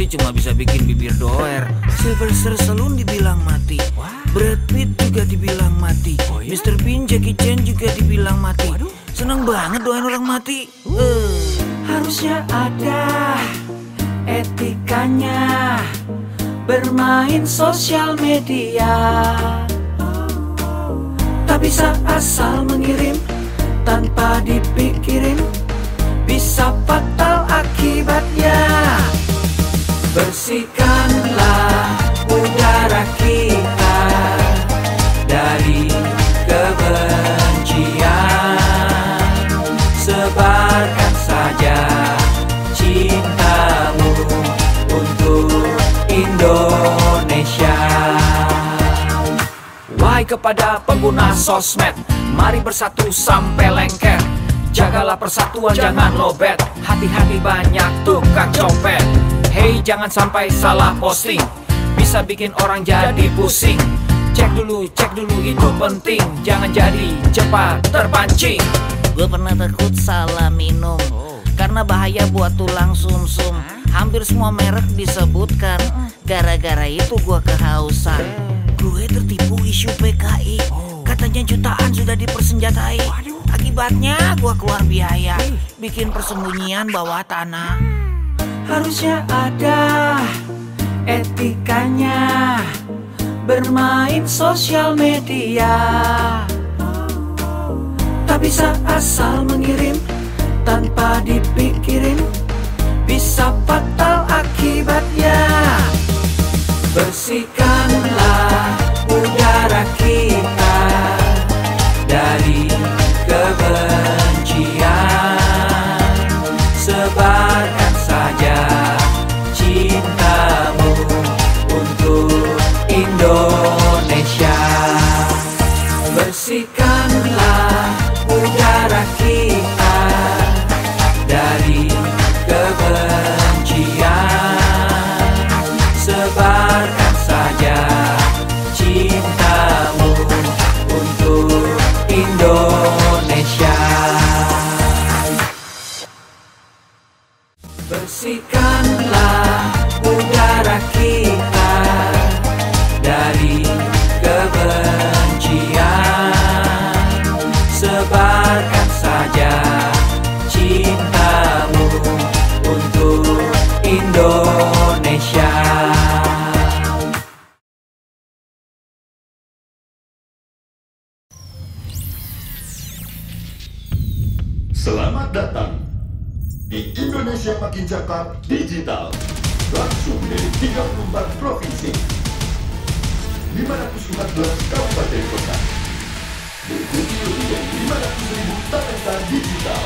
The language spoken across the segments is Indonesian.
sih cuma bisa bikin bibir doer. Sylvester Stallone dibilang mati. Brad Pitt juga dibilang mati. Oh, iya? Mr. Bean, Jackie Chan juga dibilang mati. Waduh. Seneng banget doain orang mati. Uh. Harusnya ada etikanya bermain sosial media. Oh. Tak bisa asal mengirim kepada pengguna sosmed Mari bersatu sampai lengket Jagalah persatuan jangan lobet Hati-hati banyak tukang copet Hey jangan sampai salah posting Bisa bikin orang jadi pusing Cek dulu, cek dulu itu penting Jangan jadi cepat terpancing Gue pernah takut salah minum Karena bahaya buat tulang sumsum -sum. Hampir semua merek disebutkan Gara-gara itu gue kehausan Gue tertipu isu PKI oh. Katanya jutaan sudah dipersenjatai Akibatnya gue keluar biaya hmm. Bikin persembunyian bawah tanah hmm. Harusnya ada etikanya Bermain sosial media Tak bisa asal mengirim Tanpa dipikirin Bisa fatal akibatnya Bersihkanlah udara kita dari kebencian Sebarkan saja cintamu untuk Indonesia datang di Indonesia Makin Cakap Digital. Langsung dari 34 provinsi, 514 kabupaten kota. Berikuti lebih dari 500 ribu talenta digital.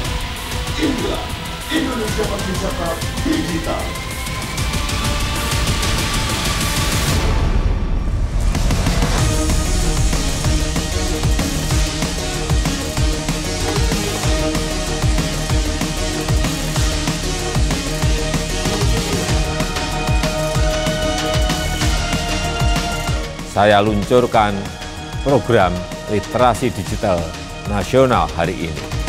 Inilah Indonesia Makin Cakap Digital. saya luncurkan program literasi digital nasional hari ini.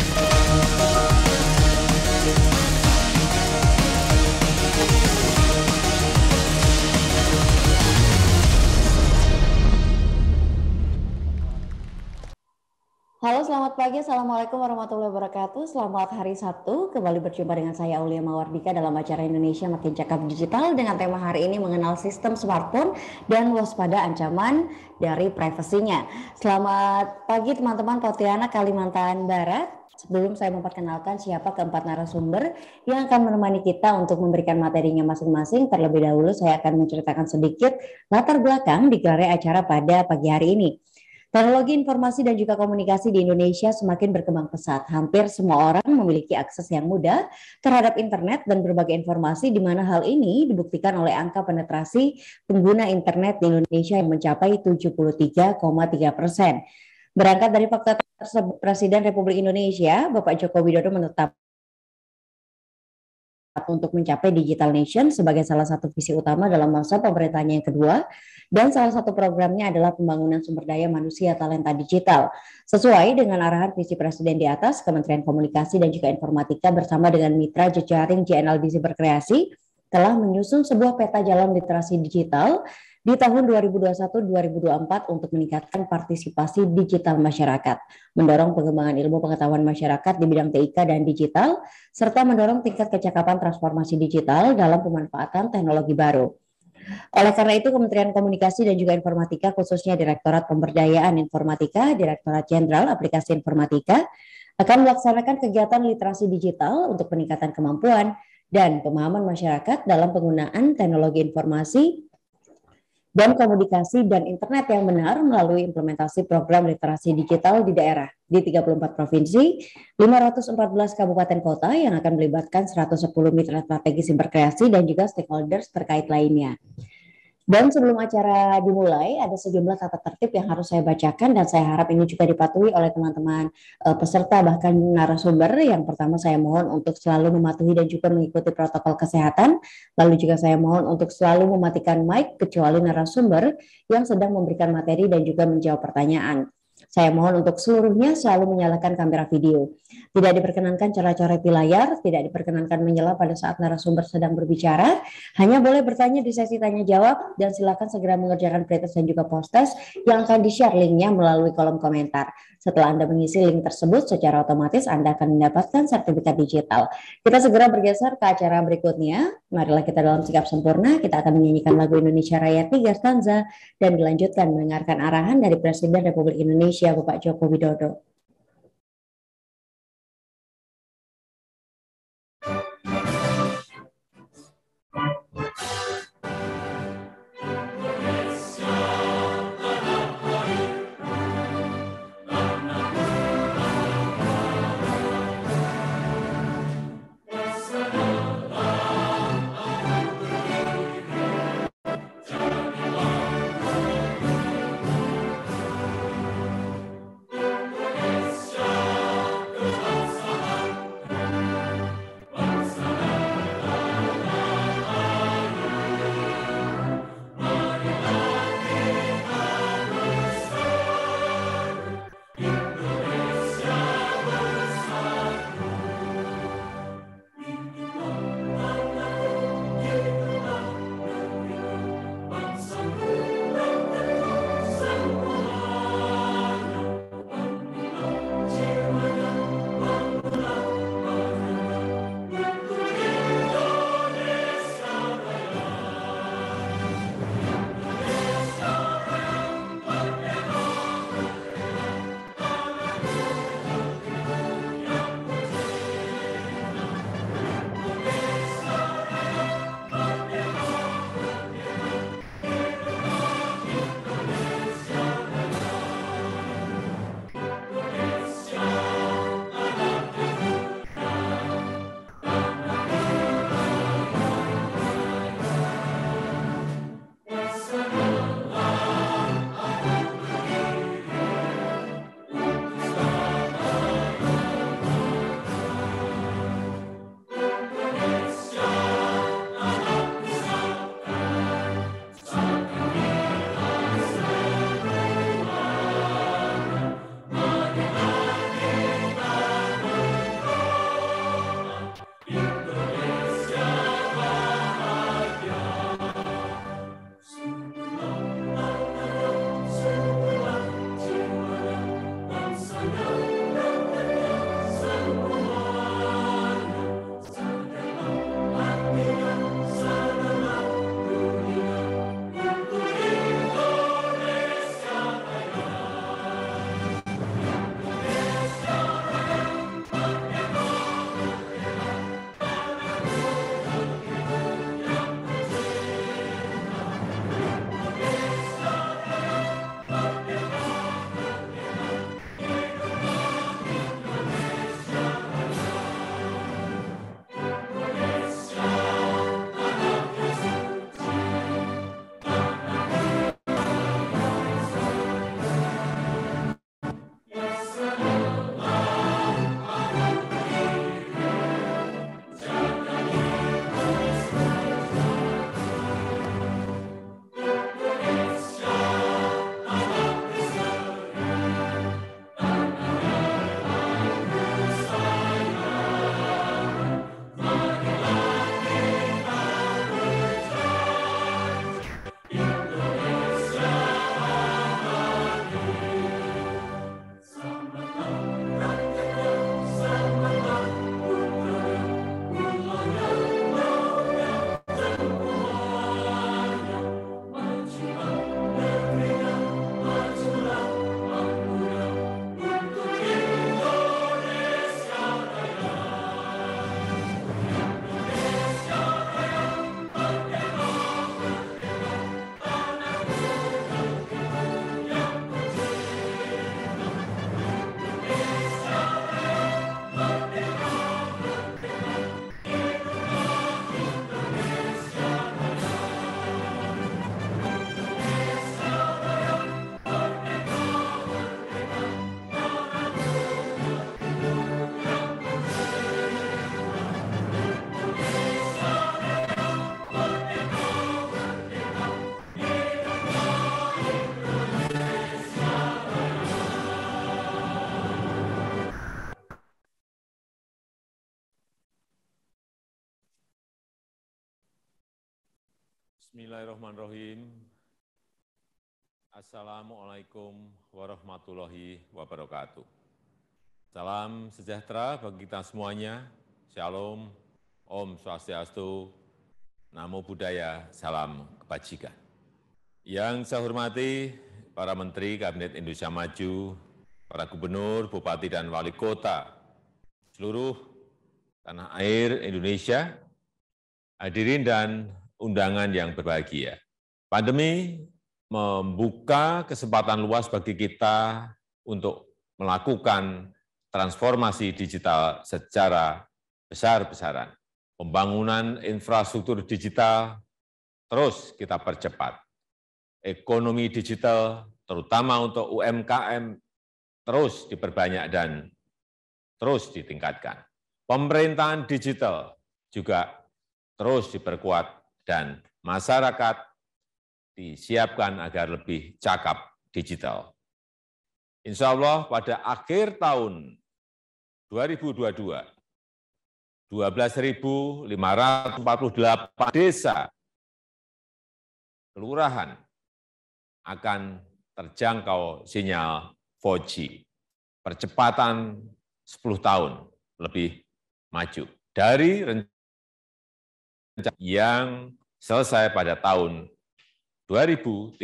selamat pagi. Assalamualaikum warahmatullahi wabarakatuh. Selamat hari Sabtu. Kembali berjumpa dengan saya Aulia Mawardika dalam acara Indonesia Makin Cakap Digital dengan tema hari ini mengenal sistem smartphone dan waspada ancaman dari privasinya. Selamat pagi teman-teman Potiana Kalimantan Barat. Sebelum saya memperkenalkan siapa keempat narasumber yang akan menemani kita untuk memberikan materinya masing-masing, terlebih dahulu saya akan menceritakan sedikit latar belakang digelarnya acara pada pagi hari ini. Teknologi informasi dan juga komunikasi di Indonesia semakin berkembang pesat. Hampir semua orang memiliki akses yang mudah terhadap internet dan berbagai informasi di mana hal ini dibuktikan oleh angka penetrasi pengguna internet di Indonesia yang mencapai 73,3 persen. Berangkat dari fakta tersebut, Presiden Republik Indonesia, Bapak Joko Widodo menetap untuk mencapai digital nation sebagai salah satu visi utama dalam masa pemerintahnya yang kedua dan salah satu programnya adalah pembangunan sumber daya manusia talenta digital. Sesuai dengan arahan visi Presiden di atas, Kementerian Komunikasi dan juga Informatika bersama dengan mitra jejaring JNL JNLDC Berkreasi telah menyusun sebuah peta jalan literasi digital di tahun 2021-2024 untuk meningkatkan partisipasi digital masyarakat, mendorong pengembangan ilmu pengetahuan masyarakat di bidang TIK dan digital, serta mendorong tingkat kecakapan transformasi digital dalam pemanfaatan teknologi baru. Oleh karena itu, Kementerian Komunikasi dan juga Informatika, khususnya Direktorat Pemberdayaan Informatika, Direktorat Jenderal Aplikasi Informatika, akan melaksanakan kegiatan literasi digital untuk peningkatan kemampuan dan pemahaman masyarakat dalam penggunaan teknologi informasi dan komunikasi dan internet yang benar melalui implementasi program literasi digital di daerah di 34 provinsi, 514 kabupaten kota yang akan melibatkan 110 mitra yang berkreasi dan juga stakeholders terkait lainnya. Dan sebelum acara dimulai, ada sejumlah tata tertib yang harus saya bacakan dan saya harap ini juga dipatuhi oleh teman-teman eh, peserta bahkan narasumber. Yang pertama saya mohon untuk selalu mematuhi dan juga mengikuti protokol kesehatan. Lalu juga saya mohon untuk selalu mematikan mic kecuali narasumber yang sedang memberikan materi dan juga menjawab pertanyaan. Saya mohon untuk seluruhnya selalu menyalakan kamera video. Tidak diperkenankan cara cara di layar, tidak diperkenankan menyela pada saat narasumber sedang berbicara. Hanya boleh bertanya di sesi tanya jawab dan silakan segera mengerjakan pretest dan juga postes yang akan di-share linknya melalui kolom komentar. Setelah Anda mengisi link tersebut, secara otomatis Anda akan mendapatkan sertifikat digital. Kita segera bergeser ke acara berikutnya. Marilah kita dalam sikap sempurna, kita akan menyanyikan lagu Indonesia Raya Tiga stanza dan dilanjutkan mendengarkan arahan dari Presiden Republik Indonesia Bapak Joko Widodo. Thank you. Bismillahirrahmanirrahim. Assalamualaikum warahmatullahi wabarakatuh. Salam sejahtera bagi kita semuanya. Shalom, Om Swastiastu, Namo Buddhaya, Salam Kebajikan. Yang saya hormati para Menteri Kabinet Indonesia Maju, para Gubernur, Bupati, dan Wali Kota, seluruh tanah air Indonesia, hadirin dan undangan yang berbahagia. Pandemi membuka kesempatan luas bagi kita untuk melakukan transformasi digital secara besar-besaran. Pembangunan infrastruktur digital terus kita percepat. Ekonomi digital, terutama untuk UMKM, terus diperbanyak dan terus ditingkatkan. Pemerintahan digital juga terus diperkuat dan masyarakat disiapkan agar lebih cakap digital. Insya Allah pada akhir tahun 2022, 12.548 desa kelurahan akan terjangkau sinyal 4G. Percepatan 10 tahun lebih maju dari rencana yang selesai pada tahun 2032.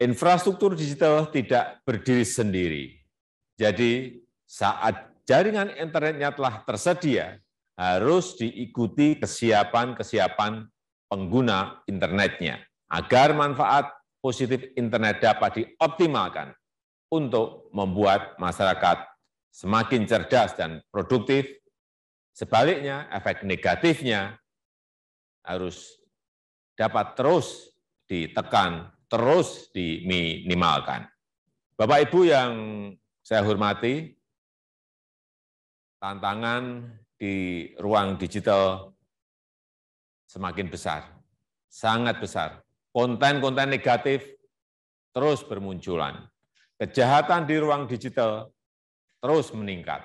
Infrastruktur digital tidak berdiri sendiri. Jadi saat jaringan internetnya telah tersedia, harus diikuti kesiapan-kesiapan pengguna internetnya agar manfaat positif internet dapat dioptimalkan untuk membuat masyarakat semakin cerdas dan produktif. Sebaliknya, efek negatifnya harus dapat terus ditekan, terus diminimalkan. Bapak Ibu yang saya hormati, tantangan di ruang digital semakin besar, sangat besar. Konten-konten negatif terus bermunculan. Kejahatan di ruang digital terus meningkat.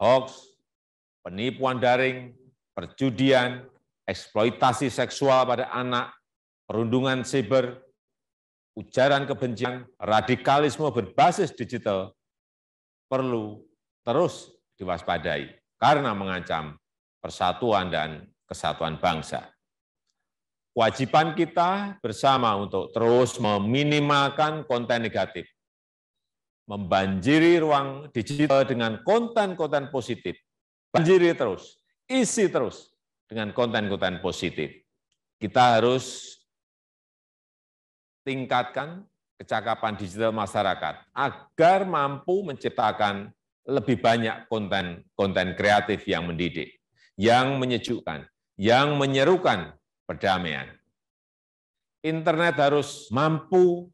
Hoax, penipuan daring, perjudian, eksploitasi seksual pada anak, perundungan siber, ujaran kebencian, radikalisme berbasis digital perlu terus diwaspadai karena mengancam persatuan dan kesatuan bangsa. Kewajiban kita bersama untuk terus meminimalkan konten negatif, membanjiri ruang digital dengan konten-konten positif, banjiri terus, isi terus dengan konten-konten positif. Kita harus tingkatkan kecakapan digital masyarakat agar mampu menciptakan lebih banyak konten-konten kreatif yang mendidik, yang menyejukkan, yang menyerukan perdamaian. Internet harus mampu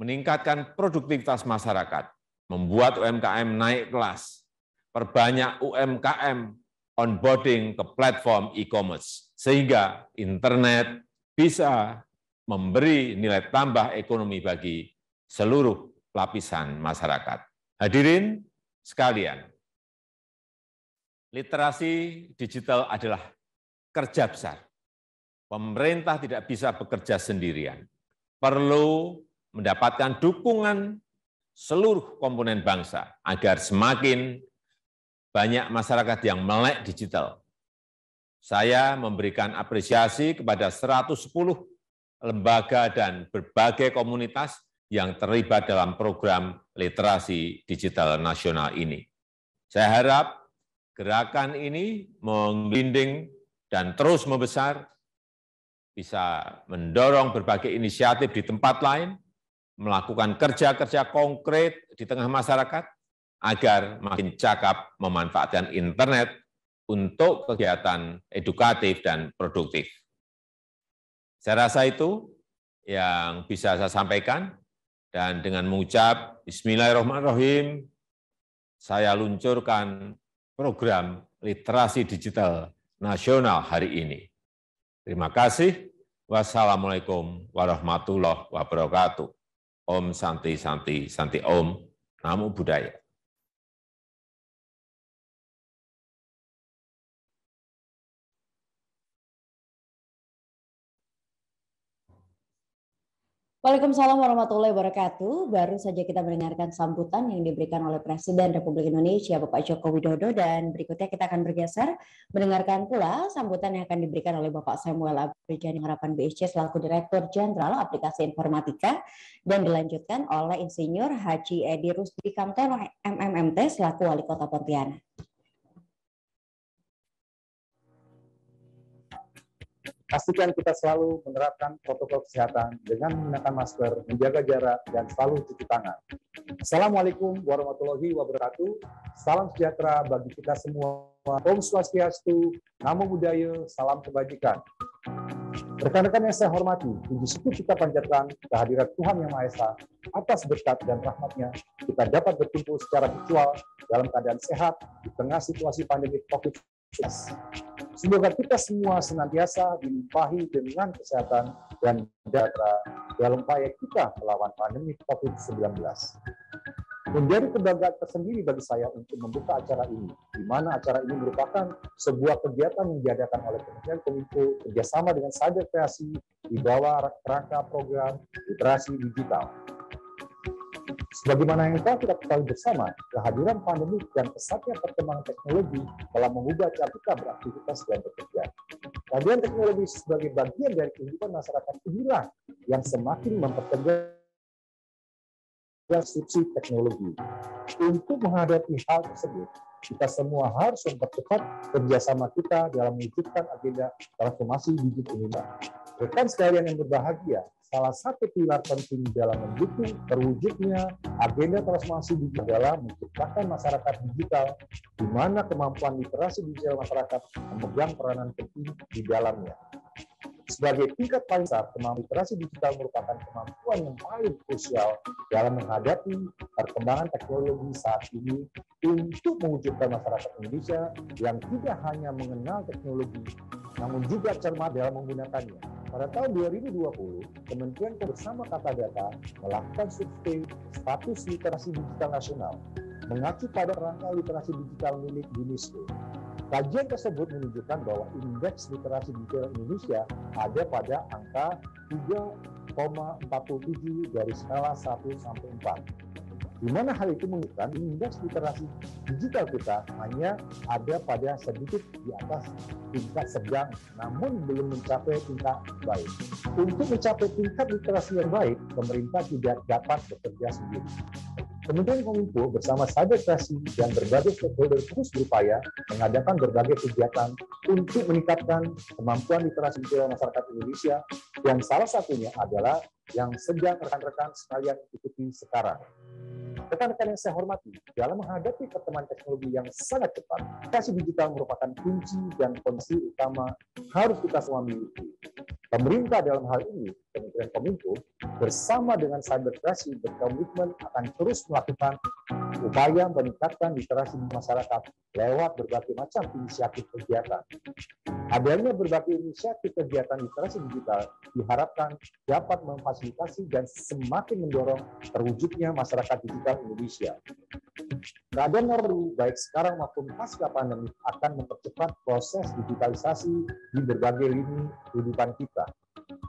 meningkatkan produktivitas masyarakat, membuat UMKM naik kelas, perbanyak UMKM onboarding ke platform e-commerce, sehingga internet bisa memberi nilai tambah ekonomi bagi seluruh lapisan masyarakat. Hadirin sekalian, literasi digital adalah kerja besar. Pemerintah tidak bisa bekerja sendirian. Perlu mendapatkan dukungan seluruh komponen bangsa agar semakin banyak masyarakat yang melek digital. Saya memberikan apresiasi kepada 110 lembaga, dan berbagai komunitas yang terlibat dalam program literasi digital nasional ini. Saya harap gerakan ini menggelinding dan terus membesar, bisa mendorong berbagai inisiatif di tempat lain, melakukan kerja-kerja konkret di tengah masyarakat, agar makin cakap memanfaatkan internet untuk kegiatan edukatif dan produktif. Saya rasa itu yang bisa saya sampaikan. Dan dengan mengucap Bismillahirrahmanirrahim, saya luncurkan program literasi digital nasional hari ini. Terima kasih. Wassalamualaikum warahmatullahi wabarakatuh. Om Santi Santi Santi Om. Namo Buddhaya. Waalaikumsalam warahmatullahi wabarakatuh. Baru saja kita mendengarkan sambutan yang diberikan oleh Presiden Republik Indonesia Bapak Joko Widodo dan berikutnya kita akan bergeser mendengarkan pula sambutan yang akan diberikan oleh Bapak Samuel Abrijani Harapan BSC selaku Direktur Jenderal Aplikasi Informatika dan dilanjutkan oleh Insinyur Haji Edi Rusdi Kamtono MMMT selaku Wali Kota Pontianak. Pastikan kita selalu menerapkan protokol kesehatan dengan menggunakan masker, menjaga jarak, dan selalu cuci tangan. Assalamualaikum warahmatullahi wabarakatuh. Salam sejahtera bagi kita semua. Om Swastiastu, Namo Buddhaya, Salam Kebajikan. Rekan-rekan yang saya hormati, puji syukur kita panjatkan kehadiran Tuhan Yang Maha Esa atas berkat dan rahmatnya kita dapat berkumpul secara virtual dalam keadaan sehat di tengah situasi pandemi COVID-19 Semoga kita semua senantiasa dilimpahi dengan kesehatan dan data dalam upaya kita melawan pandemi COVID-19. Menjadi kebanggaan tersendiri bagi saya untuk membuka acara ini, di mana acara ini merupakan sebuah kegiatan yang diadakan oleh Kementerian Kominfo kerjasama dengan Sadar Kreasi di bawah rangka program literasi digital Sebagaimana yang telah kita ketahui bersama, kehadiran pandemi dan pesatnya perkembangan teknologi telah mengubah cara kita beraktivitas dan bekerja. Kehadiran teknologi sebagai bagian dari kehidupan masyarakat inilah yang semakin mempertegas transisi teknologi. Untuk menghadapi hal tersebut, kita semua harus mempercepat kerjasama kita dalam mewujudkan agenda transformasi digital ini. Rekan sekalian yang berbahagia, salah satu pilar penting dalam mendukung terwujudnya agenda transformasi digital adalah menciptakan masyarakat digital, di mana kemampuan literasi digital masyarakat memegang peranan penting di dalamnya sebagai tingkat paling besar, kemampuan literasi digital merupakan kemampuan yang paling krusial dalam menghadapi perkembangan teknologi saat ini untuk mewujudkan masyarakat Indonesia yang tidak hanya mengenal teknologi, namun juga cermat dalam menggunakannya. Pada tahun 2020, Kementerian bersama Kata Data melakukan survei status literasi digital nasional mengacu pada rangka literasi digital milik UNESCO Kajian tersebut menunjukkan bahwa indeks literasi digital Indonesia ada pada angka 3,47 dari skala 1 sampai 4. Di mana hal itu menunjukkan indeks literasi digital kita hanya ada pada sedikit di atas tingkat sedang, namun belum mencapai tingkat baik. Untuk mencapai tingkat literasi yang baik, pemerintah tidak dapat bekerja sendiri Kementerian Kominfo bersama Sadekrasi dan berbagai stakeholder terus berupaya mengadakan berbagai kegiatan untuk meningkatkan kemampuan literasi digital masyarakat Indonesia yang salah satunya adalah yang sejak rekan-rekan sekalian ikuti sekarang. Rekan-rekan yang saya hormati, dalam menghadapi pertemuan teknologi yang sangat cepat, kasih digital merupakan kunci dan kondisi utama harus kita semua miliki. Pemerintah dalam hal ini, Kementerian Kominfo, bersama dengan Cybertrasi berkomitmen akan terus melakukan upaya meningkatkan literasi masyarakat lewat berbagai macam inisiatif kegiatan. Adanya berbagai inisiatif kegiatan literasi digital diharapkan dapat memfasilitasi dan semakin mendorong terwujudnya masyarakat digital Indonesia. Keadaan baru, baik sekarang maupun pasca pandemi, akan mempercepat proses digitalisasi di berbagai lini kehidupan kita.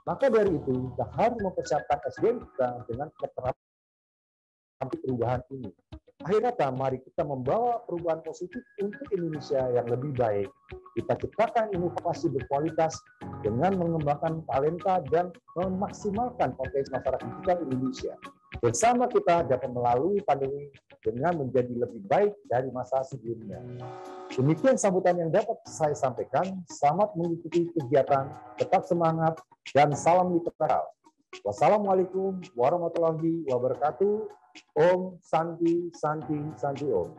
Maka dari itu, kita harus mempersiapkan SDM kita dengan keterampilan perubahan ini. Akhir kata, mari kita membawa perubahan positif untuk Indonesia yang lebih baik. Kita ciptakan inovasi berkualitas dengan mengembangkan talenta dan memaksimalkan potensi masyarakat digital Indonesia. Bersama kita dapat melalui pandemi dengan menjadi lebih baik dari masa sebelumnya. Demikian sambutan yang dapat saya sampaikan. Selamat mengikuti kegiatan, tetap semangat, dan salam literal. Wassalamualaikum warahmatullahi wabarakatuh. Om Santi Santi Santi Om.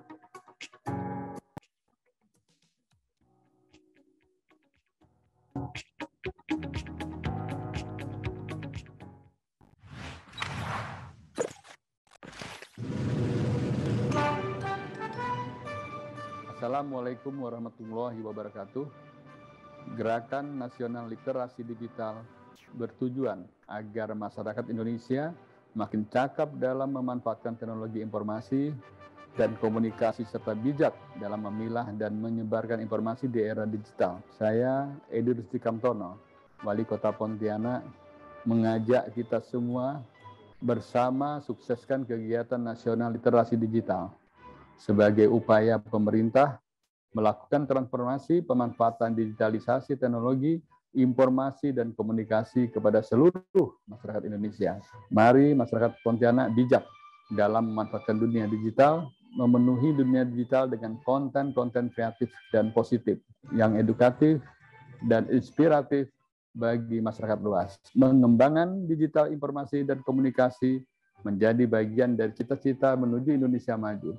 Assalamualaikum warahmatullahi wabarakatuh. Gerakan Nasional Literasi Digital bertujuan agar masyarakat Indonesia makin cakap dalam memanfaatkan teknologi informasi dan komunikasi serta bijak dalam memilah dan menyebarkan informasi di era digital. Saya Edi Rusti Kamtono, Wali Kota Pontianak, mengajak kita semua bersama sukseskan kegiatan nasional literasi digital sebagai upaya pemerintah melakukan transformasi pemanfaatan digitalisasi teknologi, informasi dan komunikasi kepada seluruh masyarakat Indonesia. Mari masyarakat Pontianak bijak dalam memanfaatkan dunia digital, memenuhi dunia digital dengan konten-konten kreatif dan positif yang edukatif dan inspiratif bagi masyarakat luas. Mengembangkan digital informasi dan komunikasi menjadi bagian dari cita-cita menuju Indonesia maju.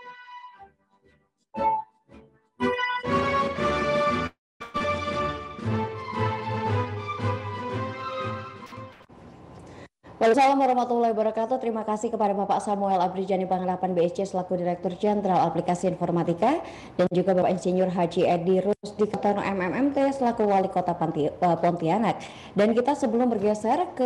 Waalaikumsalam warahmatullahi wabarakatuh. Terima kasih kepada Bapak Samuel Abrijani Pangerapan BSC selaku Direktur Jenderal Aplikasi Informatika dan juga Bapak Insinyur Haji Edi Rusdi Ketano MMMT selaku Wali Kota Panti, eh, Pontianak. Dan kita sebelum bergeser ke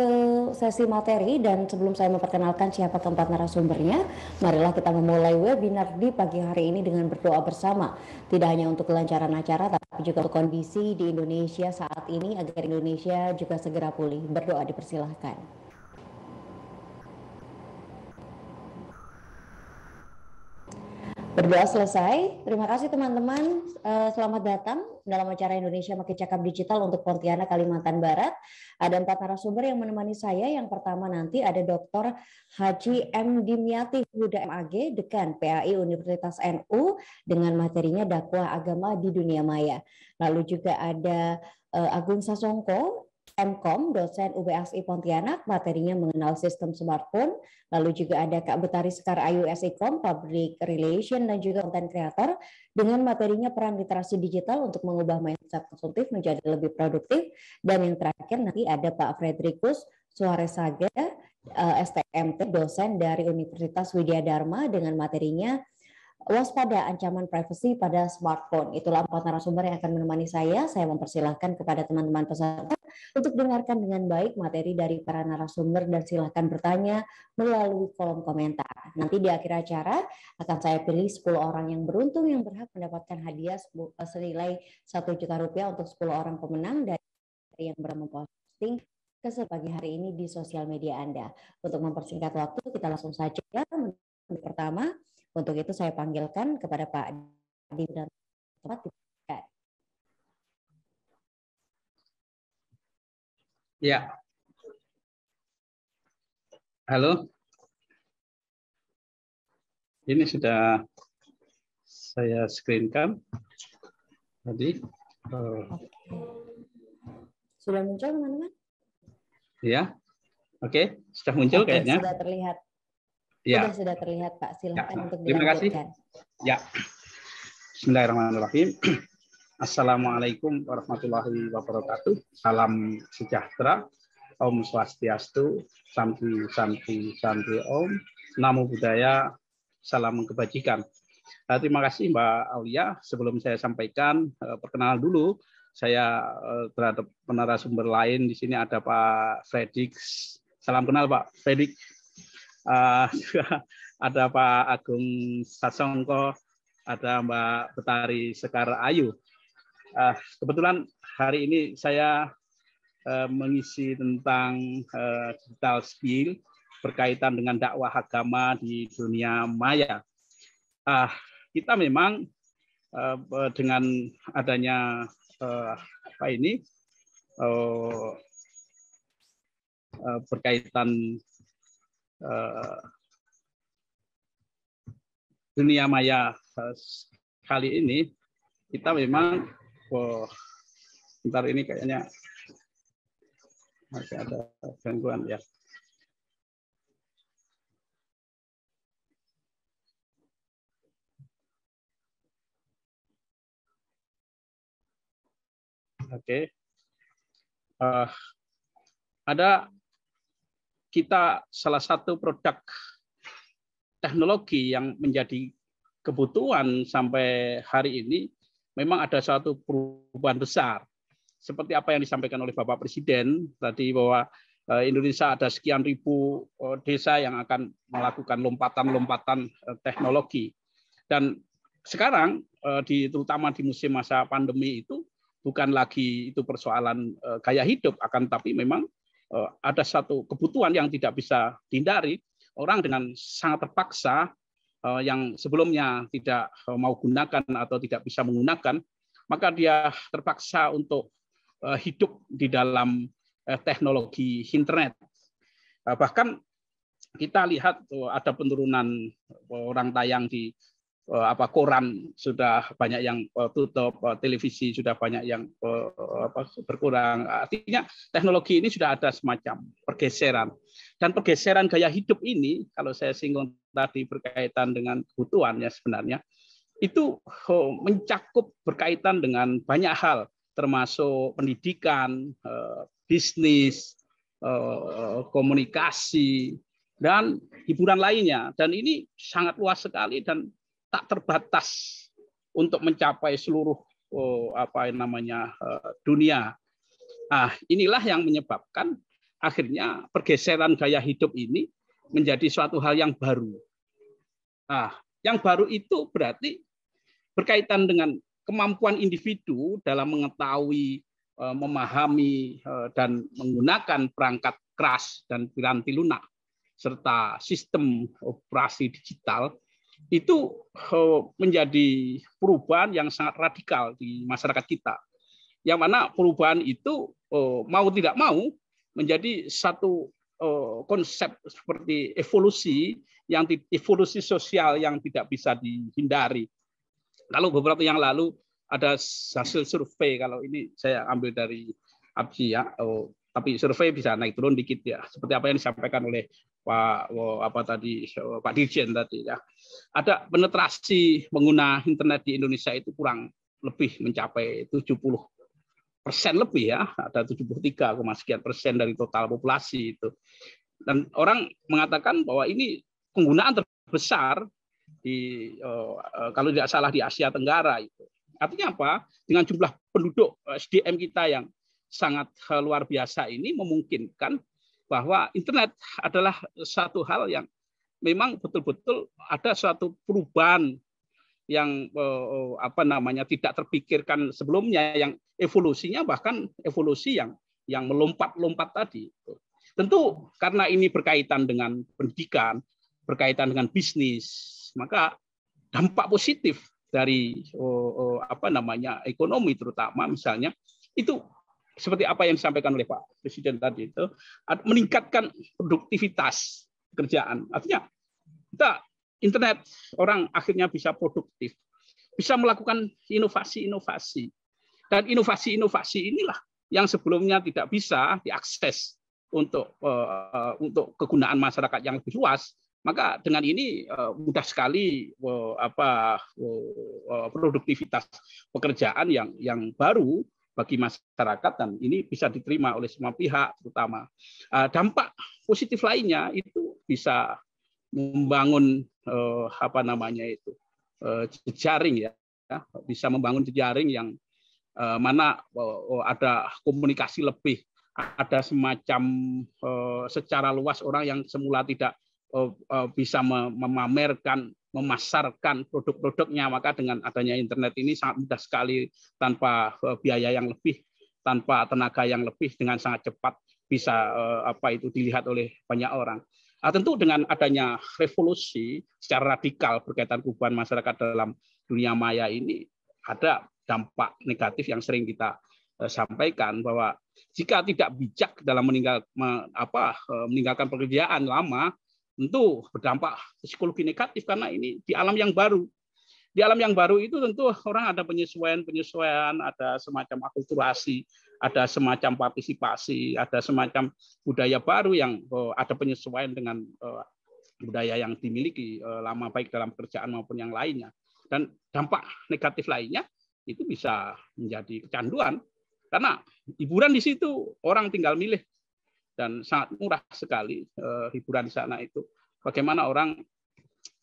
sesi materi dan sebelum saya memperkenalkan siapa keempat narasumbernya, marilah kita memulai webinar di pagi hari ini dengan berdoa bersama. Tidak hanya untuk kelancaran acara tapi juga untuk kondisi di Indonesia saat ini agar Indonesia juga segera pulih. Berdoa dipersilahkan. Berdoa selesai. Terima kasih teman-teman. Eh, selamat datang dalam acara Indonesia Makin Cakap Digital untuk Pontianak, Kalimantan Barat. Ada empat narasumber yang menemani saya. Yang pertama nanti ada Dr. Haji M. Dimyati Huda MAG, Dekan PAI Universitas NU dengan materinya dakwah agama di dunia maya. Lalu juga ada eh, Agung Sasongko, Mkom dosen UBSI Pontianak, materinya mengenal sistem smartphone. Lalu juga ada Kak Betari Sekar Ayu SIKOM, Public Relation dan juga Content Creator, dengan materinya peran literasi digital untuk mengubah mindset konsumtif menjadi lebih produktif. Dan yang terakhir nanti ada Pak Frederikus Suarez Saga, eh, STMT, dosen dari Universitas Widya Dharma dengan materinya waspada ancaman privasi pada smartphone. Itulah empat narasumber yang akan menemani saya. Saya mempersilahkan kepada teman-teman peserta untuk dengarkan dengan baik materi dari para narasumber dan silahkan bertanya melalui kolom komentar. Nanti di akhir acara akan saya pilih 10 orang yang beruntung yang berhak mendapatkan hadiah eh, senilai satu juta rupiah untuk 10 orang pemenang dari yang bermemposting ke pagi hari ini di sosial media Anda. Untuk mempersingkat waktu, kita langsung saja. Pertama, untuk itu saya panggilkan kepada Pak Dinan tempat Ya. Halo. Ini sudah saya screenkan tadi. Eh, sudah muncul teman-teman? Ya. Oke, okay. sudah muncul okay, kayaknya. Sudah terlihat. Ya. Sudah sudah terlihat Pak. Silakan ya. untuk Terima kasih. Ya. Bismillahirrahmanirrahim. Assalamualaikum warahmatullahi wabarakatuh. Salam sejahtera. Om Swastiastu, santi santi santi Om, Namo Buddhaya, Salam Kebajikan. Eh, terima kasih Mbak Aulia. Sebelum saya sampaikan, eh, perkenalan dulu saya eh, terhadap sumber lain di sini ada Pak Fredik. Salam kenal Pak Fredik juga eh, ada Pak Agung Sasongko, ada Mbak Betari Sekar Ayu. Uh, kebetulan hari ini saya uh, mengisi tentang uh, digital skill berkaitan dengan dakwah agama di dunia maya. Uh, kita memang uh, dengan adanya uh, apa ini uh, berkaitan Eh, dunia maya eh, kali ini kita memang oh, ntar ini kayaknya masih ada gangguan ya. Oke. Okay. Uh, eh, ada kita salah satu produk teknologi yang menjadi kebutuhan sampai hari ini memang ada suatu perubahan besar. Seperti apa yang disampaikan oleh Bapak Presiden tadi bahwa eh, Indonesia ada sekian ribu eh, desa yang akan melakukan lompatan-lompatan eh, teknologi. Dan sekarang di terutama di musim masa pandemi itu bukan lagi itu persoalan gaya hidup akan tapi memang Eh, ada satu kebutuhan yang tidak bisa dihindari, orang dengan sangat terpaksa eh, yang sebelumnya tidak eh, mau gunakan atau tidak bisa menggunakan, maka dia terpaksa untuk hidup di dalam teknologi internet. Bahkan kita lihat ada penurunan orang tayang di Eh, apa koran sudah banyak yang eh, tutup, eh, televisi sudah banyak yang apa, berkurang. Artinya teknologi ini sudah ada semacam pergeseran. Dan pergeseran gaya hidup ini, kalau saya singgung tadi berkaitan dengan kebutuhannya sebenarnya, itu mencakup berkaitan dengan banyak hal, termasuk pendidikan, bisnis, komunikasi, dan hiburan lainnya. Dan ini sangat luas sekali dan tak terbatas untuk mencapai seluruh oh, apa namanya eh, dunia. Ah, inilah yang menyebabkan akhirnya pergeseran gaya hidup ini menjadi suatu hal yang baru. Ah, yang baru itu berarti berkaitan dengan kemampuan individu dalam mengetahui, eh, memahami eh, dan menggunakan perangkat keras dan piranti lunak serta sistem operasi digital itu eh, menjadi perubahan yang sangat radikal di masyarakat kita. Yang mana perubahan itu eh, mau tidak mau menjadi satu eh, konsep seperti evolusi yang evolusi sosial yang tidak bisa dihindari. Kalau beberapa yang lalu ada hasil survei kalau ini saya ambil dari Abji ya, tapi survei bisa naik turun dikit ya seperti apa yang disampaikan oleh Pak apa tadi Pak Dirjen tadi ya ada penetrasi pengguna internet di Indonesia itu kurang lebih mencapai 70 persen lebih ya ada 73, sekian persen dari total populasi itu dan orang mengatakan bahwa ini penggunaan terbesar di oh, eh, kalau tidak salah di Asia Tenggara itu artinya apa dengan jumlah penduduk eh, SDM kita yang sangat eh, luar biasa ini memungkinkan bahwa internet adalah satu hal yang memang betul-betul ada suatu perubahan yang eh, eh, apa namanya tidak terpikirkan sebelumnya yang evolusinya bahkan evolusi yang yang melompat-lompat tadi. Tentu karena ini berkaitan dengan pendidikan, berkaitan dengan bisnis, maka dampak positif dari apa namanya ekonomi terutama misalnya itu seperti apa yang disampaikan oleh Pak Presiden tadi itu meningkatkan produktivitas pekerjaan. Artinya kita internet orang akhirnya bisa produktif, bisa melakukan inovasi-inovasi. Dan inovasi-inovasi inilah yang sebelumnya tidak bisa diakses untuk uh, untuk kegunaan masyarakat yang lebih luas. Maka dengan ini eh, mudah sekali eh, apa produktivitas pekerjaan yang yang baru bagi masyarakat dan ini bisa diterima oleh semua pihak terutama. Eh, dampak positif lainnya itu bisa membangun eh, apa namanya itu eh, jejaring ya, ya, bisa membangun jejaring yang mana ada komunikasi lebih, ada semacam secara luas orang yang semula tidak bisa memamerkan memasarkan produk-produknya maka dengan adanya internet ini sangat mudah sekali tanpa eh, biaya yang lebih tanpa tenaga yang lebih dengan sangat cepat bisa eh, apa itu dilihat oleh banyak orang. Nah, tentu dengan adanya revolusi secara radikal berkaitan perubahan masyarakat dalam dunia maya ini ada dampak negatif yang sering kita eh, sampaikan bahwa jika tidak bijak dalam meninggal apa meninggalkan pekerjaan lama tentu berdampak psikologi negatif karena ini di alam yang baru. Di alam yang baru itu tentu orang ada penyesuaian-penyesuaian, ada semacam akulturasi, ada semacam partisipasi, ada semacam budaya baru yang eh, ada penyesuaian dengan eh, budaya yang dimiliki eh, lama baik dalam pekerjaan maupun yang lainnya. Dan dampak negatif lainnya itu bisa menjadi kecanduan karena hiburan di situ orang tinggal milih dan sangat murah sekali hiburan di sana itu bagaimana orang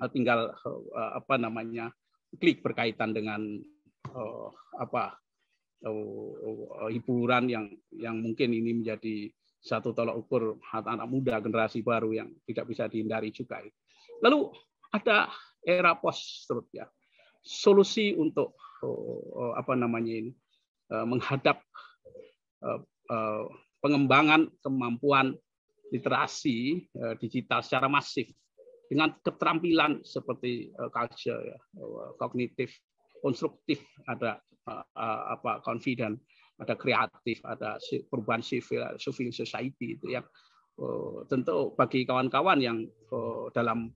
eh, tinggal eh, apa namanya klik berkaitan dengan eh, apa hiburan yang yang mungkin ini menjadi satu tolak ukur anak-anak muda generasi baru yang tidak bisa dihindari juga. Lalu ada era post truth ya. Solusi untuk apa namanya ini menghadap pengembangan kemampuan literasi eh, digital secara masif dengan keterampilan seperti eh, culture ya, eh, kognitif konstruktif ada apa confident ada kreatif ada perubahan civil civil society itu yang oh, tentu bagi kawan-kawan yang oh, dalam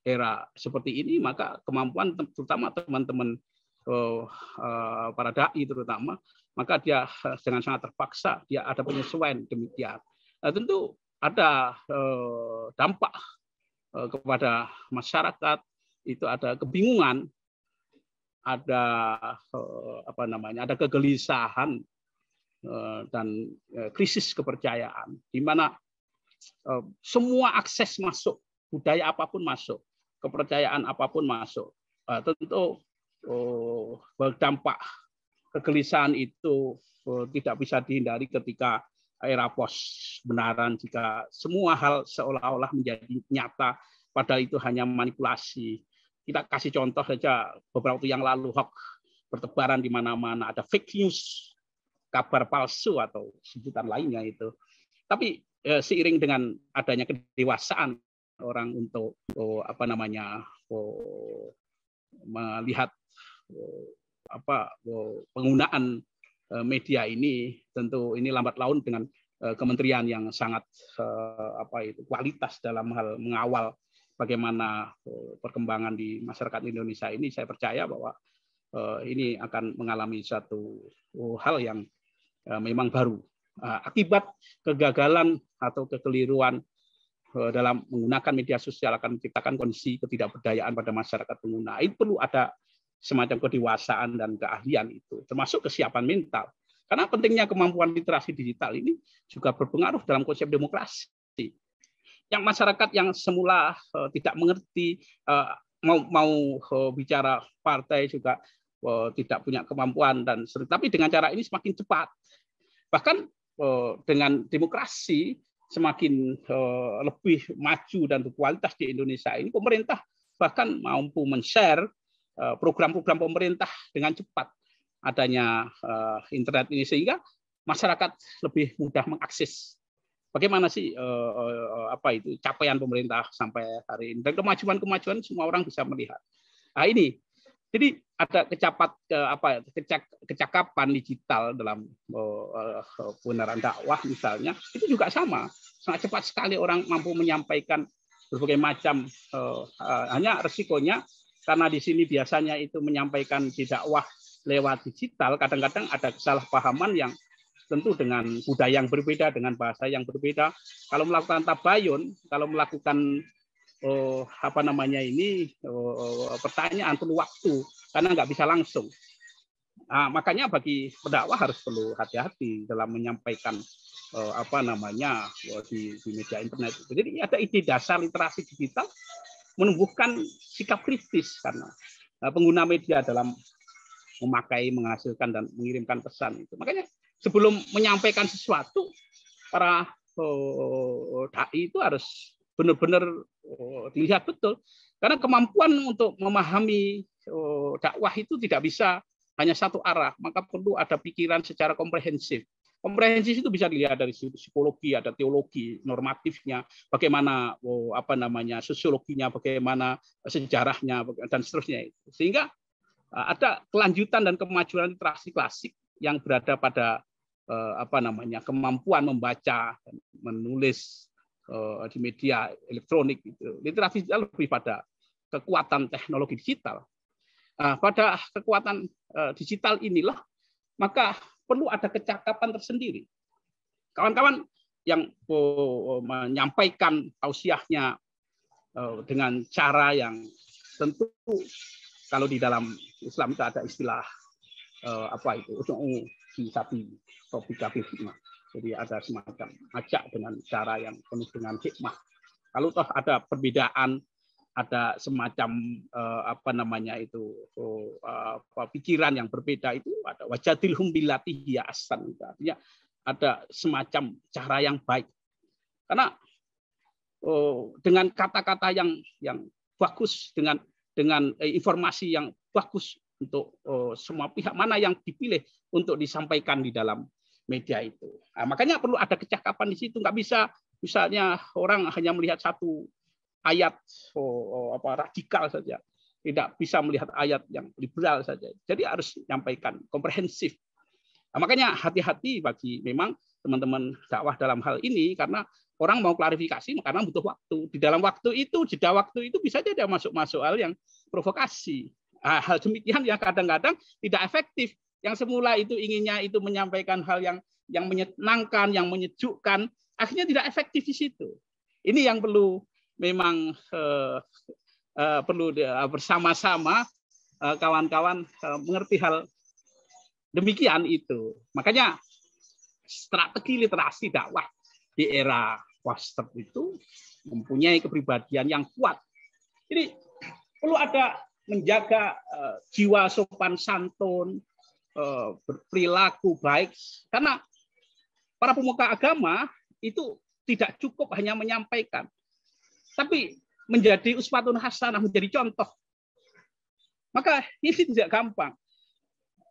era seperti ini maka kemampuan terutama teman-teman oh, para dai terutama maka dia dengan sangat terpaksa dia ada penyesuaian demikian nah, tentu ada eh, dampak eh, kepada masyarakat, itu ada kebingungan, ada eh, apa namanya, ada kegelisahan dan krisis kepercayaan, di mana semua akses masuk, budaya apapun masuk, kepercayaan apapun masuk, tentu oh, berdampak kegelisahan itu tidak bisa dihindari ketika era pos benaran jika semua hal seolah-olah menjadi nyata padahal itu hanya manipulasi. Kita kasih contoh saja beberapa waktu yang lalu hoax bertebaran di mana-mana ada fake news, kabar palsu atau sebutan lainnya itu. Tapi eh, seiring dengan adanya kedewasaan orang untuk oh, apa namanya oh, melihat oh, apa oh, penggunaan Eh, media ini tentu ini lambat laun dengan eh, kementerian yang sangat eh, apa itu kualitas dalam hal mengawal bagaimana perkembangan di masyarakat Indonesia ini saya percaya bahwa ini akan mengalami satu hal yang memang baru akibat kegagalan atau kekeliruan dalam menggunakan media sosial akan menciptakan kondisi ketidakberdayaan pada masyarakat pengguna. Ini perlu ada semacam kedewasaan dan keahlian itu, termasuk kesiapan mental. Karena pentingnya kemampuan literasi digital ini juga berpengaruh dalam konsep demokrasi. Yang masyarakat yang semula eh, tidak mengerti eh, mau mau eh, bicara partai juga tidak punya kemampuan dan tapi dengan cara ini semakin cepat. Bahkan dengan demokrasi semakin lebih maju dan berkualitas di Indonesia ini pemerintah bahkan mampu men-share Eh, program-program pemerintah dengan cepat adanya eh, internet ini sehingga masyarakat lebih mudah mengakses bagaimana sih eh, apa itu capaian pemerintah sampai hari ini dan kemajuan-kemajuan semua orang bisa melihat. Nah ini jadi ada kecapat apa kecak, kecakapan digital dalam penerangan dakwah misalnya itu juga sama sangat cepat sekali orang mampu menyampaikan berbagai macam uh, hanya resikonya karena di sini biasanya itu menyampaikan dakwah lewat digital, kadang-kadang ada kesalahpahaman yang tentu dengan budaya yang berbeda, dengan bahasa yang berbeda. Kalau melakukan tabayun, kalau melakukan oh, apa namanya ini oh, pertanyaan perlu waktu karena nggak bisa langsung. Nah, makanya bagi pendakwah harus perlu hati-hati dalam menyampaikan oh, apa namanya oh, di, di media internet. Jadi ada ide dasar literasi digital menumbuhkan sikap kritis karena eh, pengguna media dalam memakai, menghasilkan dan mengirimkan pesan itu. Makanya sebelum menyampaikan sesuatu para oh, dai itu harus benar-benar oh, dilihat betul karena kemampuan untuk memahami oh, dakwah itu tidak bisa hanya satu arah, maka perlu ada pikiran secara komprehensif komprehensif itu bisa dilihat dari psikologi, ada teologi, normatifnya, bagaimana oh, apa namanya sosiologinya, bagaimana sejarahnya dan seterusnya. Sehingga eh, ada kelanjutan dan kemajuan literasi klasik yang berada pada eh, apa namanya kemampuan membaca menulis eh, di media elektronik gitu. literasi digital lebih pada kekuatan teknologi digital nah, pada kekuatan eh, digital inilah maka perlu ada kecakapan tersendiri. Kawan-kawan yang menyampaikan tausiahnya eh, dengan cara yang tentu kalau di dalam Islam itu ada istilah eh, apa itu sapi topika hikmah. Jadi ada semacam ajak dengan cara yang penuh dengan hikmah. Kalau toh ada perbedaan ada semacam uh, apa namanya itu uh, apa, pikiran yang berbeda itu ada wajatil humbilati hiasan asan artinya ada semacam cara yang baik karena oh, dengan kata-kata yang yang bagus dengan dengan eh, informasi yang bagus untuk oh, semua pihak mana yang dipilih untuk disampaikan di dalam media itu nah, makanya perlu ada kecakapan di situ nggak bisa misalnya orang hanya melihat satu ayat oh, oh, apa radikal saja, tidak bisa melihat ayat yang liberal saja. Jadi harus menyampaikan komprehensif. Nah, makanya hati-hati bagi memang teman-teman dakwah dalam hal ini karena orang mau klarifikasi karena butuh waktu. Di dalam waktu itu, jeda waktu itu bisa saja masuk-masuk hal yang provokasi. Nah, hal demikian yang kadang-kadang tidak efektif. Yang semula itu inginnya itu menyampaikan hal yang yang menyenangkan, yang menyejukkan, akhirnya tidak efektif di situ. Ini yang perlu memang uh, uh, perlu eh, bersama-sama uh, kawan-kawan uh, mengerti hal demikian itu. Makanya strategi literasi dakwah di era waster itu mempunyai kepribadian yang kuat. Jadi perlu ada menjaga uh, jiwa sopan santun, uh, berperilaku baik karena para pemuka agama itu tidak cukup hanya menyampaikan tapi menjadi uswatun hasanah, menjadi contoh. Maka ini tidak gampang.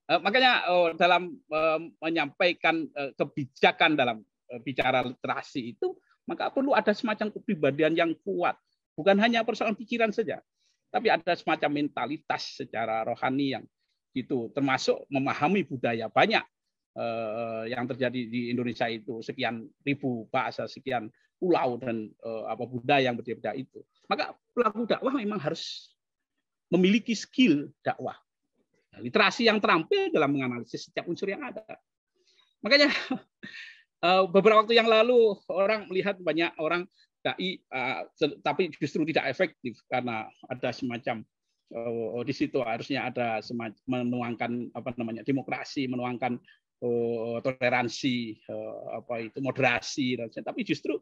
Eh, makanya oh, dalam eh, menyampaikan eh, kebijakan dalam bicara literasi itu, maka perlu ada semacam kepribadian yang kuat. Bukan hanya persoalan pikiran saja, tapi ada semacam mentalitas secara rohani yang itu termasuk memahami budaya banyak yang terjadi di Indonesia itu sekian ribu bahasa sekian pulau dan uh, apa budaya yang berbeda itu. Maka pelaku dakwah memang harus memiliki skill dakwah. Nah, literasi yang terampil dalam menganalisis setiap unsur yang ada. Makanya uh, beberapa waktu yang lalu orang melihat banyak orang dai uh, tapi justru tidak efektif karena ada semacam oh, di situ harusnya ada semacam menuangkan apa namanya demokrasi, menuangkan oh, toleransi, oh, apa itu moderasi dan tapi justru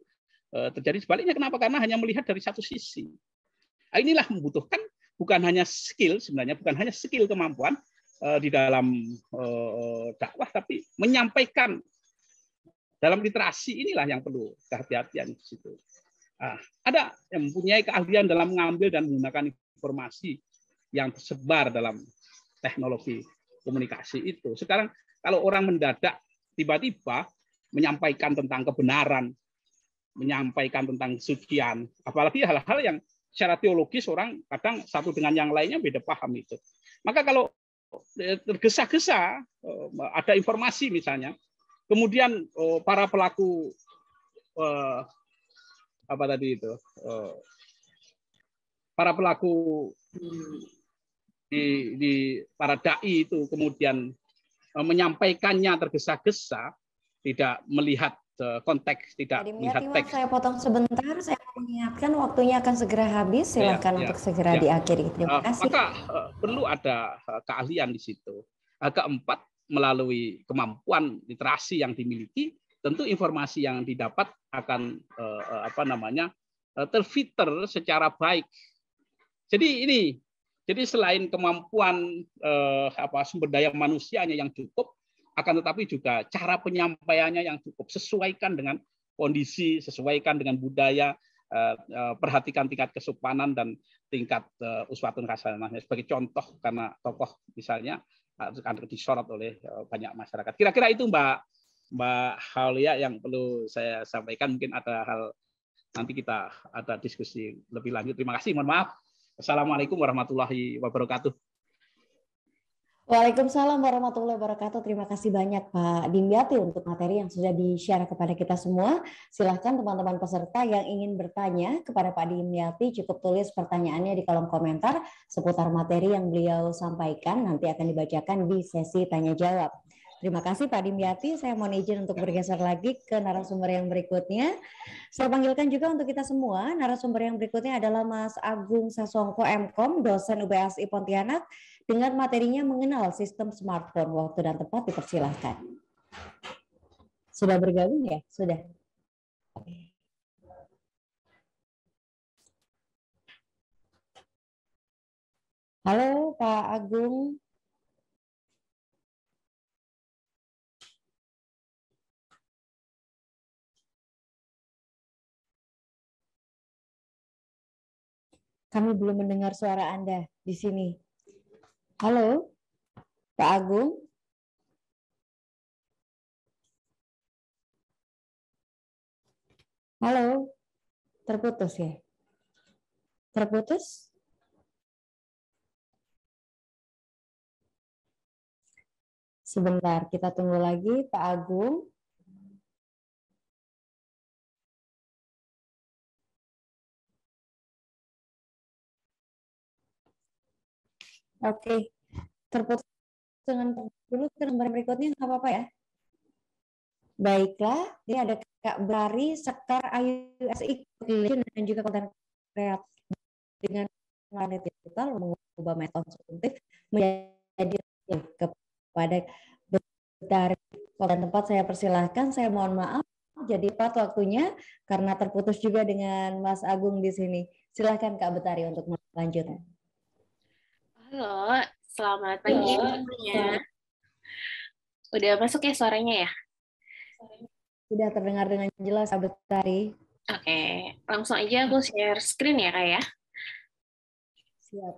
Eh, terjadi. Sebaliknya kenapa? Karena hanya melihat dari satu sisi. Nah, inilah membutuhkan bukan hanya skill sebenarnya, bukan hanya skill kemampuan eh, di dalam eh, dakwah, tapi menyampaikan dalam literasi inilah yang perlu kehati-hatian di situ. nah, ada yang mempunyai keahlian dalam mengambil dan menggunakan informasi yang tersebar dalam teknologi komunikasi itu. Sekarang kalau orang mendadak tiba-tiba menyampaikan tentang kebenaran menyampaikan tentang kesucian. Apalagi hal-hal yang secara teologis orang kadang satu dengan yang lainnya beda paham itu. Maka kalau eh, tergesa-gesa eh, ada informasi misalnya, kemudian eh, para pelaku apa tadi itu para pelaku di, di para dai itu kemudian menyampaikannya tergesa-gesa tidak melihat konteks, tidak Jadi, melihat Timah, teks. Saya potong sebentar, saya mengingatkan waktunya akan segera habis. Iya, Silakan ya, ya, untuk segera ya. diakhiri. Terima eh, kasih. Maka eh, perlu ada eh, keahlian di situ. Keempat, melalui kemampuan literasi yang dimiliki, tentu informasi yang didapat akan apa namanya terfilter secara baik. Jadi ini, jadi selain kemampuan eh, apa sumber daya manusianya yang cukup, akan tetapi juga cara penyampaiannya yang cukup sesuaikan dengan kondisi, sesuaikan dengan budaya, eh, eh, perhatikan tingkat kesopanan dan tingkat eh, uswatun khasanahnya. sebagai contoh karena tokoh misalnya akan disorot oleh banyak masyarakat. Kira-kira itu Mbak Mbak Halia yang perlu saya sampaikan mungkin ada hal nanti kita ada diskusi lebih lanjut. Terima kasih. Mohon maaf. Assalamualaikum warahmatullahi wabarakatuh. Waalaikumsalam warahmatullahi wabarakatuh. Terima kasih banyak Pak Dimyati untuk materi yang sudah di-share kepada kita semua. Silahkan teman-teman peserta yang ingin bertanya kepada Pak Dimyati cukup tulis pertanyaannya di kolom komentar seputar materi yang beliau sampaikan nanti akan dibacakan di sesi tanya jawab. Terima kasih Pak Dimyati. Saya mau izin untuk bergeser lagi ke narasumber yang berikutnya. Saya panggilkan juga untuk kita semua. Narasumber yang berikutnya adalah Mas Agung Sasongko MKOM, dosen UBSI Pontianak dengan materinya mengenal sistem smartphone waktu dan tempat dipersilahkan. Sudah bergabung ya? Sudah. Halo Pak Agung. Kami belum mendengar suara Anda di sini. Halo, Pak Agung. Halo, terputus ya? Terputus? Sebentar, kita tunggu lagi Pak Agung. Oke. Terputus dengan dulu ke lembar berikutnya nggak apa-apa ya? Baiklah, ini ada Kak Bari Sekar Ayu SI dan juga konten kreatif dengan planet digital mengubah metode konsumtif menjadi kepada dari konten tempat saya persilahkan. Saya mohon maaf jadi pat waktunya karena terputus juga dengan Mas Agung di sini. Silahkan Kak Betari untuk melanjutkan. Halo, selamat pagi semuanya. Udah masuk ya suaranya ya? Sudah terdengar dengan jelas, tari. Oke, langsung aja aku share screen ya, Kak ya. Siap.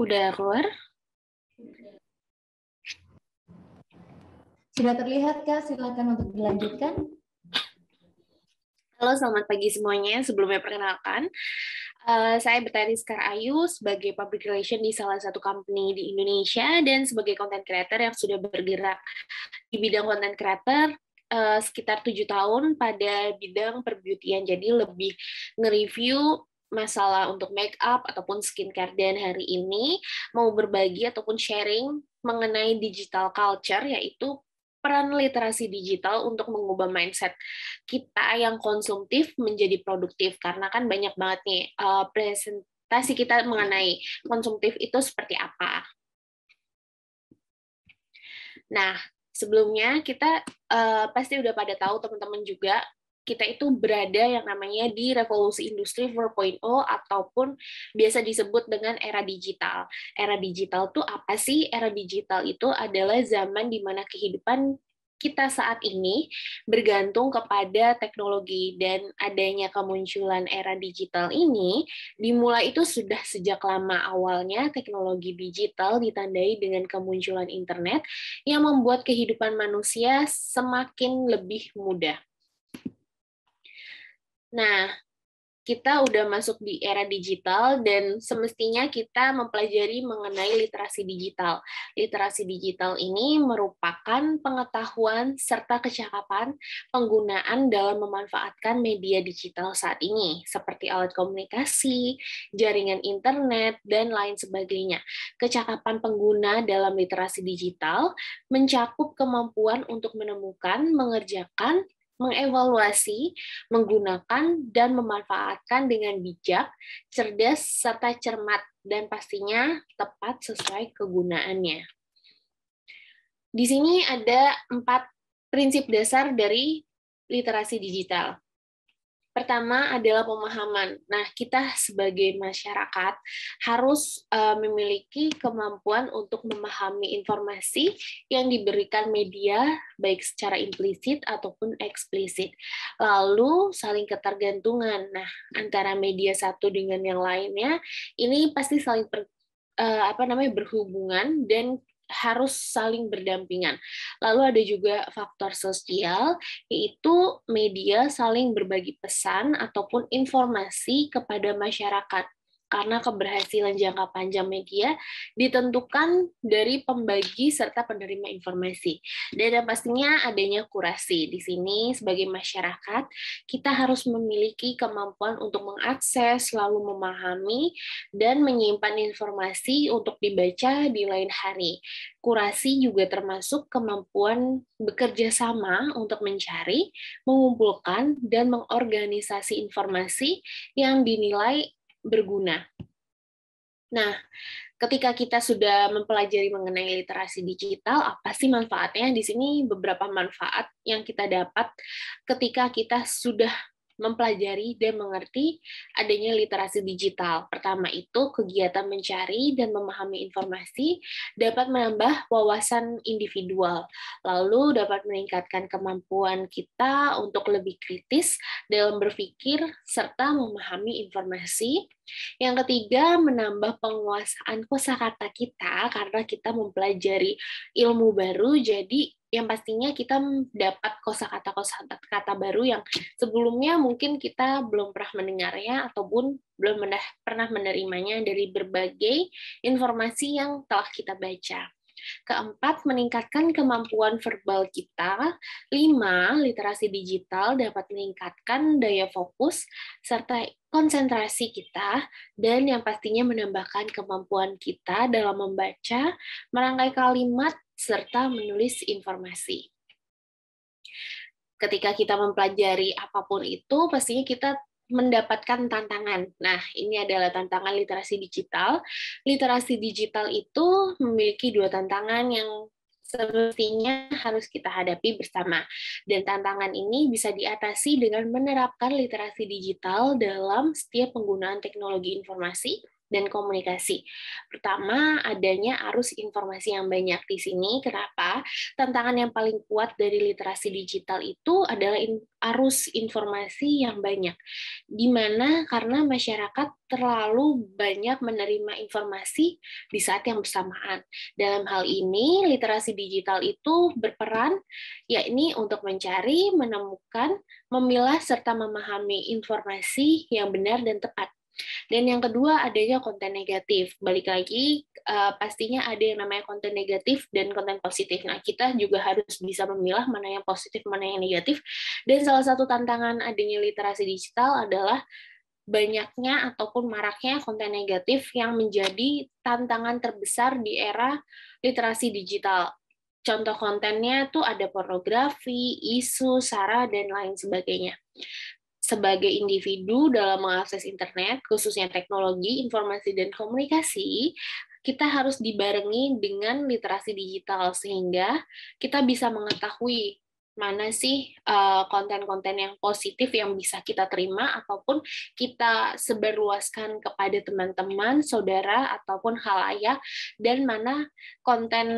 Udah keluar? Sudah terlihat Kak, silakan untuk dilanjutkan. Halo, selamat pagi semuanya. Sebelumnya perkenalkan, uh, saya Betari Sekar Ayu sebagai public relation di salah satu company di Indonesia dan sebagai content creator yang sudah bergerak di bidang content creator uh, sekitar tujuh tahun pada bidang perbeautyan. Jadi lebih nge-review masalah untuk make up ataupun skincare dan hari ini mau berbagi ataupun sharing mengenai digital culture yaitu peran literasi digital untuk mengubah mindset kita yang konsumtif menjadi produktif karena kan banyak banget nih uh, presentasi kita mengenai konsumtif itu seperti apa. Nah, sebelumnya kita uh, pasti udah pada tahu teman-teman juga kita itu berada yang namanya di revolusi industri 4.0 ataupun biasa disebut dengan era digital. Era digital itu apa sih? Era digital itu adalah zaman di mana kehidupan kita saat ini bergantung kepada teknologi dan adanya kemunculan era digital ini dimulai itu sudah sejak lama awalnya teknologi digital ditandai dengan kemunculan internet yang membuat kehidupan manusia semakin lebih mudah Nah, kita udah masuk di era digital dan semestinya kita mempelajari mengenai literasi digital. Literasi digital ini merupakan pengetahuan serta kecakapan penggunaan dalam memanfaatkan media digital saat ini seperti alat komunikasi, jaringan internet dan lain sebagainya. Kecakapan pengguna dalam literasi digital mencakup kemampuan untuk menemukan, mengerjakan mengevaluasi, menggunakan, dan memanfaatkan dengan bijak, cerdas, serta cermat, dan pastinya tepat sesuai kegunaannya. Di sini ada empat prinsip dasar dari literasi digital. Pertama adalah pemahaman. Nah, kita sebagai masyarakat harus uh, memiliki kemampuan untuk memahami informasi yang diberikan media, baik secara implisit ataupun eksplisit. Lalu, saling ketergantungan. Nah, antara media satu dengan yang lainnya, ini pasti saling per, uh, apa namanya berhubungan dan harus saling berdampingan. Lalu ada juga faktor sosial, yaitu media saling berbagi pesan ataupun informasi kepada masyarakat karena keberhasilan jangka panjang media ditentukan dari pembagi serta penerima informasi. Dan yang pastinya adanya kurasi. Di sini sebagai masyarakat, kita harus memiliki kemampuan untuk mengakses, lalu memahami, dan menyimpan informasi untuk dibaca di lain hari. Kurasi juga termasuk kemampuan bekerja sama untuk mencari, mengumpulkan, dan mengorganisasi informasi yang dinilai berguna. Nah, ketika kita sudah mempelajari mengenai literasi digital, apa sih manfaatnya? Di sini beberapa manfaat yang kita dapat ketika kita sudah mempelajari dan mengerti adanya literasi digital. Pertama itu kegiatan mencari dan memahami informasi dapat menambah wawasan individual, lalu dapat meningkatkan kemampuan kita untuk lebih kritis dalam berpikir serta memahami informasi. Yang ketiga, menambah penguasaan kosakata kita karena kita mempelajari ilmu baru jadi yang pastinya kita dapat kosakata kosakata baru yang sebelumnya mungkin kita belum pernah mendengarnya ataupun belum pernah menerimanya dari berbagai informasi yang telah kita baca. Keempat, meningkatkan kemampuan verbal kita. Lima, literasi digital dapat meningkatkan daya fokus serta konsentrasi kita dan yang pastinya menambahkan kemampuan kita dalam membaca, merangkai kalimat, serta menulis informasi. Ketika kita mempelajari apapun itu, pastinya kita mendapatkan tantangan. Nah, ini adalah tantangan literasi digital. Literasi digital itu memiliki dua tantangan yang semestinya harus kita hadapi bersama. Dan tantangan ini bisa diatasi dengan menerapkan literasi digital dalam setiap penggunaan teknologi informasi, dan komunikasi. Pertama, adanya arus informasi yang banyak di sini. Kenapa? Tantangan yang paling kuat dari literasi digital itu adalah arus informasi yang banyak. Di mana karena masyarakat terlalu banyak menerima informasi di saat yang bersamaan. Dalam hal ini, literasi digital itu berperan yakni untuk mencari, menemukan, memilah serta memahami informasi yang benar dan tepat dan yang kedua adanya konten negatif. Balik lagi uh, pastinya ada yang namanya konten negatif dan konten positif. Nah, kita juga harus bisa memilah mana yang positif, mana yang negatif. Dan salah satu tantangan adanya literasi digital adalah banyaknya ataupun maraknya konten negatif yang menjadi tantangan terbesar di era literasi digital. Contoh kontennya tuh ada pornografi, isu, sara, dan lain sebagainya sebagai individu dalam mengakses internet, khususnya teknologi, informasi, dan komunikasi, kita harus dibarengi dengan literasi digital sehingga kita bisa mengetahui mana sih eh, konten-konten uh, yang positif yang bisa kita terima ataupun kita seberluaskan kepada teman-teman, saudara ataupun halayak dan mana konten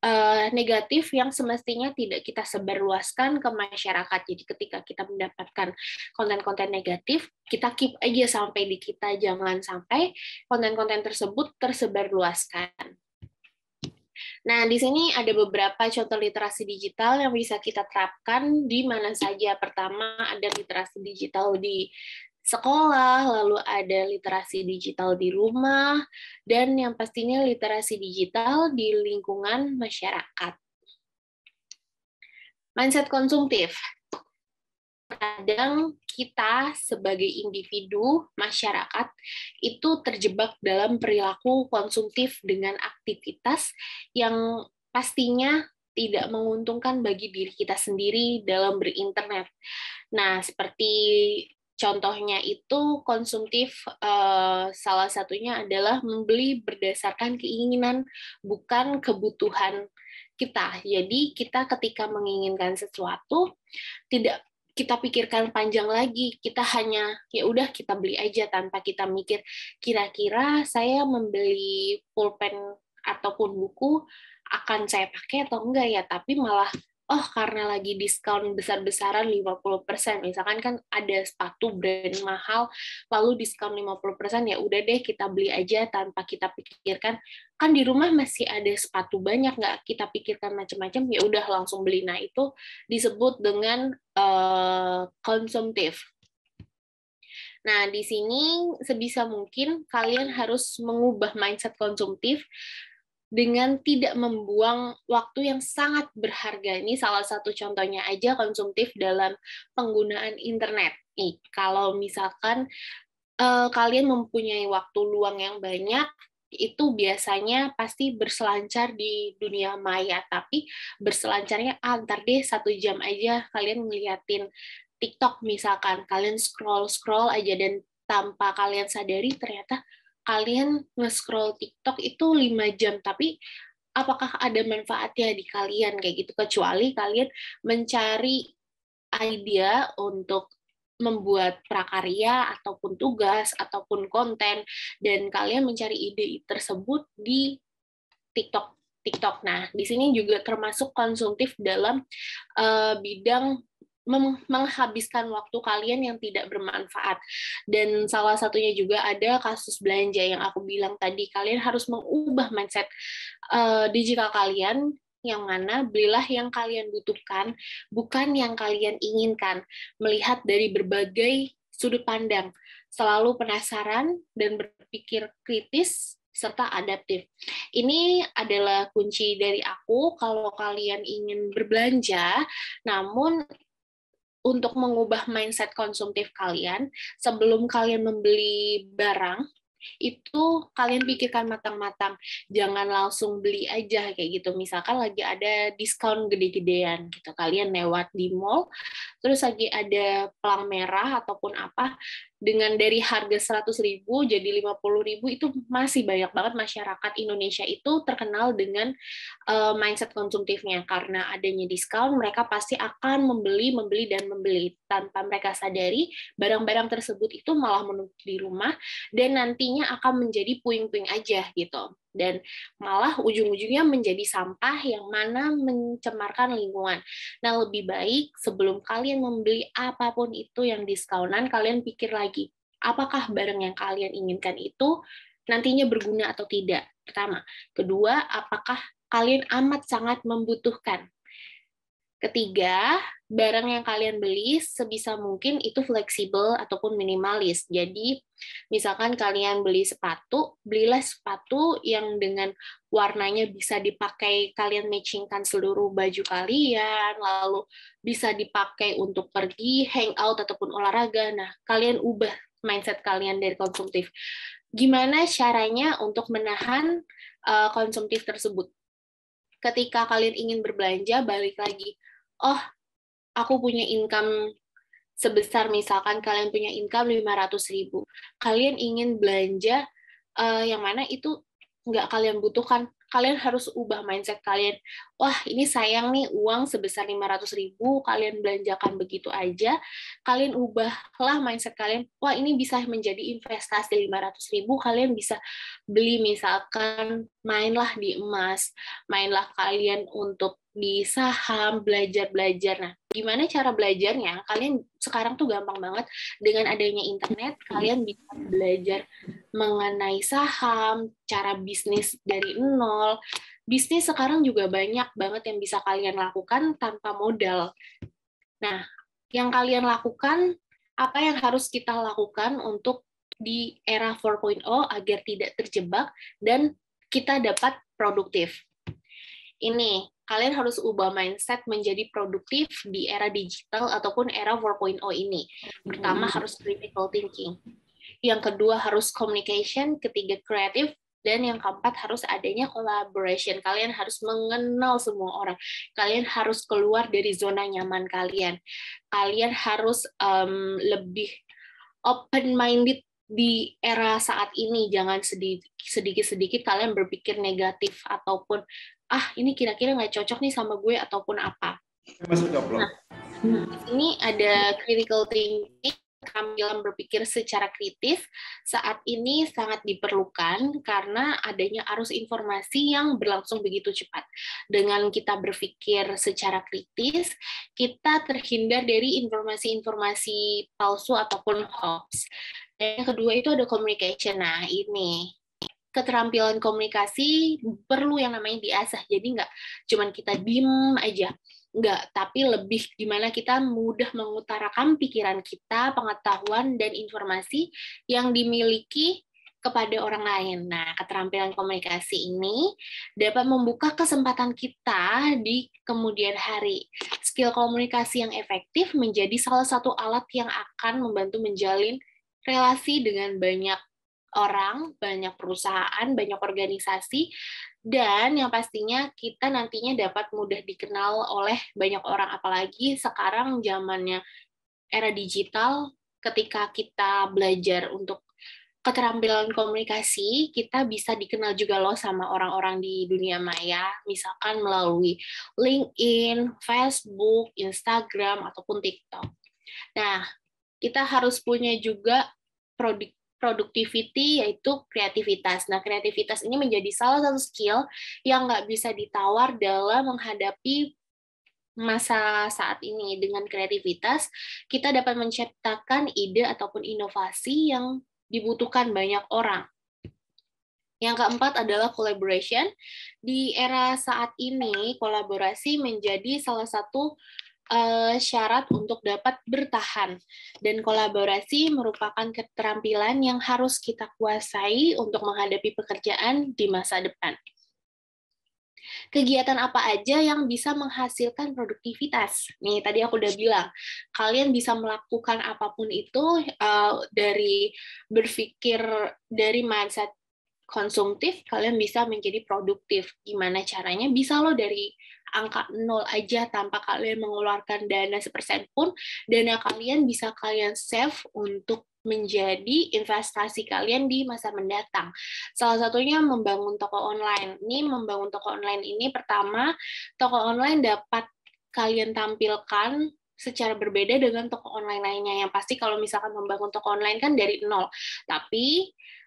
uh, negatif yang semestinya tidak kita seberluaskan ke masyarakat. Jadi ketika kita mendapatkan konten-konten negatif, kita keep aja sampai di kita, jangan sampai konten-konten tersebut tersebarluaskan. Nah, di sini ada beberapa contoh literasi digital yang bisa kita terapkan di mana saja. Pertama, ada literasi digital di sekolah, lalu ada literasi digital di rumah, dan yang pastinya literasi digital di lingkungan masyarakat. Mindset konsumtif kadang kita sebagai individu, masyarakat itu terjebak dalam perilaku konsumtif dengan aktivitas yang pastinya tidak menguntungkan bagi diri kita sendiri dalam berinternet. Nah, seperti contohnya itu konsumtif eh, salah satunya adalah membeli berdasarkan keinginan bukan kebutuhan kita. Jadi kita ketika menginginkan sesuatu tidak kita pikirkan panjang lagi. Kita hanya ya udah kita beli aja tanpa kita mikir kira-kira saya membeli pulpen ataupun buku akan saya pakai atau enggak ya, tapi malah oh karena lagi diskon besar-besaran 50%. Misalkan kan ada sepatu brand mahal, lalu diskon 50%, ya udah deh kita beli aja tanpa kita pikirkan, kan di rumah masih ada sepatu banyak, nggak kita pikirkan macam-macam, ya udah langsung beli. Nah itu disebut dengan uh, konsumtif. Nah, di sini sebisa mungkin kalian harus mengubah mindset konsumtif dengan tidak membuang waktu yang sangat berharga. Ini salah satu contohnya aja konsumtif dalam penggunaan internet. Nih, kalau misalkan eh, kalian mempunyai waktu luang yang banyak, itu biasanya pasti berselancar di dunia maya, tapi berselancarnya ah, ntar deh satu jam aja kalian ngeliatin TikTok misalkan, kalian scroll-scroll aja dan tanpa kalian sadari ternyata kalian nge-scroll TikTok itu 5 jam, tapi apakah ada manfaatnya di kalian kayak gitu kecuali kalian mencari ide untuk membuat prakarya ataupun tugas ataupun konten dan kalian mencari ide tersebut di TikTok TikTok. Nah, di sini juga termasuk konsumtif dalam uh, bidang menghabiskan waktu kalian yang tidak bermanfaat. Dan salah satunya juga ada kasus belanja yang aku bilang tadi, kalian harus mengubah mindset uh, digital kalian yang mana belilah yang kalian butuhkan, bukan yang kalian inginkan. Melihat dari berbagai sudut pandang, selalu penasaran dan berpikir kritis serta adaptif. Ini adalah kunci dari aku kalau kalian ingin berbelanja, namun untuk mengubah mindset konsumtif kalian sebelum kalian membeli barang itu kalian pikirkan matang-matang. Jangan langsung beli aja kayak gitu. Misalkan lagi ada diskon gede-gedean gitu. Kalian lewat di mall, terus lagi ada pelang merah ataupun apa, dengan dari harga 100 jadi 50.000 itu masih banyak banget masyarakat Indonesia itu terkenal dengan uh, mindset konsumtifnya. Karena adanya diskon, mereka pasti akan membeli, membeli, dan membeli. Tanpa mereka sadari, barang-barang tersebut itu malah menumpuk di rumah, dan nantinya nantinya akan menjadi puing-puing aja gitu. Dan malah ujung-ujungnya menjadi sampah yang mana mencemarkan lingkungan. Nah, lebih baik sebelum kalian membeli apapun itu yang diskonan, kalian pikir lagi, apakah barang yang kalian inginkan itu nantinya berguna atau tidak? Pertama, kedua, apakah kalian amat sangat membutuhkan? Ketiga, barang yang kalian beli sebisa mungkin itu fleksibel ataupun minimalis. Jadi, misalkan kalian beli sepatu, belilah sepatu yang dengan warnanya bisa dipakai, kalian matchingkan seluruh baju kalian, lalu bisa dipakai untuk pergi, hangout, ataupun olahraga. Nah, kalian ubah mindset kalian dari konsumtif. Gimana caranya untuk menahan eh, konsumtif tersebut? ketika kalian ingin berbelanja balik lagi oh aku punya income sebesar misalkan kalian punya income 500 ribu, kalian ingin belanja uh, yang mana itu nggak kalian butuhkan, kalian harus ubah mindset kalian. Wah, ini sayang nih uang sebesar 500 ribu, kalian belanjakan begitu aja. Kalian ubahlah mindset kalian. Wah, ini bisa menjadi investasi 500 ribu, kalian bisa beli misalkan mainlah di emas, mainlah kalian untuk di saham, belajar-belajar. Nah, gimana cara belajarnya kalian sekarang tuh gampang banget dengan adanya internet kalian bisa belajar mengenai saham cara bisnis dari nol bisnis sekarang juga banyak banget yang bisa kalian lakukan tanpa modal nah yang kalian lakukan apa yang harus kita lakukan untuk di era 4.0 agar tidak terjebak dan kita dapat produktif ini kalian harus ubah mindset menjadi produktif di era digital ataupun era 4.0 ini. Pertama hmm. harus critical thinking. Yang kedua harus communication, ketiga kreatif, dan yang keempat harus adanya collaboration. Kalian harus mengenal semua orang. Kalian harus keluar dari zona nyaman kalian. Kalian harus um, lebih open minded di era saat ini jangan sedikit-sedikit kalian berpikir negatif ataupun ah ini kira-kira nggak cocok nih sama gue ataupun apa. Nah, nah, ini ada critical thinking keterampilan berpikir secara kritis saat ini sangat diperlukan karena adanya arus informasi yang berlangsung begitu cepat. Dengan kita berpikir secara kritis, kita terhindar dari informasi-informasi palsu ataupun hoax. yang kedua itu ada communication. Nah, ini keterampilan komunikasi perlu yang namanya diasah. Jadi nggak cuma kita diem aja. Nggak, tapi lebih gimana kita mudah mengutarakan pikiran kita, pengetahuan, dan informasi yang dimiliki kepada orang lain. Nah, keterampilan komunikasi ini dapat membuka kesempatan kita di kemudian hari. Skill komunikasi yang efektif menjadi salah satu alat yang akan membantu menjalin relasi dengan banyak orang, banyak perusahaan, banyak organisasi, dan yang pastinya kita nantinya dapat mudah dikenal oleh banyak orang, apalagi sekarang zamannya era digital, ketika kita belajar untuk keterampilan komunikasi, kita bisa dikenal juga loh sama orang-orang di dunia maya, misalkan melalui LinkedIn, Facebook, Instagram, ataupun TikTok. Nah, kita harus punya juga produk productivity yaitu kreativitas. Nah, kreativitas ini menjadi salah satu skill yang nggak bisa ditawar dalam menghadapi masa saat ini. Dengan kreativitas, kita dapat menciptakan ide ataupun inovasi yang dibutuhkan banyak orang. Yang keempat adalah collaboration. Di era saat ini, kolaborasi menjadi salah satu uh, syarat untuk dapat bertahan dan kolaborasi merupakan keterampilan yang harus kita kuasai untuk menghadapi pekerjaan di masa depan. Kegiatan apa aja yang bisa menghasilkan produktivitas? Nih, tadi aku udah bilang, kalian bisa melakukan apapun itu uh, dari berpikir dari mindset konsumtif, kalian bisa menjadi produktif. Gimana caranya? Bisa loh dari angka nol aja tanpa kalian mengeluarkan dana sepersen pun, dana kalian bisa kalian save untuk menjadi investasi kalian di masa mendatang. Salah satunya membangun toko online. Ini membangun toko online ini pertama, toko online dapat kalian tampilkan secara berbeda dengan toko online lainnya yang pasti kalau misalkan membangun toko online kan dari nol. Tapi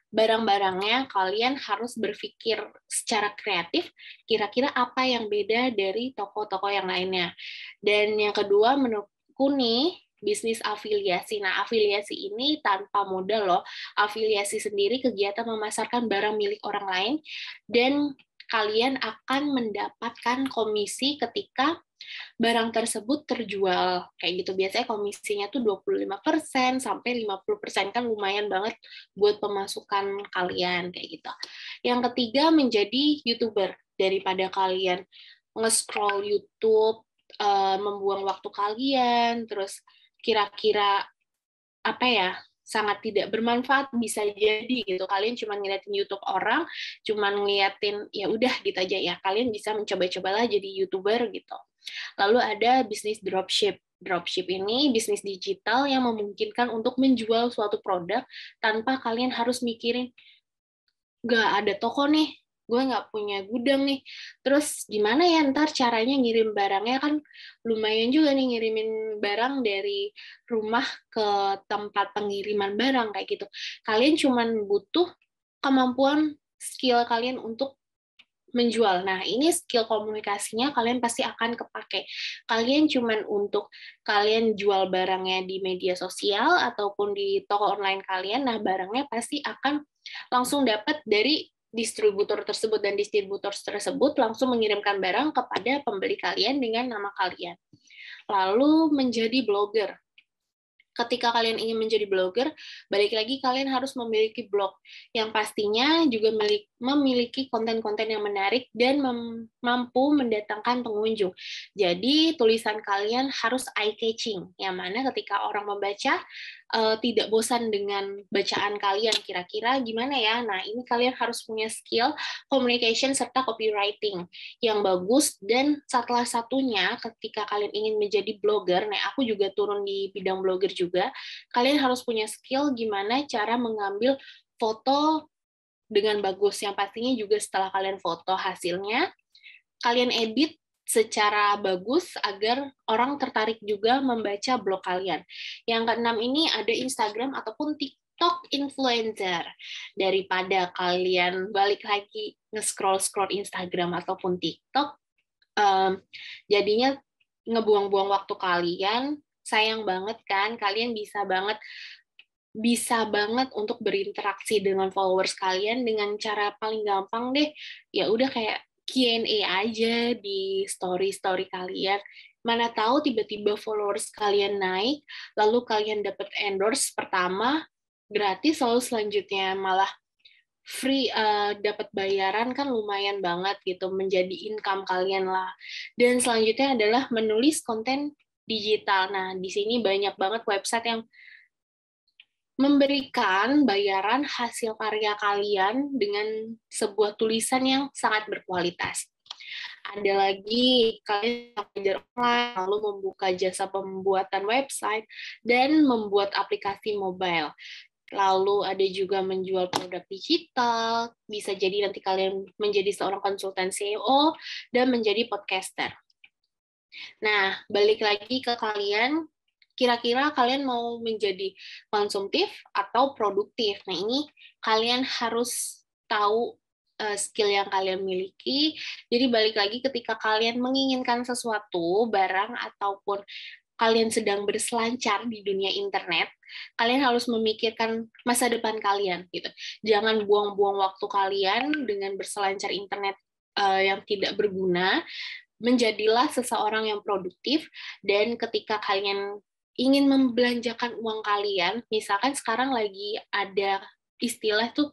barang-barangnya kalian harus berpikir secara kreatif kira-kira apa yang beda dari toko-toko yang lainnya. Dan yang kedua menurutku nih bisnis afiliasi. Nah, afiliasi ini tanpa modal loh. Afiliasi sendiri kegiatan memasarkan barang milik orang lain dan kalian akan mendapatkan komisi ketika barang tersebut terjual kayak gitu biasanya komisinya tuh 25% sampai 50% kan lumayan banget buat pemasukan kalian kayak gitu. Yang ketiga menjadi YouTuber daripada kalian nge-scroll YouTube uh, membuang waktu kalian terus kira-kira apa ya sangat tidak bermanfaat bisa jadi gitu kalian cuma ngeliatin YouTube orang cuma ngeliatin ya udah gitu aja ya kalian bisa mencoba-cobalah jadi youtuber gitu Lalu ada bisnis dropship. Dropship ini bisnis digital yang memungkinkan untuk menjual suatu produk tanpa kalian harus mikirin, nggak ada toko nih, gue nggak punya gudang nih. Terus gimana ya ntar caranya ngirim barangnya kan lumayan juga nih ngirimin barang dari rumah ke tempat pengiriman barang kayak gitu. Kalian cuman butuh kemampuan skill kalian untuk menjual. Nah, ini skill komunikasinya kalian pasti akan kepake. Kalian cuman untuk kalian jual barangnya di media sosial ataupun di toko online kalian, nah barangnya pasti akan langsung dapat dari distributor tersebut dan distributor tersebut langsung mengirimkan barang kepada pembeli kalian dengan nama kalian. Lalu menjadi blogger ketika kalian ingin menjadi blogger, balik lagi kalian harus memiliki blog yang pastinya juga milik memiliki konten-konten yang menarik dan mampu mendatangkan pengunjung. Jadi tulisan kalian harus eye catching, yang mana ketika orang membaca uh, tidak bosan dengan bacaan kalian. Kira-kira gimana ya? Nah ini kalian harus punya skill communication serta copywriting yang bagus dan setelah satunya ketika kalian ingin menjadi blogger, nah aku juga turun di bidang blogger juga, kalian harus punya skill gimana cara mengambil foto dengan bagus. Yang pastinya juga setelah kalian foto hasilnya, kalian edit secara bagus agar orang tertarik juga membaca blog kalian. Yang keenam ini ada Instagram ataupun TikTok influencer. Daripada kalian balik lagi nge-scroll-scroll Instagram ataupun TikTok, um, jadinya ngebuang-buang waktu kalian, sayang banget kan, kalian bisa banget bisa banget untuk berinteraksi dengan followers kalian dengan cara paling gampang deh ya udah kayak Q&A aja di story-story kalian. Mana tahu tiba-tiba followers kalian naik, lalu kalian dapat endorse pertama gratis, lalu selanjutnya malah free uh, eh, dapat bayaran kan lumayan banget gitu menjadi income kalian lah. Dan selanjutnya adalah menulis konten digital. Nah, di sini banyak banget website yang memberikan bayaran hasil karya kalian dengan sebuah tulisan yang sangat berkualitas. Ada lagi kalian belajar online, lalu membuka jasa pembuatan website dan membuat aplikasi mobile. Lalu ada juga menjual produk digital, bisa jadi nanti kalian menjadi seorang konsultan SEO dan menjadi podcaster. Nah, balik lagi ke kalian kira-kira kalian mau menjadi konsumtif atau produktif. Nah, ini kalian harus tahu eh, skill yang kalian miliki. Jadi balik lagi ketika kalian menginginkan sesuatu, barang ataupun kalian sedang berselancar di dunia internet, kalian harus memikirkan masa depan kalian gitu. Jangan buang-buang waktu kalian dengan berselancar internet uh, yang tidak berguna menjadilah seseorang yang produktif dan ketika kalian ingin membelanjakan uang kalian, misalkan sekarang lagi ada istilah tuh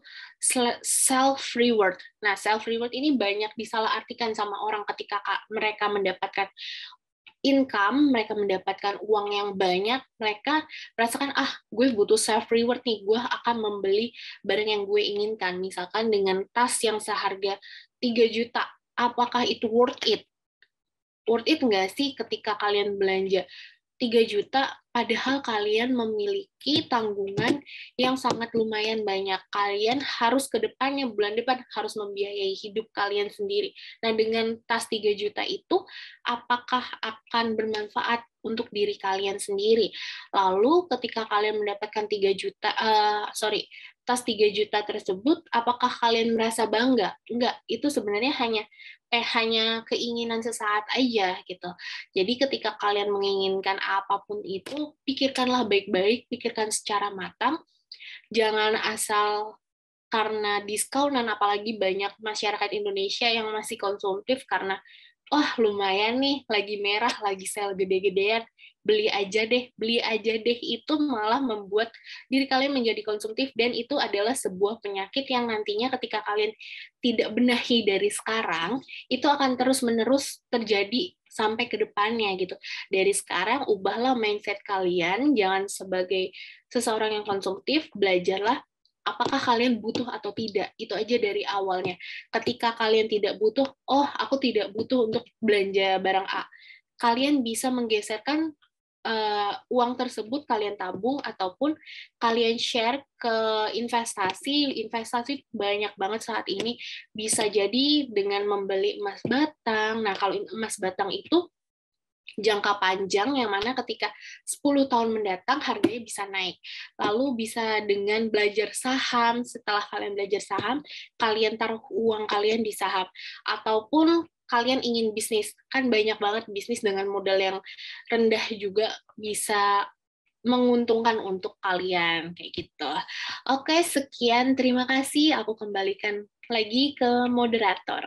self reward. Nah, self reward ini banyak disalahartikan sama orang ketika mereka mendapatkan income, mereka mendapatkan uang yang banyak, mereka merasakan, ah, gue butuh self-reward nih, gue akan membeli barang yang gue inginkan, misalkan dengan tas yang seharga 3 juta, apakah itu worth it? Worth it nggak sih ketika kalian belanja 3 juta padahal kalian memiliki tanggungan yang sangat lumayan banyak. Kalian harus ke depannya bulan depan harus membiayai hidup kalian sendiri. Nah, dengan tas 3 juta itu apakah akan bermanfaat untuk diri kalian sendiri. Lalu ketika kalian mendapatkan 3 juta, uh, sorry, tas 3 juta tersebut, apakah kalian merasa bangga? Enggak, itu sebenarnya hanya eh hanya keinginan sesaat aja gitu. Jadi ketika kalian menginginkan apapun itu, pikirkanlah baik-baik, pikirkan secara matang. Jangan asal karena diskonan, apalagi banyak masyarakat Indonesia yang masih konsumtif karena oh lumayan nih lagi merah lagi sel gede-gedean beli aja deh beli aja deh itu malah membuat diri kalian menjadi konsumtif dan itu adalah sebuah penyakit yang nantinya ketika kalian tidak benahi dari sekarang itu akan terus menerus terjadi sampai ke depannya gitu. Dari sekarang ubahlah mindset kalian, jangan sebagai seseorang yang konsumtif, belajarlah apakah kalian butuh atau tidak itu aja dari awalnya ketika kalian tidak butuh oh aku tidak butuh untuk belanja barang A kalian bisa menggeserkan uh, uang tersebut kalian tabung ataupun kalian share ke investasi investasi banyak banget saat ini bisa jadi dengan membeli emas batang nah kalau emas batang itu jangka panjang yang mana ketika 10 tahun mendatang harganya bisa naik. Lalu bisa dengan belajar saham, setelah kalian belajar saham, kalian taruh uang kalian di saham ataupun kalian ingin bisnis. Kan banyak banget bisnis dengan modal yang rendah juga bisa menguntungkan untuk kalian kayak gitu. Oke, sekian terima kasih. Aku kembalikan lagi ke moderator.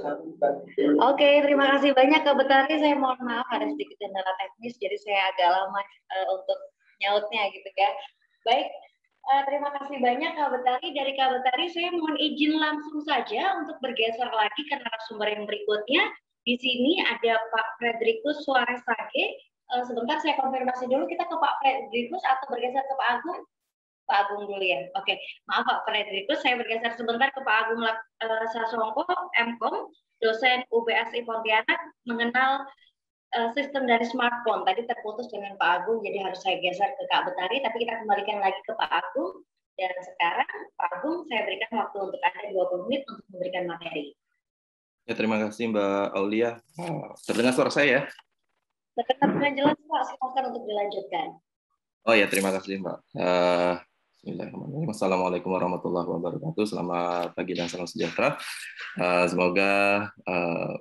Oke, okay, terima kasih banyak Kak Betari. Saya mohon maaf ada sedikit kendala teknis, jadi saya agak lama uh, untuk nyautnya gitu ya. Baik, uh, terima kasih banyak Kak Betari. Dari Kak Betari, saya mohon izin langsung saja untuk bergeser lagi ke narasumber yang berikutnya. Di sini ada Pak Frederikus Suarez Sage. Uh, sebentar, saya konfirmasi dulu kita ke Pak Frederikus atau bergeser ke Pak Agung. Pak Agung dulu ya. Oke, maaf Pak Frederikus, saya bergeser sebentar ke Pak Agung eh, Sasongko, MKOM, dosen UBSI Pontianak, mengenal eh, sistem dari smartphone. Tadi terputus dengan Pak Agung, jadi harus saya geser ke Kak Betari, tapi kita kembalikan lagi ke Pak Agung. Dan sekarang, Pak Agung, saya berikan waktu untuk Anda 20 menit untuk memberikan materi. Ya, terima kasih Mbak Aulia. Terdengar suara saya ya? Terdengar dengan jelas, Pak. Silakan untuk dilanjutkan. Oh ya, terima kasih Mbak. Uh, Bismillahirrahmanirrahim. Assalamualaikum warahmatullahi wabarakatuh. Selamat pagi dan salam sejahtera. Eh, semoga eh,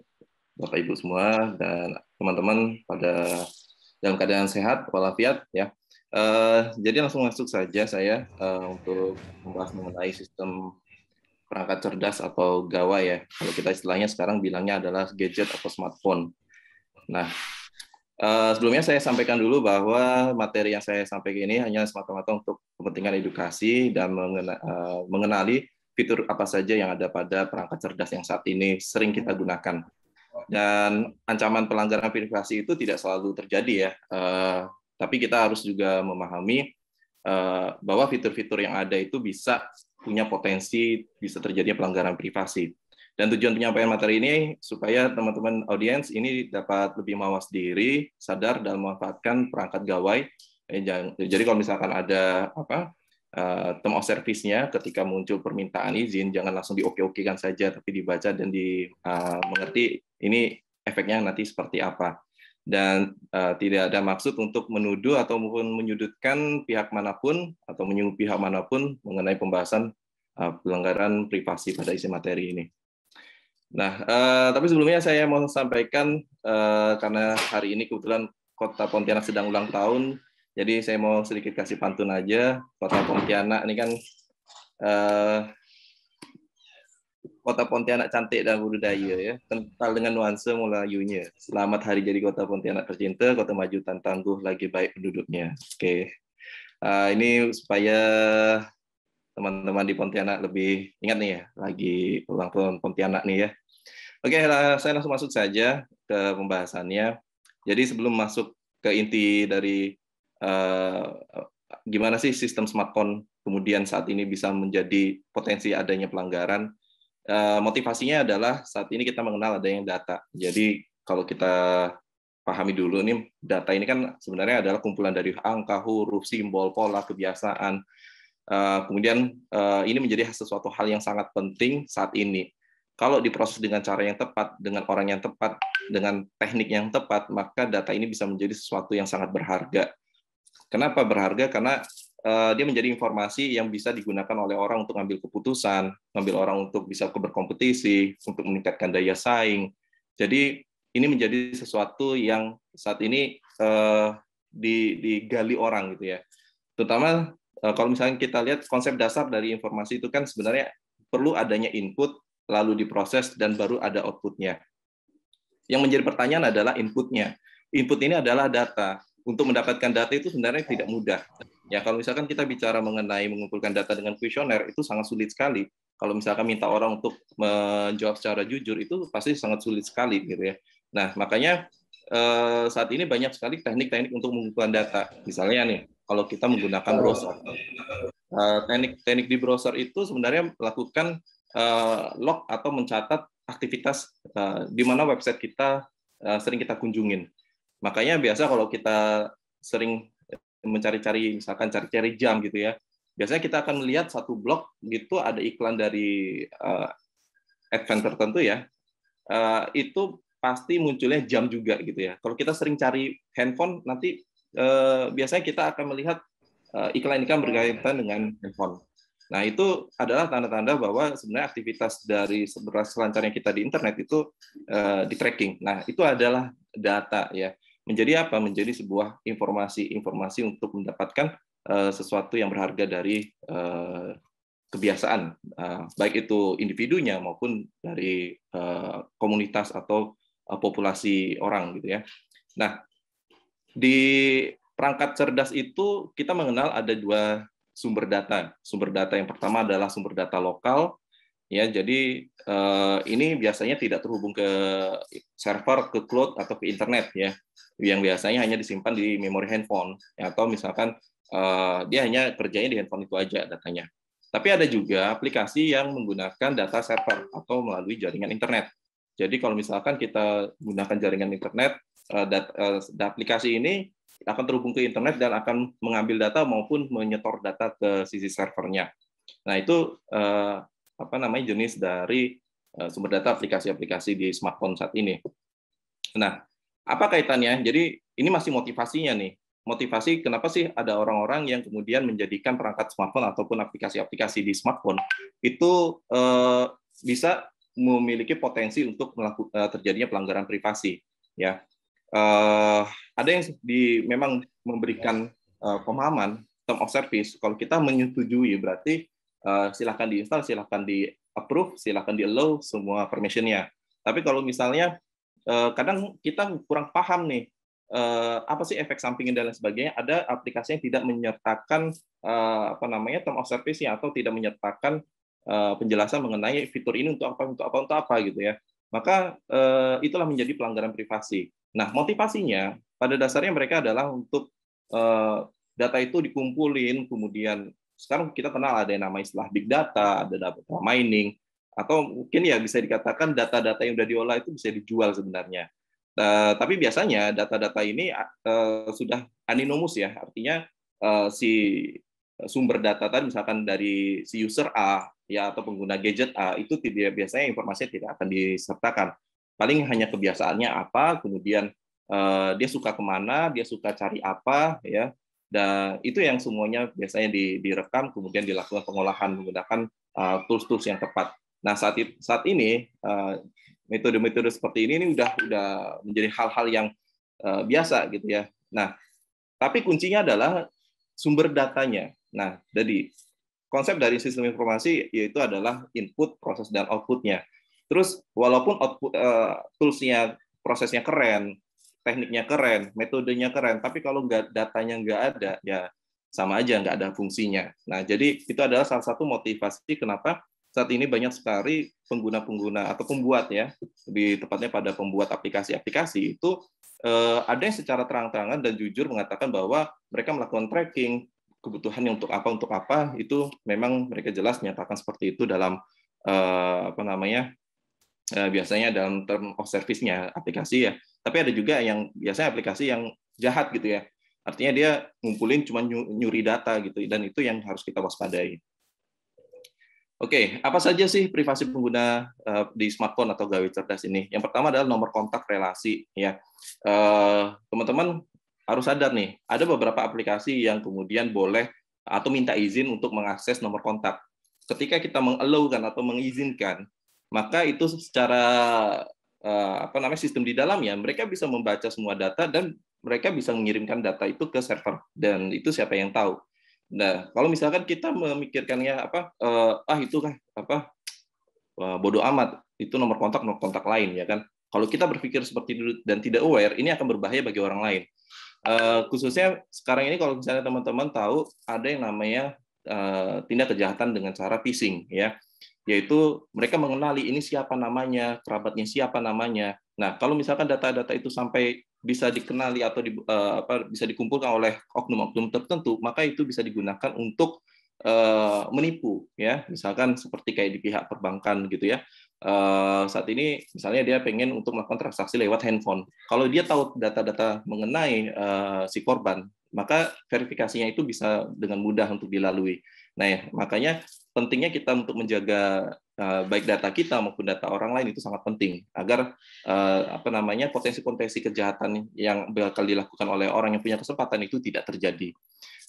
Bapak Ibu semua dan teman-teman pada dalam keadaan sehat walafiat ya. Eh, jadi langsung masuk saja saya untuk membahas mengenai sistem perangkat cerdas atau gawai ya. Kalau kita istilahnya sekarang bilangnya adalah gadget atau smartphone. Nah, Eh, sebelumnya saya sampaikan dulu bahwa materi yang saya sampaikan ini hanya semata-mata untuk kepentingan edukasi dan eh, mengenali fitur apa saja yang ada pada perangkat cerdas yang saat ini sering kita gunakan. Dan ancaman pelanggaran privasi itu tidak selalu terjadi ya, uh, tapi kita harus juga memahami uh, bahwa fitur-fitur yang ada itu bisa punya potensi bisa terjadinya pelanggaran privasi. Dan tujuan penyampaian materi ini supaya teman-teman audiens ini dapat lebih mawas diri, sadar dan memanfaatkan perangkat gawai. Eh, jadi kalau misalkan ada apa uh, term of service-nya ketika muncul permintaan izin jangan langsung di oke okekan saja tapi dibaca dan di eh, mengerti ini efeknya nanti seperti apa dan uh, tidak ada maksud untuk menuduh ataupun menyudutkan pihak manapun atau menyinggung pihak manapun mengenai pembahasan uh, pelanggaran privasi pada isi materi ini. Nah, eh, tapi sebelumnya saya mau sampaikan eh, karena hari ini kebetulan Kota Pontianak sedang ulang tahun, jadi saya mau sedikit kasih pantun aja. Kota Pontianak ini kan eh, Kota Pontianak cantik dan budaya ya, kental dengan nuansa Melayunya. Selamat hari jadi Kota Pontianak tercinta, Kota maju dan tangguh lagi baik penduduknya. Oke, okay. eh, ini supaya teman-teman di Pontianak lebih ingat nih ya, lagi ulang tahun Pontianak nih ya. Oke, saya langsung masuk saja ke pembahasannya. Jadi sebelum masuk ke inti dari uh, gimana sih sistem smartphone kemudian saat ini bisa menjadi potensi adanya pelanggaran, uh, motivasinya adalah saat ini kita mengenal adanya data. Jadi kalau kita pahami dulu nih data ini kan sebenarnya adalah kumpulan dari angka, huruf, simbol, pola, kebiasaan. Uh, kemudian uh, ini menjadi sesuatu hal yang sangat penting saat ini. Kalau diproses dengan cara yang tepat, dengan orang yang tepat, dengan teknik yang tepat, maka data ini bisa menjadi sesuatu yang sangat berharga. Kenapa berharga? Karena uh, dia menjadi informasi yang bisa digunakan oleh orang untuk ngambil keputusan, ngambil orang untuk bisa berkompetisi, untuk meningkatkan daya saing. Jadi ini menjadi sesuatu yang saat ini uh, digali orang gitu ya. Terutama eh, kalau misalnya kita lihat konsep dasar dari informasi itu kan sebenarnya perlu adanya input, lalu diproses, dan baru ada outputnya. Yang menjadi pertanyaan adalah inputnya. Input ini adalah data. Untuk mendapatkan data itu sebenarnya tidak mudah. Ya kalau misalkan kita bicara mengenai mengumpulkan data dengan kuesioner itu sangat sulit sekali. Kalau misalkan minta orang untuk menjawab secara jujur itu pasti sangat sulit sekali gitu ya. Nah makanya eh, saat ini banyak sekali teknik-teknik untuk mengumpulkan data. Misalnya nih, kalau kita menggunakan browser, eh, teknik-teknik di browser itu sebenarnya melakukan uh, log atau mencatat aktivitas uh, di mana website kita uh, sering kita kunjungin. Makanya biasa kalau kita sering mencari-cari misalkan cari-cari jam gitu ya. Biasanya kita akan melihat satu blog gitu ada iklan dari uh, advent tertentu ya. Uh, itu pasti munculnya jam juga gitu ya. Kalau kita sering cari handphone nanti uh, biasanya kita akan melihat iklan ini kan berkaitan dengan handphone. Nah, itu adalah tanda-tanda bahwa sebenarnya aktivitas dari seberapa lancarnya kita di internet itu uh, di tracking. Nah, itu adalah data ya. Menjadi apa? Menjadi sebuah informasi-informasi untuk mendapatkan uh, sesuatu yang berharga dari uh, kebiasaan, baik itu individunya maupun dari komunitas atau populasi orang gitu ya. Nah, di perangkat cerdas itu kita mengenal ada dua sumber data. Sumber data yang pertama adalah sumber data lokal, ya jadi eh, ini biasanya tidak terhubung ke server ke cloud atau ke internet ya yang biasanya hanya disimpan di memori handphone ya, atau misalkan eh, dia hanya kerjanya di handphone itu aja datanya tapi ada juga aplikasi yang menggunakan data server atau melalui jaringan internet jadi kalau misalkan kita gunakan jaringan internet eh, dat, eh, aplikasi ini akan terhubung ke internet dan akan mengambil data maupun menyetor data ke sisi servernya. Nah itu eh, apa namanya jenis dari eh, sumber data aplikasi-aplikasi di smartphone saat ini. Nah apa kaitannya? Jadi ini masih motivasinya nih. Motivasi kenapa sih ada orang-orang yang kemudian menjadikan perangkat smartphone ataupun aplikasi-aplikasi di smartphone itu eh, bisa memiliki potensi untuk melakukan eh, terjadinya pelanggaran privasi ya uh, ada yang di memang memberikan uh, pemahaman term of service. Kalau kita menyetujui berarti uh, eh, silahkan diinstal, silahkan di approve, silahkan di allow semua permissionnya. Tapi kalau misalnya uh, kadang kita kurang paham nih uh, apa sih efek sampingnya dan lain sebagainya. Ada aplikasi yang tidak menyertakan uh, apa namanya term of service ya atau tidak menyertakan uh, penjelasan mengenai fitur ini untuk apa untuk apa untuk apa gitu ya. Maka uh, itulah menjadi pelanggaran privasi. Nah, motivasinya pada dasarnya mereka adalah untuk eh, data itu dikumpulin, kemudian sekarang kita kenal ada yang namanya istilah big data, ada data mining, atau mungkin ya bisa dikatakan data-data yang sudah diolah itu bisa dijual sebenarnya. Eh, tapi biasanya data-data ini eh, sudah aninomus ya, artinya si sumber data tadi misalkan dari si user A ya atau pengguna gadget A itu tidak biasanya informasinya tidak akan disertakan paling hanya kebiasaannya apa, kemudian uh, dia suka kemana, dia suka cari apa, ya. Dan itu yang semuanya biasanya direkam, kemudian dilakukan pengolahan menggunakan eh, tools-tools yang tepat. Nah saat saat ini uh, metode-metode seperti ini ini udah udah menjadi hal-hal yang uh, biasa gitu ya. Nah tapi kuncinya adalah sumber datanya. Nah jadi konsep dari sistem informasi yaitu adalah input, proses dan outputnya. Terus walaupun output uh, toolsnya prosesnya keren, tekniknya keren, metodenya keren, tapi kalau nggak datanya nggak ada, ya sama aja nggak ada fungsinya. Nah, jadi itu adalah salah satu motivasi kenapa saat ini banyak sekali pengguna-pengguna atau pembuat ya, lebih tepatnya pada pembuat aplikasi-aplikasi itu eh, ada yang secara terang-terangan dan jujur mengatakan bahwa mereka melakukan tracking kebutuhan untuk apa untuk apa itu memang mereka jelas menyatakan seperti itu dalam eh, apa namanya Eh, biasanya dalam term of service-nya aplikasi ya. Tapi ada juga yang biasanya aplikasi yang jahat gitu ya. Artinya dia ngumpulin cuma nyuri data gitu dan itu yang harus kita waspadai. Oke, apa saja sih privasi pengguna eh, di smartphone atau gawai cerdas ini? Yang pertama adalah nomor kontak relasi ya. Eh, teman-teman harus sadar nih, ada beberapa aplikasi yang kemudian boleh atau minta izin untuk mengakses nomor kontak. Ketika kita mengeluhkan atau mengizinkan, maka itu secara uh, apa namanya sistem di dalamnya mereka bisa membaca semua data dan mereka bisa mengirimkan data itu ke server dan itu siapa yang tahu. Nah, kalau misalkan kita memikirkannya apa uh, ah itu kan apa uh, bodoh amat itu nomor kontak nomor kontak lain ya kan. Kalau kita berpikir seperti itu dan tidak aware ini akan berbahaya bagi orang lain. Uh, khususnya sekarang ini kalau misalnya teman-teman tahu ada yang namanya uh, tindak kejahatan dengan cara phishing ya yaitu mereka mengenali ini siapa namanya, kerabatnya siapa namanya. Nah, kalau misalkan data-data itu sampai bisa dikenali atau di, uh, apa, bisa dikumpulkan oleh oknum-oknum tertentu, maka itu bisa digunakan untuk uh, menipu, ya. Misalkan seperti kayak di pihak perbankan gitu ya. Uh, saat ini misalnya dia pengen untuk melakukan transaksi lewat handphone. Kalau dia tahu data-data mengenai uh, si korban, maka verifikasinya itu bisa dengan mudah untuk dilalui. Nah, ya, makanya pentingnya kita untuk menjaga uh, baik data kita maupun data orang lain itu sangat penting agar uh, apa namanya potensi-potensi kejahatan yang bakal dilakukan oleh orang yang punya kesempatan itu tidak terjadi.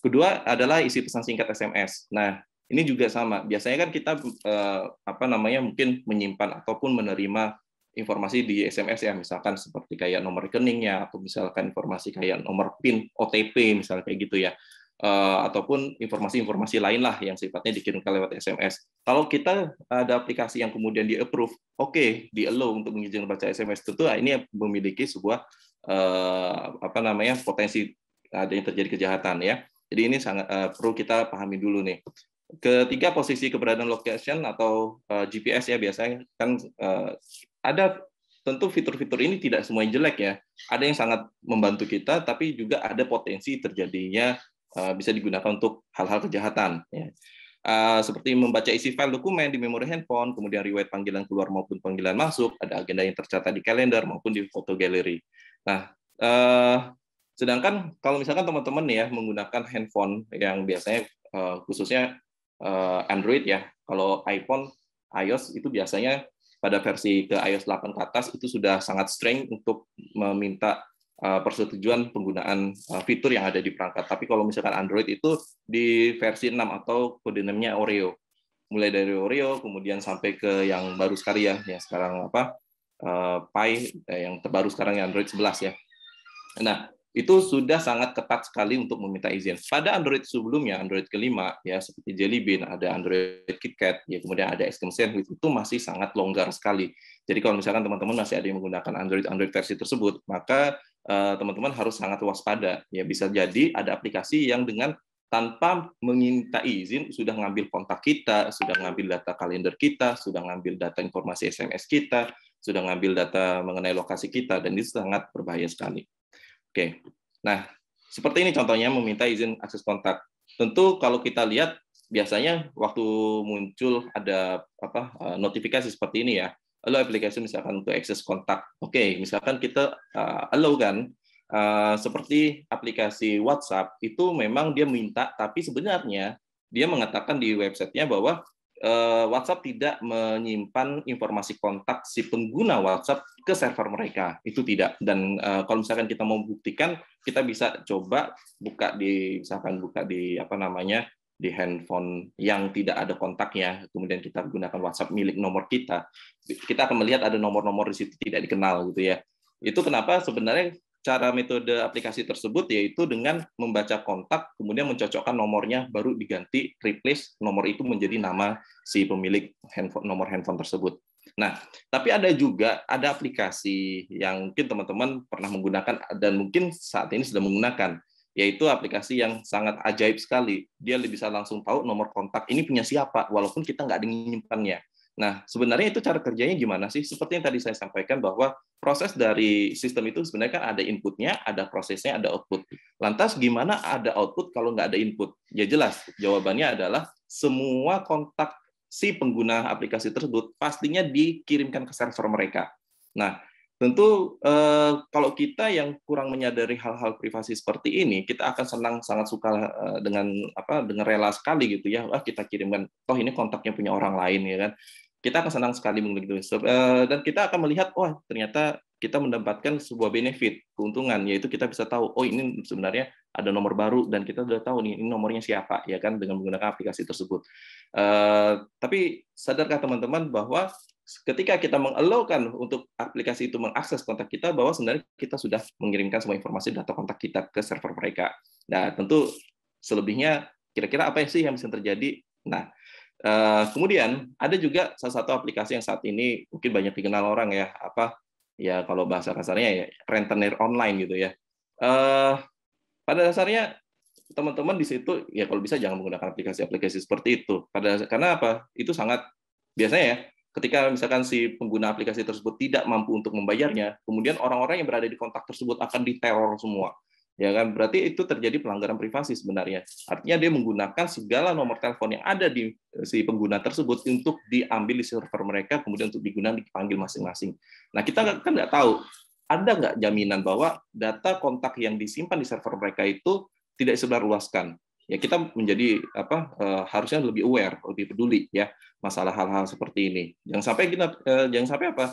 Kedua adalah isi pesan singkat SMS. Nah, ini juga sama. Biasanya kan kita uh, apa namanya mungkin menyimpan ataupun menerima informasi di SMS ya, misalkan seperti kayak nomor rekeningnya atau misalkan informasi kayak nomor PIN, OTP misalnya kayak gitu ya. Eh, ataupun informasi-informasi lain lah yang sifatnya dikirimkan lewat SMS. Kalau kita ada aplikasi yang kemudian di approve, oke, okay, di allow untuk mengizinkan baca SMS, tentu ah, ini memiliki sebuah uh, apa namanya potensi ada yang terjadi kejahatan ya. Jadi ini sangat uh, perlu kita pahami dulu nih. Ketiga posisi keberadaan location atau uh, GPS ya biasanya kan uh, ada tentu fitur-fitur ini tidak semuanya jelek ya. Ada yang sangat membantu kita tapi juga ada potensi terjadinya Eh, bisa digunakan untuk hal-hal kejahatan. Ya. Uh, seperti membaca isi file dokumen di memori handphone, kemudian riwayat panggilan keluar maupun panggilan masuk, ada agenda yang tercatat di kalender maupun di foto galeri. Nah, uh, sedangkan kalau misalkan teman-teman ya menggunakan handphone yang biasanya uh, khususnya uh, Android ya, kalau iPhone, iOS itu biasanya pada versi ke iOS 8 ke atas itu sudah sangat strength untuk meminta Eh, persetujuan penggunaan eh, fitur yang ada di perangkat. Tapi kalau misalkan Android itu di versi 6 atau kode namanya Oreo. Mulai dari Oreo kemudian sampai ke yang baru sekali ya, yang sekarang apa? Eh, Pi yang terbaru sekarang yang Android 11 ya. Nah, itu sudah sangat ketat sekali untuk meminta izin. Pada Android sebelumnya, Android kelima ya seperti Jelly Bean, ada Android KitKat, ya kemudian ada Eskimo Sandwich itu masih sangat longgar sekali. Jadi kalau misalkan teman-teman masih ada yang menggunakan Android Android versi tersebut, maka Eh, teman-teman harus sangat waspada. Ya bisa jadi ada aplikasi yang dengan tanpa meminta izin sudah ngambil kontak kita, sudah ngambil data kalender kita, sudah ngambil data informasi SMS kita, sudah ngambil data mengenai lokasi kita dan ini sangat berbahaya sekali. Oke. Nah, seperti ini contohnya meminta izin akses kontak. Tentu kalau kita lihat biasanya waktu muncul ada apa eh, notifikasi seperti ini ya, allow application misalkan untuk akses kontak. Oke, okay, misalkan kita uh, allow kan uh, seperti aplikasi WhatsApp itu memang dia minta tapi sebenarnya dia mengatakan di websitenya bahwa uh, WhatsApp tidak menyimpan informasi kontak si pengguna WhatsApp ke server mereka. Itu tidak. Dan uh, kalau misalkan kita mau buktikan, kita bisa coba buka di misalkan buka di apa namanya di handphone yang tidak ada kontaknya, kemudian kita gunakan WhatsApp milik nomor kita, kita akan melihat ada nomor-nomor di situ tidak dikenal gitu ya. Itu kenapa sebenarnya cara metode aplikasi tersebut yaitu dengan membaca kontak, kemudian mencocokkan nomornya, baru diganti replace nomor itu menjadi nama si pemilik handphone, nomor handphone tersebut. Nah, tapi ada juga ada aplikasi yang mungkin teman-teman pernah menggunakan dan mungkin saat ini sudah menggunakan yaitu aplikasi yang sangat ajaib sekali. Dia bisa langsung tahu nomor kontak ini punya siapa, walaupun kita nggak ada Nah, sebenarnya itu cara kerjanya gimana sih? Seperti yang tadi saya sampaikan bahwa proses dari sistem itu sebenarnya kan ada inputnya, ada prosesnya, ada output. Lantas gimana ada output kalau nggak ada input? Ya jelas, jawabannya adalah semua kontak si pengguna aplikasi tersebut pastinya dikirimkan ke server mereka. Nah, Tentu eh, kalau kita yang kurang menyadari hal-hal privasi seperti ini, kita akan senang sangat suka eh, dengan apa dengan rela sekali gitu ya. wah kita kirimkan toh ini kontaknya punya orang lain ya kan. Kita akan senang sekali begitu. Eh, dan kita akan melihat wah oh, ternyata kita mendapatkan sebuah benefit, keuntungan yaitu kita bisa tahu oh ini sebenarnya ada nomor baru dan kita sudah tahu nih ini nomornya siapa ya kan dengan menggunakan aplikasi tersebut. Eh, tapi sadarkah teman-teman bahwa ketika kita mengelokan untuk aplikasi itu mengakses kontak kita bahwa sebenarnya kita sudah mengirimkan semua informasi data kontak kita ke server mereka. Nah, tentu selebihnya kira-kira apa sih yang bisa terjadi? Nah, eh, kemudian ada juga salah satu aplikasi yang saat ini mungkin banyak dikenal orang ya, apa ya kalau bahasa kasarnya ya rentenir online gitu ya. Eh, pada dasarnya teman-teman di situ ya kalau bisa jangan menggunakan aplikasi-aplikasi seperti itu. Pada karena apa? Itu sangat biasanya ya ketika misalkan si pengguna aplikasi tersebut tidak mampu untuk membayarnya, kemudian orang-orang yang berada di kontak tersebut akan diteror semua. Ya kan? Berarti itu terjadi pelanggaran privasi sebenarnya. Artinya dia menggunakan segala nomor telepon yang ada di eh, si pengguna tersebut untuk diambil di server mereka, kemudian untuk digunakan dipanggil masing-masing. Nah, kita kan nggak tahu ada nggak jaminan bahwa data kontak yang disimpan di server mereka itu tidak disebarluaskan ya kita menjadi apa eh, harusnya lebih aware, lebih peduli ya masalah hal-hal seperti ini. Jangan sampai kita eh, jangan sampai apa?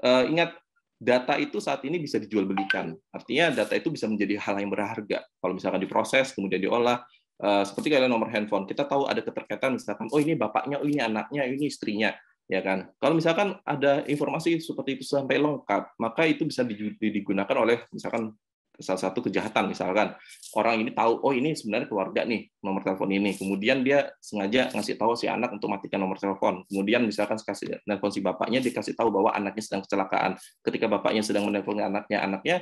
Eh, ingat data itu saat ini bisa dijual belikan. Artinya data itu bisa menjadi hal yang berharga. Kalau misalkan diproses kemudian diolah eh, seperti kalian nomor handphone, kita tahu ada keterkaitan misalkan oh ini bapaknya, oh ini anaknya, ini istrinya ya kan. Kalau misalkan ada informasi seperti itu sampai lengkap, maka itu bisa digunakan oleh misalkan salah satu kejahatan misalkan orang ini tahu oh ini sebenarnya keluarga nih nomor telepon ini kemudian dia sengaja ngasih tahu si anak untuk matikan nomor telepon kemudian misalkan kasih telepon si bapaknya dikasih tahu bahwa anaknya sedang kecelakaan ketika bapaknya sedang menelpon anaknya anaknya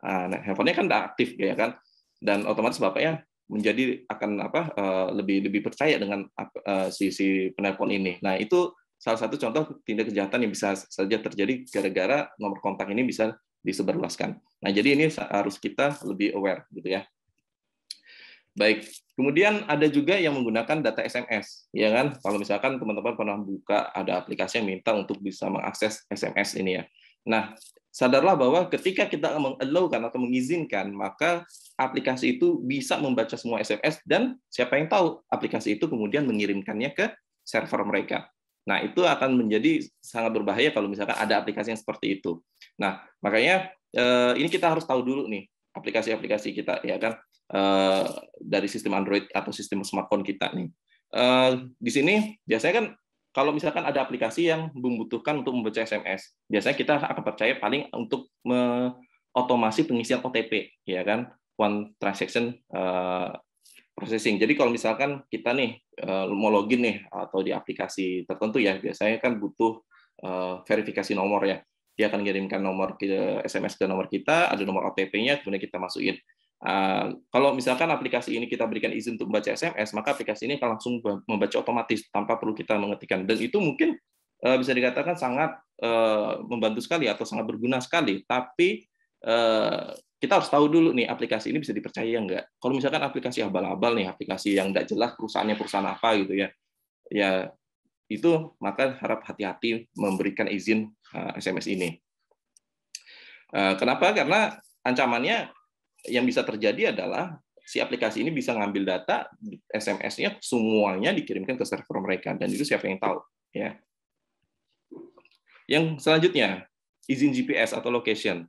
ah, nah, handphonenya kan tidak aktif ya kan dan otomatis bapaknya menjadi akan apa eh, lebih lebih percaya dengan eh, si si penelpon ini nah itu salah satu contoh tindak kejahatan yang bisa saja terjadi gara-gara nomor kontak ini bisa disebarluaskan. Nah, jadi ini harus kita lebih aware gitu ya. Baik, kemudian ada juga yang menggunakan data SMS, ya kan? Kalau misalkan teman-teman pernah buka ada aplikasi yang minta untuk bisa mengakses SMS ini ya. Nah, sadarlah bahwa ketika kita mengallowkan atau mengizinkan, maka aplikasi itu bisa membaca semua SMS dan siapa yang tahu aplikasi itu kemudian mengirimkannya ke server mereka. Nah, itu akan menjadi sangat berbahaya kalau misalkan ada aplikasi yang seperti itu. Nah, makanya eh, ini kita harus tahu dulu nih aplikasi-aplikasi kita ya kan eh, dari sistem Android atau sistem smartphone kita nih. Eh, di sini biasanya kan kalau misalkan ada aplikasi yang membutuhkan untuk membaca SMS, biasanya kita akan percaya paling untuk otomasi pengisian OTP, ya kan, one transaction uh, processing. Jadi kalau misalkan kita nih uh, mau login nih atau di aplikasi tertentu ya, biasanya kan butuh uh, verifikasi nomor ya dia akan kirimkan nomor SMS ke nomor kita, ada nomor OTP-nya, kemudian kita masukin. Uh, kalau misalkan aplikasi ini kita berikan izin untuk membaca SMS, maka aplikasi ini akan langsung membaca otomatis tanpa perlu kita mengetikkan. Dan itu mungkin uh, bisa dikatakan sangat uh, membantu sekali atau sangat berguna sekali. Tapi uh, kita harus tahu dulu nih aplikasi ini bisa dipercaya nggak. Kalau misalkan aplikasi abal-abal nih, aplikasi yang nggak jelas perusahaannya perusahaan apa gitu ya, ya itu maka harap hati-hati memberikan izin SMS ah, ini. Ah, kenapa? Karena ancamannya yang bisa terjadi adalah si aplikasi ini bisa ngambil data SMS-nya semuanya dikirimkan ke server mereka dan itu siapa yang tahu ya. Yang selanjutnya izin GPS atau location.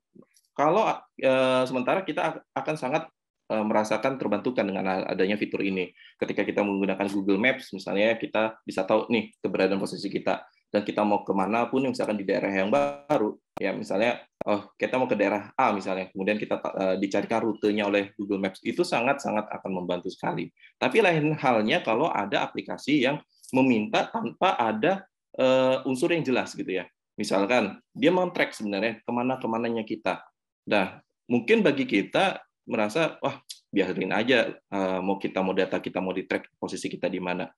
Kalau e, sementara kita akan sangat e, merasakan terbantukan dengan adanya fitur ini. Ketika kita menggunakan Google Maps misalnya kita bisa tahu nih keberadaan posisi kita dan kita mau kemana pun misalkan di daerah yang baru ya misalnya oh, kita mau ke daerah A misalnya kemudian kita uh, dicarikan rutenya oleh Google Maps itu sangat sangat akan membantu sekali tapi lain halnya kalau ada aplikasi yang meminta tanpa ada uh, unsur yang jelas gitu ya misalkan dia mau track sebenarnya kemana kemananya kita nah mungkin bagi kita merasa wah biarin aja uh, mau kita mau data kita mau di track posisi kita di mana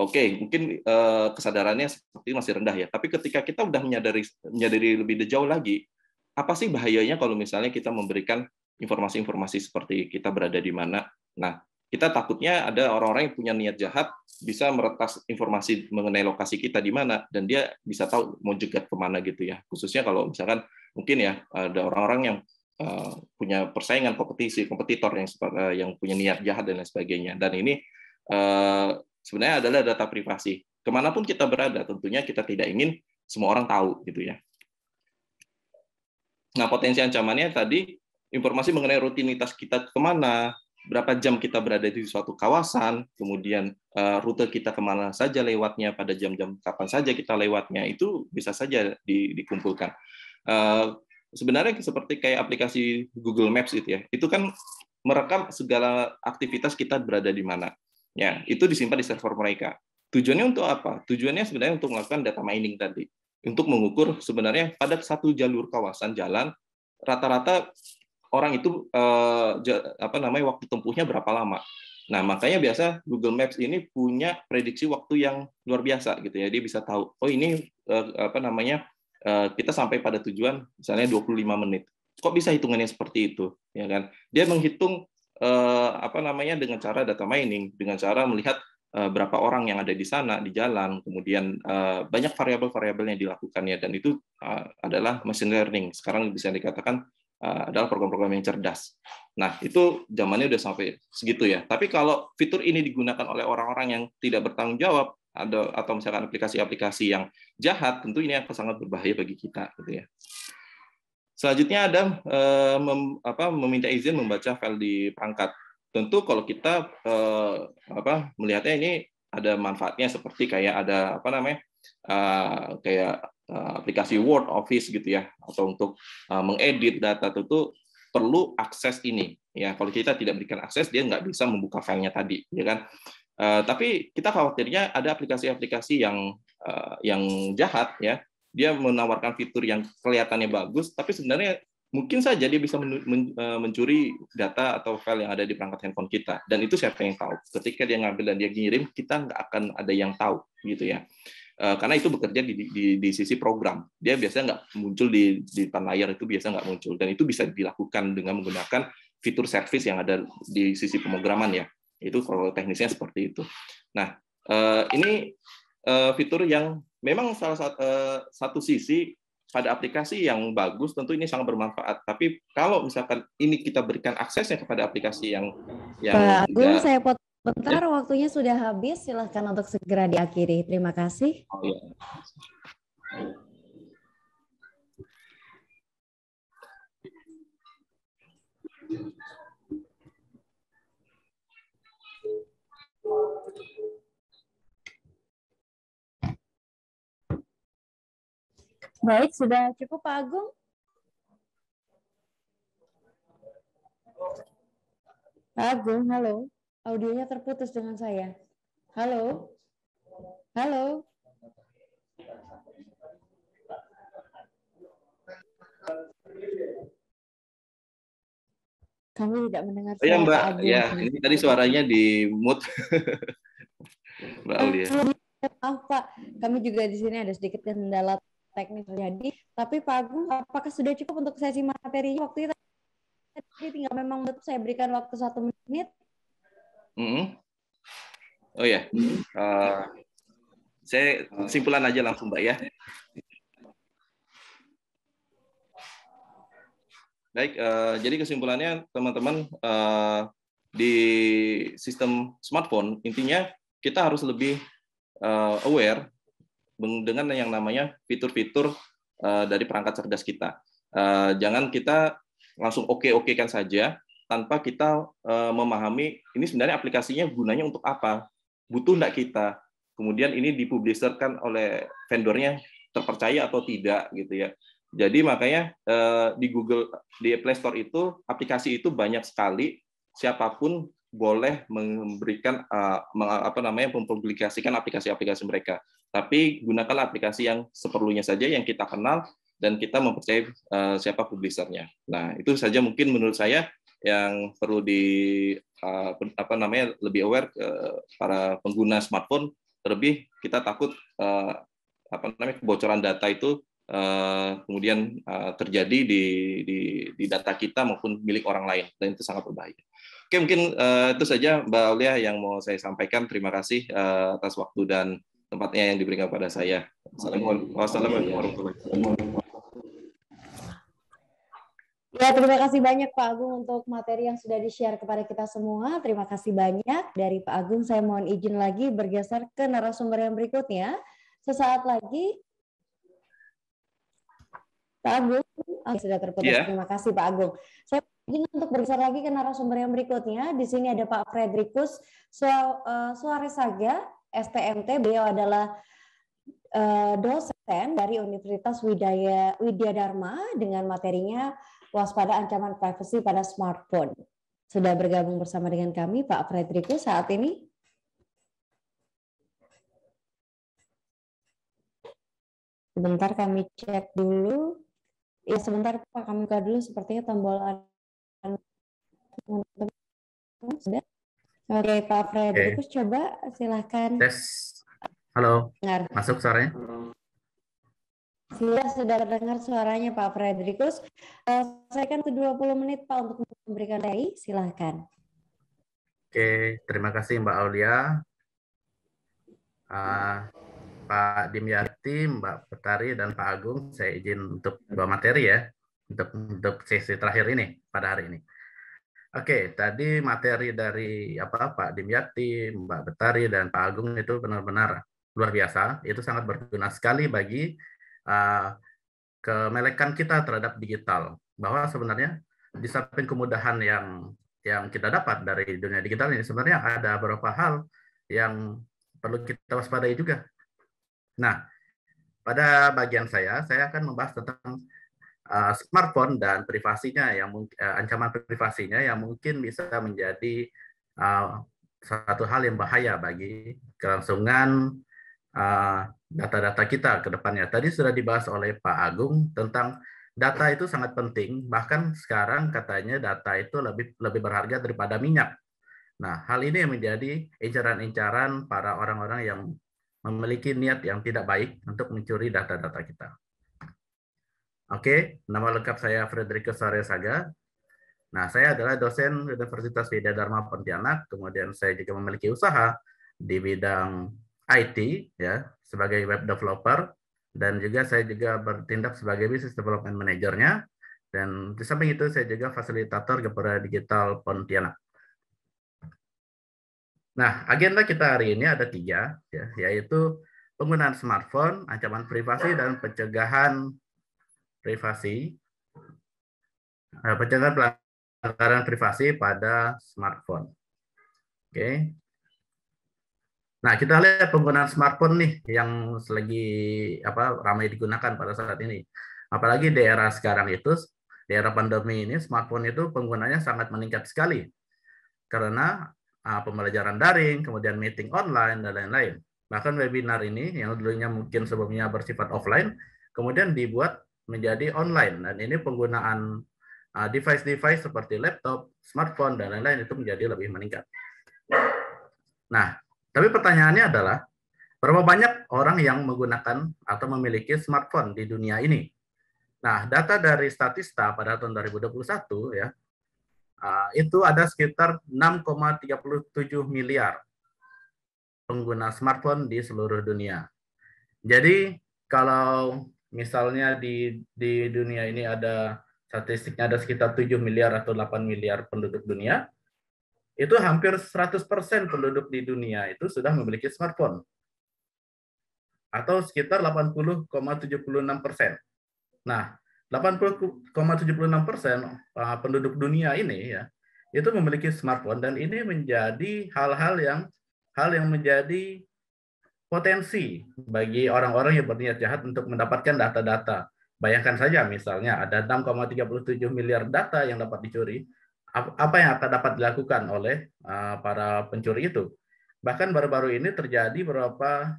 oke okay, mungkin uh, kesadarannya seperti masih rendah ya tapi ketika kita sudah menyadari menyadari lebih jauh lagi apa sih bahayanya kalau misalnya kita memberikan informasi-informasi seperti kita berada di mana nah kita takutnya ada orang-orang yang punya niat jahat bisa meretas informasi mengenai lokasi kita di mana dan dia bisa tahu mau jegat kemana gitu ya khususnya kalau misalkan mungkin ya ada orang-orang yang uh, punya persaingan kompetisi kompetitor yang uh, yang punya niat jahat dan lain sebagainya dan ini sebenarnya adalah data privasi. Kemanapun kita berada, tentunya kita tidak ingin semua orang tahu gitu ya. Nah, potensi ancamannya tadi informasi mengenai rutinitas kita kemana, berapa jam kita berada di suatu kawasan, kemudian uh, rute kita kemana saja lewatnya, pada jam-jam kapan saja kita lewatnya, itu bisa saja di, dikumpulkan. Uh, sebenarnya seperti kayak aplikasi Google Maps itu ya, itu kan merekam segala aktivitas kita berada di mana. Ya, itu disimpan di server mereka. Tujuannya untuk apa? Tujuannya sebenarnya untuk melakukan data mining tadi. Untuk mengukur sebenarnya pada satu jalur kawasan jalan rata-rata orang itu eh, apa namanya waktu tempuhnya berapa lama. Nah, makanya biasa Google Maps ini punya prediksi waktu yang luar biasa gitu ya. Dia bisa tahu, oh ini eh, apa namanya eh, kita sampai pada tujuan misalnya 25 menit. Kok bisa hitungannya seperti itu, ya kan? Dia menghitung eh, apa namanya dengan cara data mining, dengan cara melihat eh, berapa orang yang ada di sana di jalan, kemudian eh, banyak variabel-variabel yang dilakukannya dan itu eh, adalah machine learning. Sekarang bisa dikatakan eh, adalah program-program yang cerdas. Nah, itu zamannya udah sampai segitu ya. Tapi kalau fitur ini digunakan oleh orang-orang yang tidak bertanggung jawab atau misalkan aplikasi-aplikasi yang jahat, tentu ini akan sangat berbahaya bagi kita gitu ya. Selanjutnya ada eh, mem, apa, meminta izin membaca file di pangkat. Tentu kalau kita eh, apa, melihatnya ini ada manfaatnya seperti kayak ada apa namanya eh, kayak eh, aplikasi Word, Office gitu ya, atau untuk eh, mengedit data tentu perlu akses ini. Ya kalau kita tidak berikan akses dia nggak bisa membuka filenya tadi, ya kan? Eh, tapi kita khawatirnya ada aplikasi-aplikasi yang eh, yang jahat ya dia menawarkan fitur yang kelihatannya bagus, tapi sebenarnya mungkin saja dia bisa e, mencuri data atau file yang ada di perangkat handphone kita. Dan itu siapa yang tahu? Ketika dia ngambil dan dia ngirim, kita nggak akan ada yang tahu, gitu ya. E, karena itu bekerja di, di, di sisi program. Dia biasanya nggak muncul di, di depan layar, itu biasanya nggak muncul. Dan itu bisa dilakukan dengan menggunakan fitur service yang ada di sisi pemrograman ya. Itu kalau teknisnya seperti itu. Nah, e, ini fitur yang memang salah satu, uh, eh, satu sisi pada aplikasi yang bagus tentu ini sangat bermanfaat tapi kalau misalkan ini kita berikan aksesnya kepada aplikasi yang yang Pak Agung saya pot bentar ya. waktunya sudah habis silahkan untuk segera diakhiri terima kasih oh, ya. Baik, sudah cukup Pak Agung? Pak Agung, halo. Audionya terputus dengan saya. Halo? Halo? Kami tidak mendengar oh iya, suara oh, ya, Mbak. Pak Agung. Ya, ini tadi suaranya di mute. Mbak Aulia. Maaf Pak, kami juga di sini ada sedikit kendala teknis terjadi. Tapi Pak Agung, apakah sudah cukup untuk sesi materi waktu itu? Jadi tinggal memang betul saya berikan waktu satu menit. Mm -hmm. Oh ya, yeah. uh, saya simpulan aja langsung Mbak ya. Baik, uh, jadi kesimpulannya teman-teman uh, di sistem smartphone intinya kita harus lebih uh, aware dengan yang namanya fitur-fitur eh, dari perangkat cerdas kita. Eh, jangan kita langsung oke-okekan saja tanpa kita eh, memahami ini sebenarnya aplikasinya gunanya untuk apa, butuh tidak kita, kemudian ini dipublisirkan oleh vendornya terpercaya atau tidak gitu ya. Jadi makanya di Google di Play Store itu aplikasi itu banyak sekali siapapun boleh memberikan apa namanya mempublikasikan aplikasi-aplikasi mereka. Tapi gunakan aplikasi yang seperlunya saja yang kita kenal dan kita mempercayai eh, siapa publisernya. Nah, itu saja mungkin menurut saya yang perlu di eh, apa namanya lebih aware ke para pengguna smartphone terlebih kita takut eh, apa namanya kebocoran data itu uh, kemudian uh, terjadi di, di di data kita maupun milik orang lain dan itu sangat berbahaya. Oke mungkin uh, itu saja Mbak Aulia yang mau saya sampaikan. Terima kasih uh, atas waktu dan tempatnya yang diberikan pada saya. Assalamualaikum warahmatullahi wabarakatuh. Iya. Ya, terima kasih banyak Pak Agung untuk materi yang sudah di-share kepada kita semua. Terima kasih banyak. Dari Pak Agung saya mohon izin lagi bergeser ke narasumber yang berikutnya. Sesaat lagi Pak Agung oh, sudah terputus. Yeah. Terima kasih Pak Agung. Saya ingin untuk bergeser lagi ke narasumber yang berikutnya. Di sini ada Pak Frederikus eh, Suaresaga STMT, beliau adalah eh, dosen dari Universitas Widaya Widya Dharma dengan materinya waspada ancaman privasi pada smartphone. Sudah bergabung bersama dengan kami Pak Frederico saat ini. Sebentar kami cek dulu. Ya sebentar Pak kami buka dulu sepertinya tombol sudah Oke Pak Fredrikus okay. coba silahkan. Tes. Halo. Dengar. Masuk suaranya. Sudah sudah terdengar suaranya Pak Fredrikus. Uh, eh, saya kan 20 menit Pak untuk memberikan dari silahkan. Oke, terima kasih Mbak Aulia. Uh, Pak Dimyati, Mbak Petari, dan Pak Agung, saya izin untuk dua materi ya untuk untuk sesi terakhir ini pada hari ini. Oke, tadi materi dari apa Pak Dimyati, Mbak Betari, dan Pak Agung itu benar-benar luar biasa. Itu sangat berguna sekali bagi uh, eh, kemelekan kita terhadap digital. Bahwa sebenarnya di samping kemudahan yang yang kita dapat dari dunia digital ini sebenarnya ada beberapa hal yang perlu kita waspadai juga. Nah, pada bagian saya, saya akan membahas tentang Eh, smartphone dan privasinya yang uh, ancaman privasinya yang mungkin bisa menjadi uh, satu hal yang bahaya bagi kelangsungan data-data uh, kita ke depannya. Tadi sudah dibahas oleh Pak Agung tentang data itu sangat penting. Bahkan sekarang katanya data itu lebih lebih berharga daripada minyak. Nah, hal ini yang menjadi incaran-incaran para orang-orang yang memiliki niat yang tidak baik untuk mencuri data-data kita. Oke, nama lengkap saya Frederikus Arya Saga. Nah, saya adalah dosen Universitas Widya Dharma Pontianak, kemudian saya juga memiliki usaha di bidang IT ya sebagai web developer dan juga saya juga bertindak sebagai business development manajernya dan di samping itu saya juga fasilitator kepada Digital Pontianak. Nah, agenda kita hari ini ada tiga, ya, yaitu penggunaan smartphone, ancaman privasi, dan pencegahan privasi nah, pencegahan pelanggaran privasi pada smartphone. Oke. Nah, kita lihat penggunaan smartphone nih yang selagi apa ramai digunakan pada saat ini. Apalagi di era sekarang itu, di era pandemi ini smartphone itu penggunanya sangat meningkat sekali. Karena uh, pembelajaran daring, kemudian meeting online dan lain-lain. Bahkan webinar ini yang dulunya mungkin sebelumnya bersifat offline, kemudian dibuat menjadi online dan ini penggunaan uh, device-device seperti laptop, smartphone dan lain-lain itu menjadi lebih meningkat. Nah, tapi pertanyaannya adalah berapa banyak orang yang menggunakan atau memiliki smartphone di dunia ini? Nah, data dari Statista pada tahun 2021 ya uh, itu ada sekitar 6,37 miliar pengguna smartphone di seluruh dunia. Jadi kalau misalnya di di dunia ini ada statistiknya ada sekitar 7 miliar atau 8 miliar penduduk dunia, itu hampir 100% penduduk di dunia itu sudah memiliki smartphone. Atau sekitar 80,76%. Nah, 80,76% eh, penduduk dunia ini ya, itu memiliki smartphone dan ini menjadi hal-hal yang hal yang menjadi potensi bagi orang-orang yang berniat jahat untuk mendapatkan data-data. Bayangkan saja misalnya ada 6,37 miliar data yang dapat dicuri, apa yang akan dapat dilakukan oleh ah, para pencuri itu? Bahkan baru-baru ini terjadi beberapa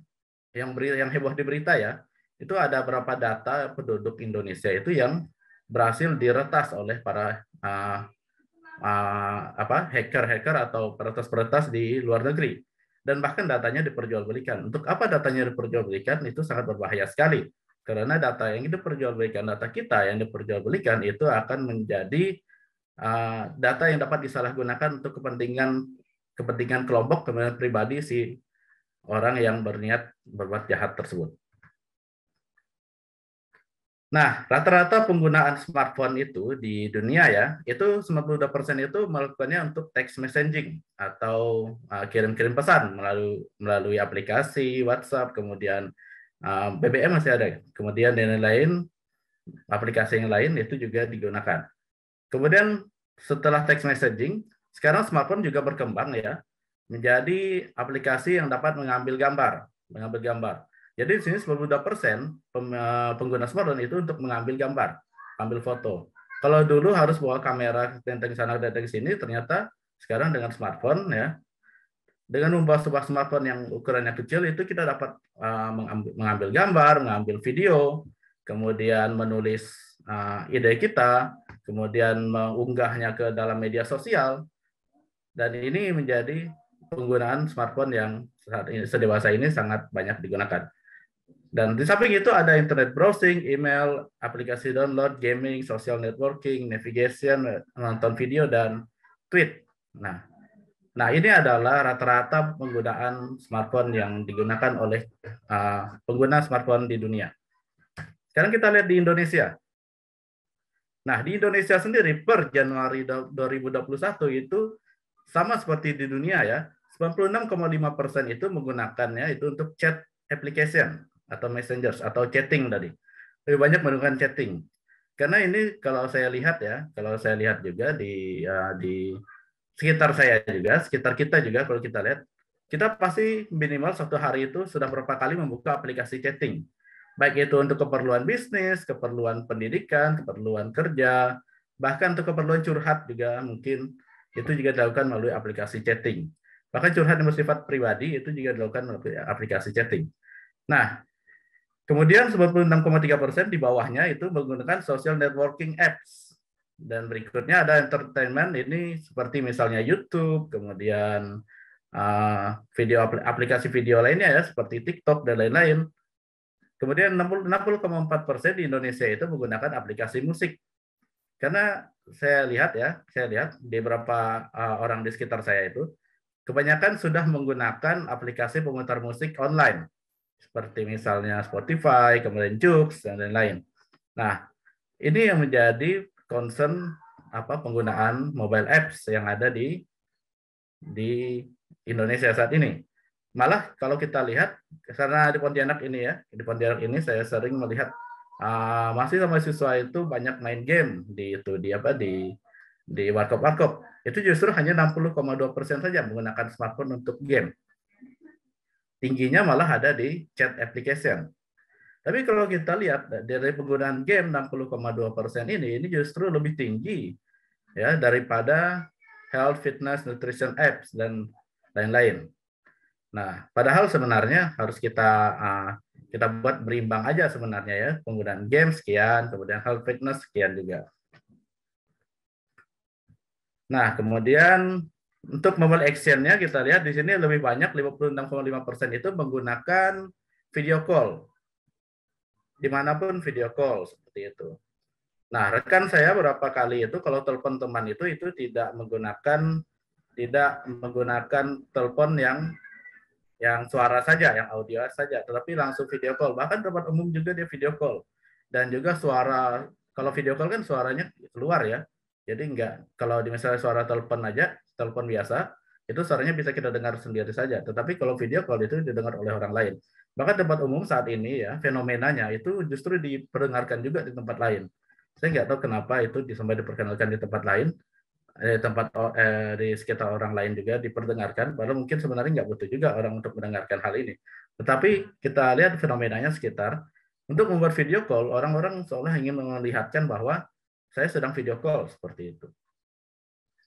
yang beri, yang heboh di berita ya, itu ada beberapa data penduduk Indonesia itu yang berhasil diretas oleh para uh, uh, apa hacker-hacker atau peretas-peretas di luar negeri dan bahkan datanya diperjualbelikan. Untuk apa datanya diperjualbelikan itu sangat berbahaya sekali karena data yang diperjualbelikan data kita yang diperjualbelikan itu akan menjadi uh, data yang dapat disalahgunakan untuk kepentingan kepentingan kelompok kemudian pribadi si orang yang berniat berbuat jahat tersebut. Nah, rata-rata penggunaan smartphone itu di dunia ya, itu 92% itu melakukannya untuk text messaging atau ah, kirim-kirim uh, pesan melalui melalui aplikasi WhatsApp, kemudian uh, ah, BBM masih ada, kemudian dan lain-lain aplikasi yang lain itu juga digunakan. Kemudian setelah text messaging, sekarang smartphone juga berkembang ya menjadi aplikasi yang dapat mengambil gambar, mengambil gambar jadi di sini 92% eh, pengguna smartphone itu untuk mengambil gambar, ambil foto. Kalau dulu harus bawa kamera tenteng sana tenteng sini, ternyata sekarang dengan smartphone ya, dengan membawa sebuah smartphone yang ukurannya kecil itu kita dapat eh, mengambil, gambar, mengambil video, kemudian menulis eh, ide kita, kemudian mengunggahnya ke dalam media sosial, dan ini menjadi penggunaan smartphone yang saat ini, sedewasa ini sangat banyak digunakan. Dan di samping itu ada internet browsing, email, aplikasi download, gaming, social networking, navigation, nonton video, dan tweet. Nah, nah ini adalah rata-rata penggunaan smartphone yang digunakan oleh uh, pengguna smartphone di dunia. Sekarang kita lihat di Indonesia. Nah, di Indonesia sendiri per Januari 2021 itu sama seperti di dunia ya, 96,5% itu menggunakannya itu untuk chat application atau messengers atau chatting tadi. Lebih banyak menggunakan chatting. Karena ini kalau saya lihat ya, kalau saya lihat juga di ya, di sekitar saya juga, sekitar kita juga kalau kita lihat, kita pasti minimal satu hari itu sudah berapa kali membuka aplikasi chatting. Baik itu untuk keperluan bisnis, keperluan pendidikan, keperluan kerja, bahkan untuk keperluan curhat juga mungkin itu juga dilakukan melalui aplikasi chatting. Bahkan curhat yang bersifat pribadi itu juga dilakukan melalui aplikasi chatting. Nah, Kemudian 96,3 persen di bawahnya itu menggunakan social networking apps. Dan berikutnya ada entertainment ini seperti misalnya YouTube, kemudian uh, video aplikasi video lainnya ya seperti TikTok dan lain-lain. Kemudian 60,4 persen di Indonesia itu menggunakan aplikasi musik. Karena saya lihat ya, saya lihat di beberapa uh, orang di sekitar saya itu kebanyakan sudah menggunakan aplikasi pemutar musik online seperti misalnya Spotify, kemudian Joox dan lain-lain. Nah, ini yang menjadi concern apa penggunaan mobile apps yang ada di di Indonesia saat ini. Malah kalau kita lihat karena di Pontianak ini ya, di Pontianak ini saya sering melihat uh, ah, masih sama siswa itu banyak main game di itu di apa di di warkop warkop itu justru hanya 60,2 persen saja menggunakan smartphone untuk game. Tingginya malah ada di chat application. Tapi kalau kita lihat eh, dari penggunaan game 60,2 persen ini, ini justru lebih tinggi ya daripada health, fitness, nutrition apps dan lain-lain. Nah, padahal sebenarnya harus kita uh, kita buat berimbang aja sebenarnya ya penggunaan game sekian, kemudian health, fitness sekian juga. Nah, kemudian untuk mobile actionnya kita lihat di sini lebih banyak 56,5% itu menggunakan video call. Dimanapun video call seperti itu. Nah, rekan saya berapa kali itu kalau telepon teman itu itu tidak menggunakan tidak menggunakan telepon yang yang suara saja, yang audio saja, tetapi langsung video call. Bahkan tempat umum juga dia video call. Dan juga suara, kalau video call kan suaranya keluar ya. Jadi enggak, kalau misalnya suara telepon aja, telepon biasa, itu suaranya bisa kita dengar sendiri saja. Tetapi kalau video call itu didengar oleh orang lain. Bahkan tempat umum saat ini ya fenomenanya itu justru diperdengarkan juga di tempat lain. Saya nggak tahu kenapa itu sampai diperkenalkan di tempat lain, di eh, tempat eh, di sekitar orang lain juga diperdengarkan. Padahal mungkin sebenarnya nggak butuh juga orang untuk mendengarkan hal ini. Tetapi kita lihat fenomenanya sekitar untuk membuat video call orang-orang seolah ingin melihatkan bahwa saya sedang video call seperti itu.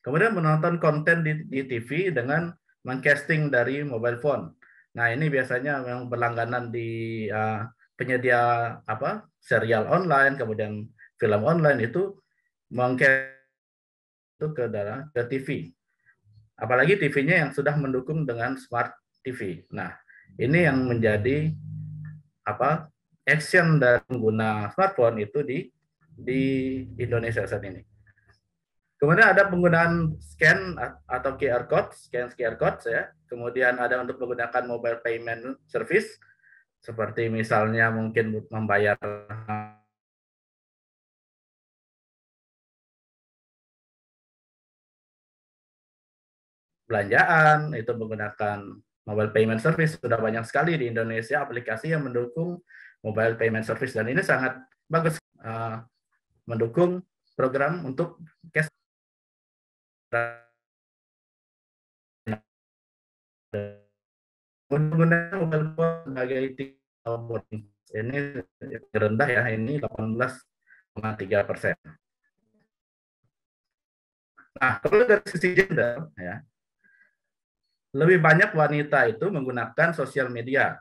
Kemudian menonton konten di, di TV dengan mengcasting dari mobile phone. Nah, ini biasanya memang berlangganan di uh, penyedia apa? serial online, kemudian film online itu mengcasting itu ke dalam ke TV. Apalagi TV-nya yang sudah mendukung dengan smart TV. Nah, ini yang menjadi apa? action dari pengguna smartphone itu di di Indonesia saat ini. Kemudian ada penggunaan scan atau QR code, scan QR code ya. Kemudian ada untuk menggunakan mobile payment service seperti misalnya mungkin membayar belanjaan itu menggunakan mobile payment service sudah banyak sekali di Indonesia aplikasi yang mendukung mobile payment service dan ini sangat bagus uh, mendukung program untuk cash menggunakan ini rendah ya ini 18,3 persen. Nah kalau dari sisi gender ya lebih banyak wanita itu menggunakan sosial media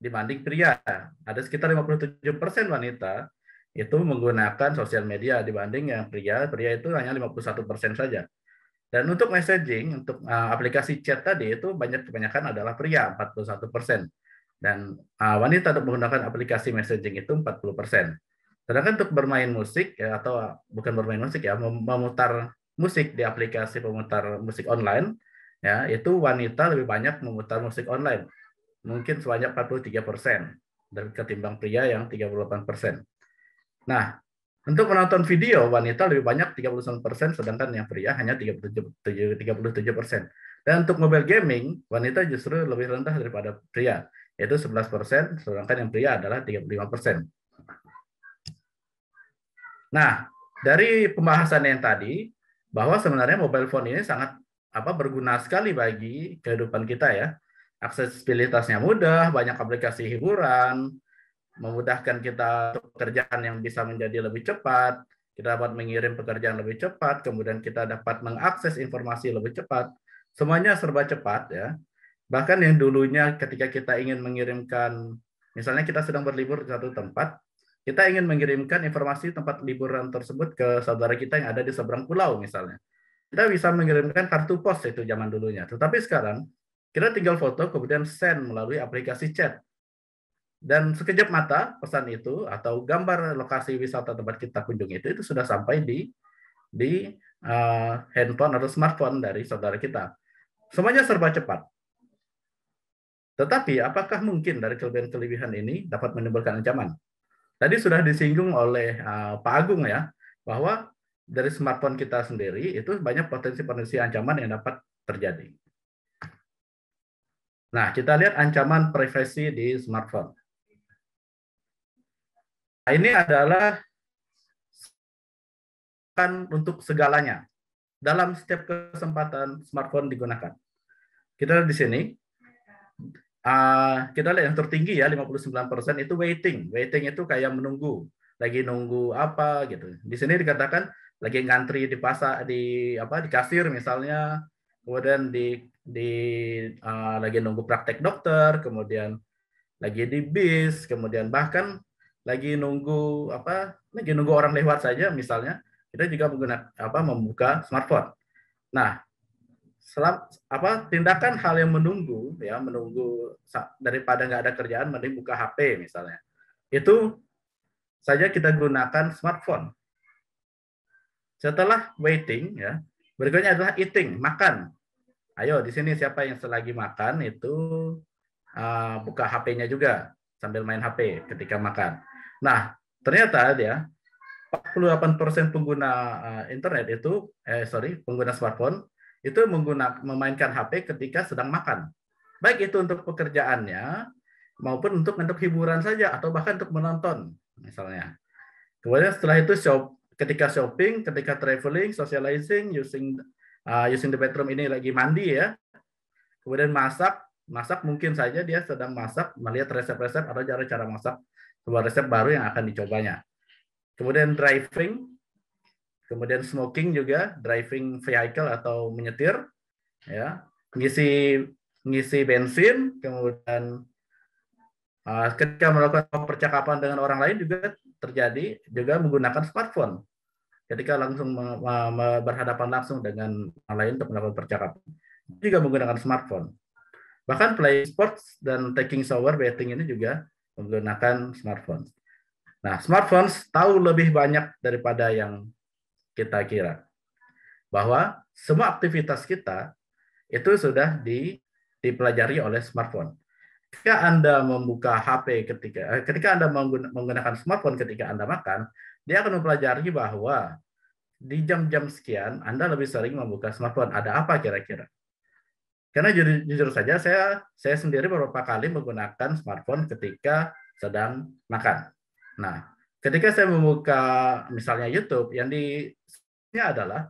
dibanding pria. Ada sekitar 57 persen wanita itu menggunakan sosial media dibanding yang pria. Pria itu hanya 51 persen saja. Dan untuk messaging, untuk uh, aplikasi chat tadi itu banyak kebanyakan adalah pria 41 persen dan uh, wanita untuk menggunakan aplikasi messaging itu 40 persen. Sedangkan untuk bermain musik ya, atau uh, bukan bermain musik ya, memutar musik di aplikasi pemutar musik online ya itu wanita lebih banyak memutar musik online mungkin sebanyak 43 persen ketimbang pria yang 38 persen. Nah, untuk menonton video, wanita lebih banyak 39%, sedangkan yang pria hanya 37%. 37%. Dan untuk mobile gaming, wanita justru lebih rendah daripada pria, yaitu 11%, sedangkan yang pria adalah 35%. Nah, dari pembahasan yang tadi, bahwa sebenarnya mobile phone ini sangat apa berguna sekali bagi kehidupan kita ya. Aksesibilitasnya mudah, banyak aplikasi hiburan, memudahkan kita untuk pekerjaan yang bisa menjadi lebih cepat, kita dapat mengirim pekerjaan lebih cepat, kemudian kita dapat mengakses informasi lebih cepat. Semuanya serba cepat ya. Bahkan yang dulunya ketika kita ingin mengirimkan, misalnya kita sedang berlibur di satu tempat, kita ingin mengirimkan informasi tempat liburan tersebut ke saudara kita yang ada di seberang pulau misalnya. Kita bisa mengirimkan kartu pos itu zaman dulunya. Tetapi sekarang kita tinggal foto kemudian send melalui aplikasi chat dan sekejap mata pesan itu atau gambar lokasi wisata tempat kita kunjungi itu itu sudah sampai di di uh, handphone atau smartphone dari saudara kita. Semuanya serba cepat. Tetapi apakah mungkin dari kelebihan-kelebihan ini dapat menimbulkan ancaman? Tadi sudah disinggung oleh uh, Pak Agung ya bahwa dari smartphone kita sendiri itu banyak potensi-potensi ancaman yang dapat terjadi. Nah, kita lihat ancaman privasi di smartphone. Nah, ini adalah kan untuk segalanya dalam setiap kesempatan smartphone digunakan. Kita di sini uh, kita lihat yang tertinggi ya 59% itu waiting. Waiting itu kayak menunggu, lagi nunggu apa gitu. Di sini dikatakan lagi ngantri di pasar di apa di kasir misalnya, kemudian di di uh, lagi nunggu praktek dokter, kemudian lagi di bis, kemudian bahkan lagi nunggu apa lagi nunggu orang lewat saja misalnya kita juga menggunakan apa membuka smartphone nah selam, apa tindakan hal yang menunggu ya menunggu daripada nggak ada kerjaan mending buka HP misalnya itu saja kita gunakan smartphone setelah waiting ya berikutnya adalah eating makan ayo di sini siapa yang selagi makan itu uh, buka HP-nya juga sambil main HP ketika makan Nah, ternyata ya 48% pengguna eh, internet itu eh sorry, pengguna smartphone itu menggunakan memainkan HP ketika sedang makan. Baik itu untuk pekerjaannya maupun untuk untuk hiburan saja atau bahkan untuk menonton misalnya. Kemudian setelah itu shop ketika shopping, ketika traveling, socializing, using uh, using the bedroom ini lagi mandi ya. Kemudian masak, masak mungkin saja dia sedang masak melihat resep-resep atau cara-cara masak sebuah resep baru yang akan dicobanya. Kemudian driving, kemudian smoking juga, driving vehicle atau menyetir, ya, ngisi ngisi bensin, kemudian uh, ketika melakukan percakapan dengan orang lain juga terjadi juga menggunakan smartphone. Ketika langsung berhadapan langsung dengan orang lain untuk melakukan percakapan juga menggunakan smartphone. Bahkan play sports dan taking shower, bathing ini juga menggunakan smartphone. Nah, smartphone tahu lebih banyak daripada yang kita kira. Bahwa semua aktivitas kita itu sudah dipelajari oleh smartphone. Ketika Anda membuka HP ketika eh, ketika Anda menggunakan smartphone ketika Anda makan, dia akan mempelajari bahwa di jam-jam sekian Anda lebih sering membuka smartphone. Ada apa kira-kira? Karena jujur, jujur saja saya saya sendiri beberapa kali menggunakan smartphone ketika sedang makan. Nah, ketika saya membuka misalnya YouTube yang di sini adalah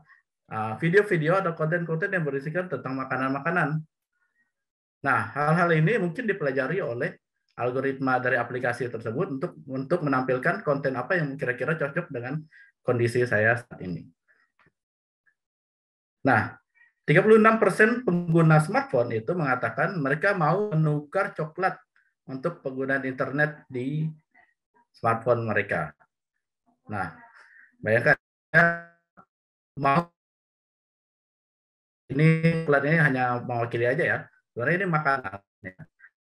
ah, video-video atau konten-konten yang berisikan tentang makanan-makanan. Nah, hal-hal ini mungkin dipelajari oleh algoritma dari aplikasi tersebut untuk untuk menampilkan konten apa yang kira-kira cocok dengan kondisi saya saat ini. Nah, 36% pengguna smartphone itu mengatakan mereka mau menukar coklat untuk penggunaan internet di smartphone mereka. Nah, bayangkan mau ini coklat ini hanya mewakili aja ya. Sebenarnya ini makanan.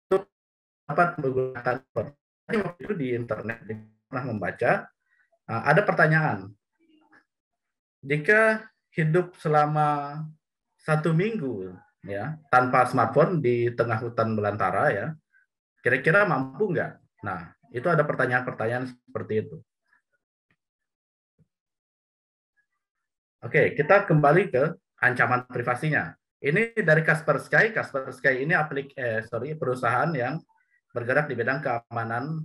Untuk dapat menggunakan ini waktu itu di internet pernah membaca eh, ada pertanyaan. Jika hidup selama satu minggu ya tanpa smartphone di tengah hutan belantara ya, kira-kira mampu nggak? Nah, itu ada pertanyaan-pertanyaan seperti itu. Oke, kita kembali ke ancaman privasinya. Ini dari Casper Sky. Casper Sky ini aplik eh, sorry perusahaan yang bergerak di bidang keamanan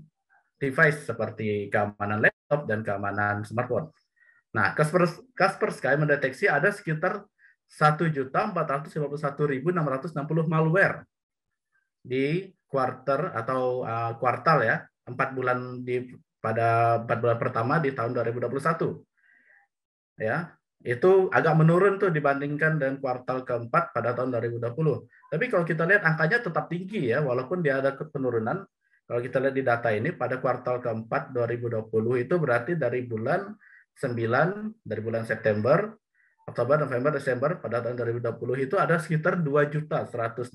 device seperti keamanan laptop dan keamanan smartphone. Nah, Kaspersky Casper mendeteksi ada sekitar 1.451.660 malware di quarter atau uh, kuartal ya, 4 bulan di pada 4 bulan pertama di tahun 2021. Ya, itu agak menurun tuh dibandingkan dengan kuartal keempat pada tahun 2020. Tapi kalau kita lihat angkanya tetap tinggi ya, walaupun dia ada penurunan. Kalau kita lihat di data ini pada kuartal keempat 2020 itu berarti dari bulan 9 dari bulan September Oktober, November, Desember pada tahun 2020 itu ada sekitar 2.106.680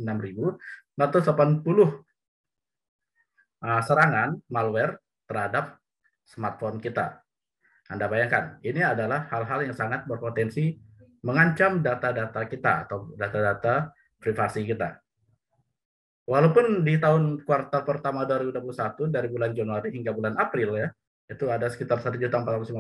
ah, serangan malware terhadap smartphone kita. Anda bayangkan, ini adalah hal-hal yang sangat berpotensi mengancam data-data kita atau data-data privasi kita. Walaupun di tahun kuartal pertama 2021 dari bulan Januari hingga bulan April ya, itu ada sekitar 1.451.660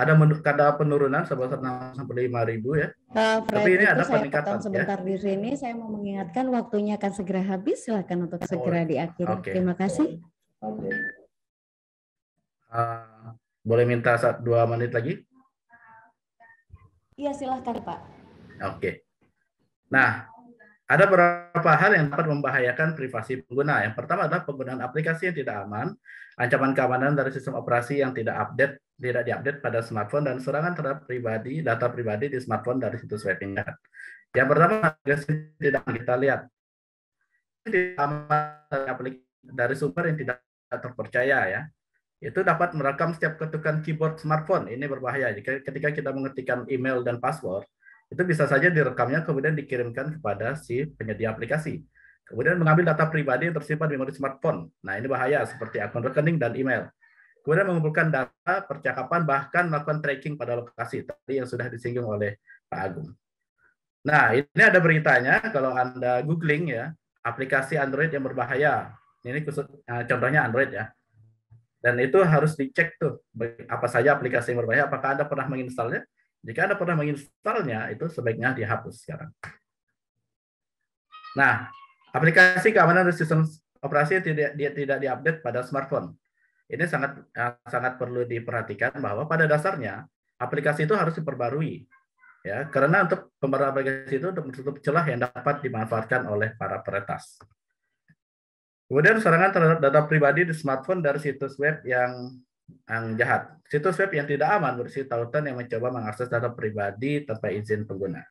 ada ada penurunan sebesar 65 ribu ya. Uh, Fred, Tapi ini ada saya peningkatan. Ya. Sebentar ya. di sini saya mau mengingatkan waktunya akan segera habis. Silakan untuk segera oh, diakhiri. Okay. Terima kasih. Okay. Uh, eh, boleh minta saat dua menit lagi? Iya silahkan Pak. Oke. Okay. Nah, ada beberapa hal yang dapat membahayakan privasi pengguna. Yang pertama adalah penggunaan aplikasi yang tidak aman, ancaman keamanan dari sistem operasi yang tidak update tidak diupdate pada smartphone dan serangan terhadap pribadi data pribadi di smartphone dari situs web ini. Yang pertama tidak kita lihat dari sumber yang tidak terpercaya ya itu dapat merekam setiap ketukan keyboard smartphone. Ini berbahaya. Jika ketika kita mengetikkan email dan password, itu bisa saja direkamnya kemudian dikirimkan kepada si penyedia aplikasi. Kemudian mengambil data pribadi yang tersimpan di memori smartphone. Nah, ini bahaya seperti akun rekening dan email kemudian mengumpulkan data percakapan bahkan melakukan tracking pada lokasi tadi yang sudah disinggung oleh Pak Agung. Nah ini ada beritanya kalau anda googling ya aplikasi Android yang berbahaya. Ini khusus eh, contohnya Android ya. Dan itu harus dicek tuh apa saja aplikasi yang berbahaya. Apakah anda pernah menginstalnya? Jika anda pernah menginstalnya itu sebaiknya dihapus sekarang. Nah aplikasi keamanan dan sistem operasi tidak tidak diupdate pada smartphone. Ini sangat eh, sangat perlu diperhatikan bahwa pada dasarnya aplikasi itu harus diperbarui ya karena untuk pembaruan aplikasi itu untuk menutup celah yang dapat dimanfaatkan oleh para peretas. Kemudian serangan terhadap data pribadi di smartphone dari situs web yang yang jahat. Situs web yang tidak aman berisi tautan yang mencoba mengakses data pribadi tanpa izin pengguna.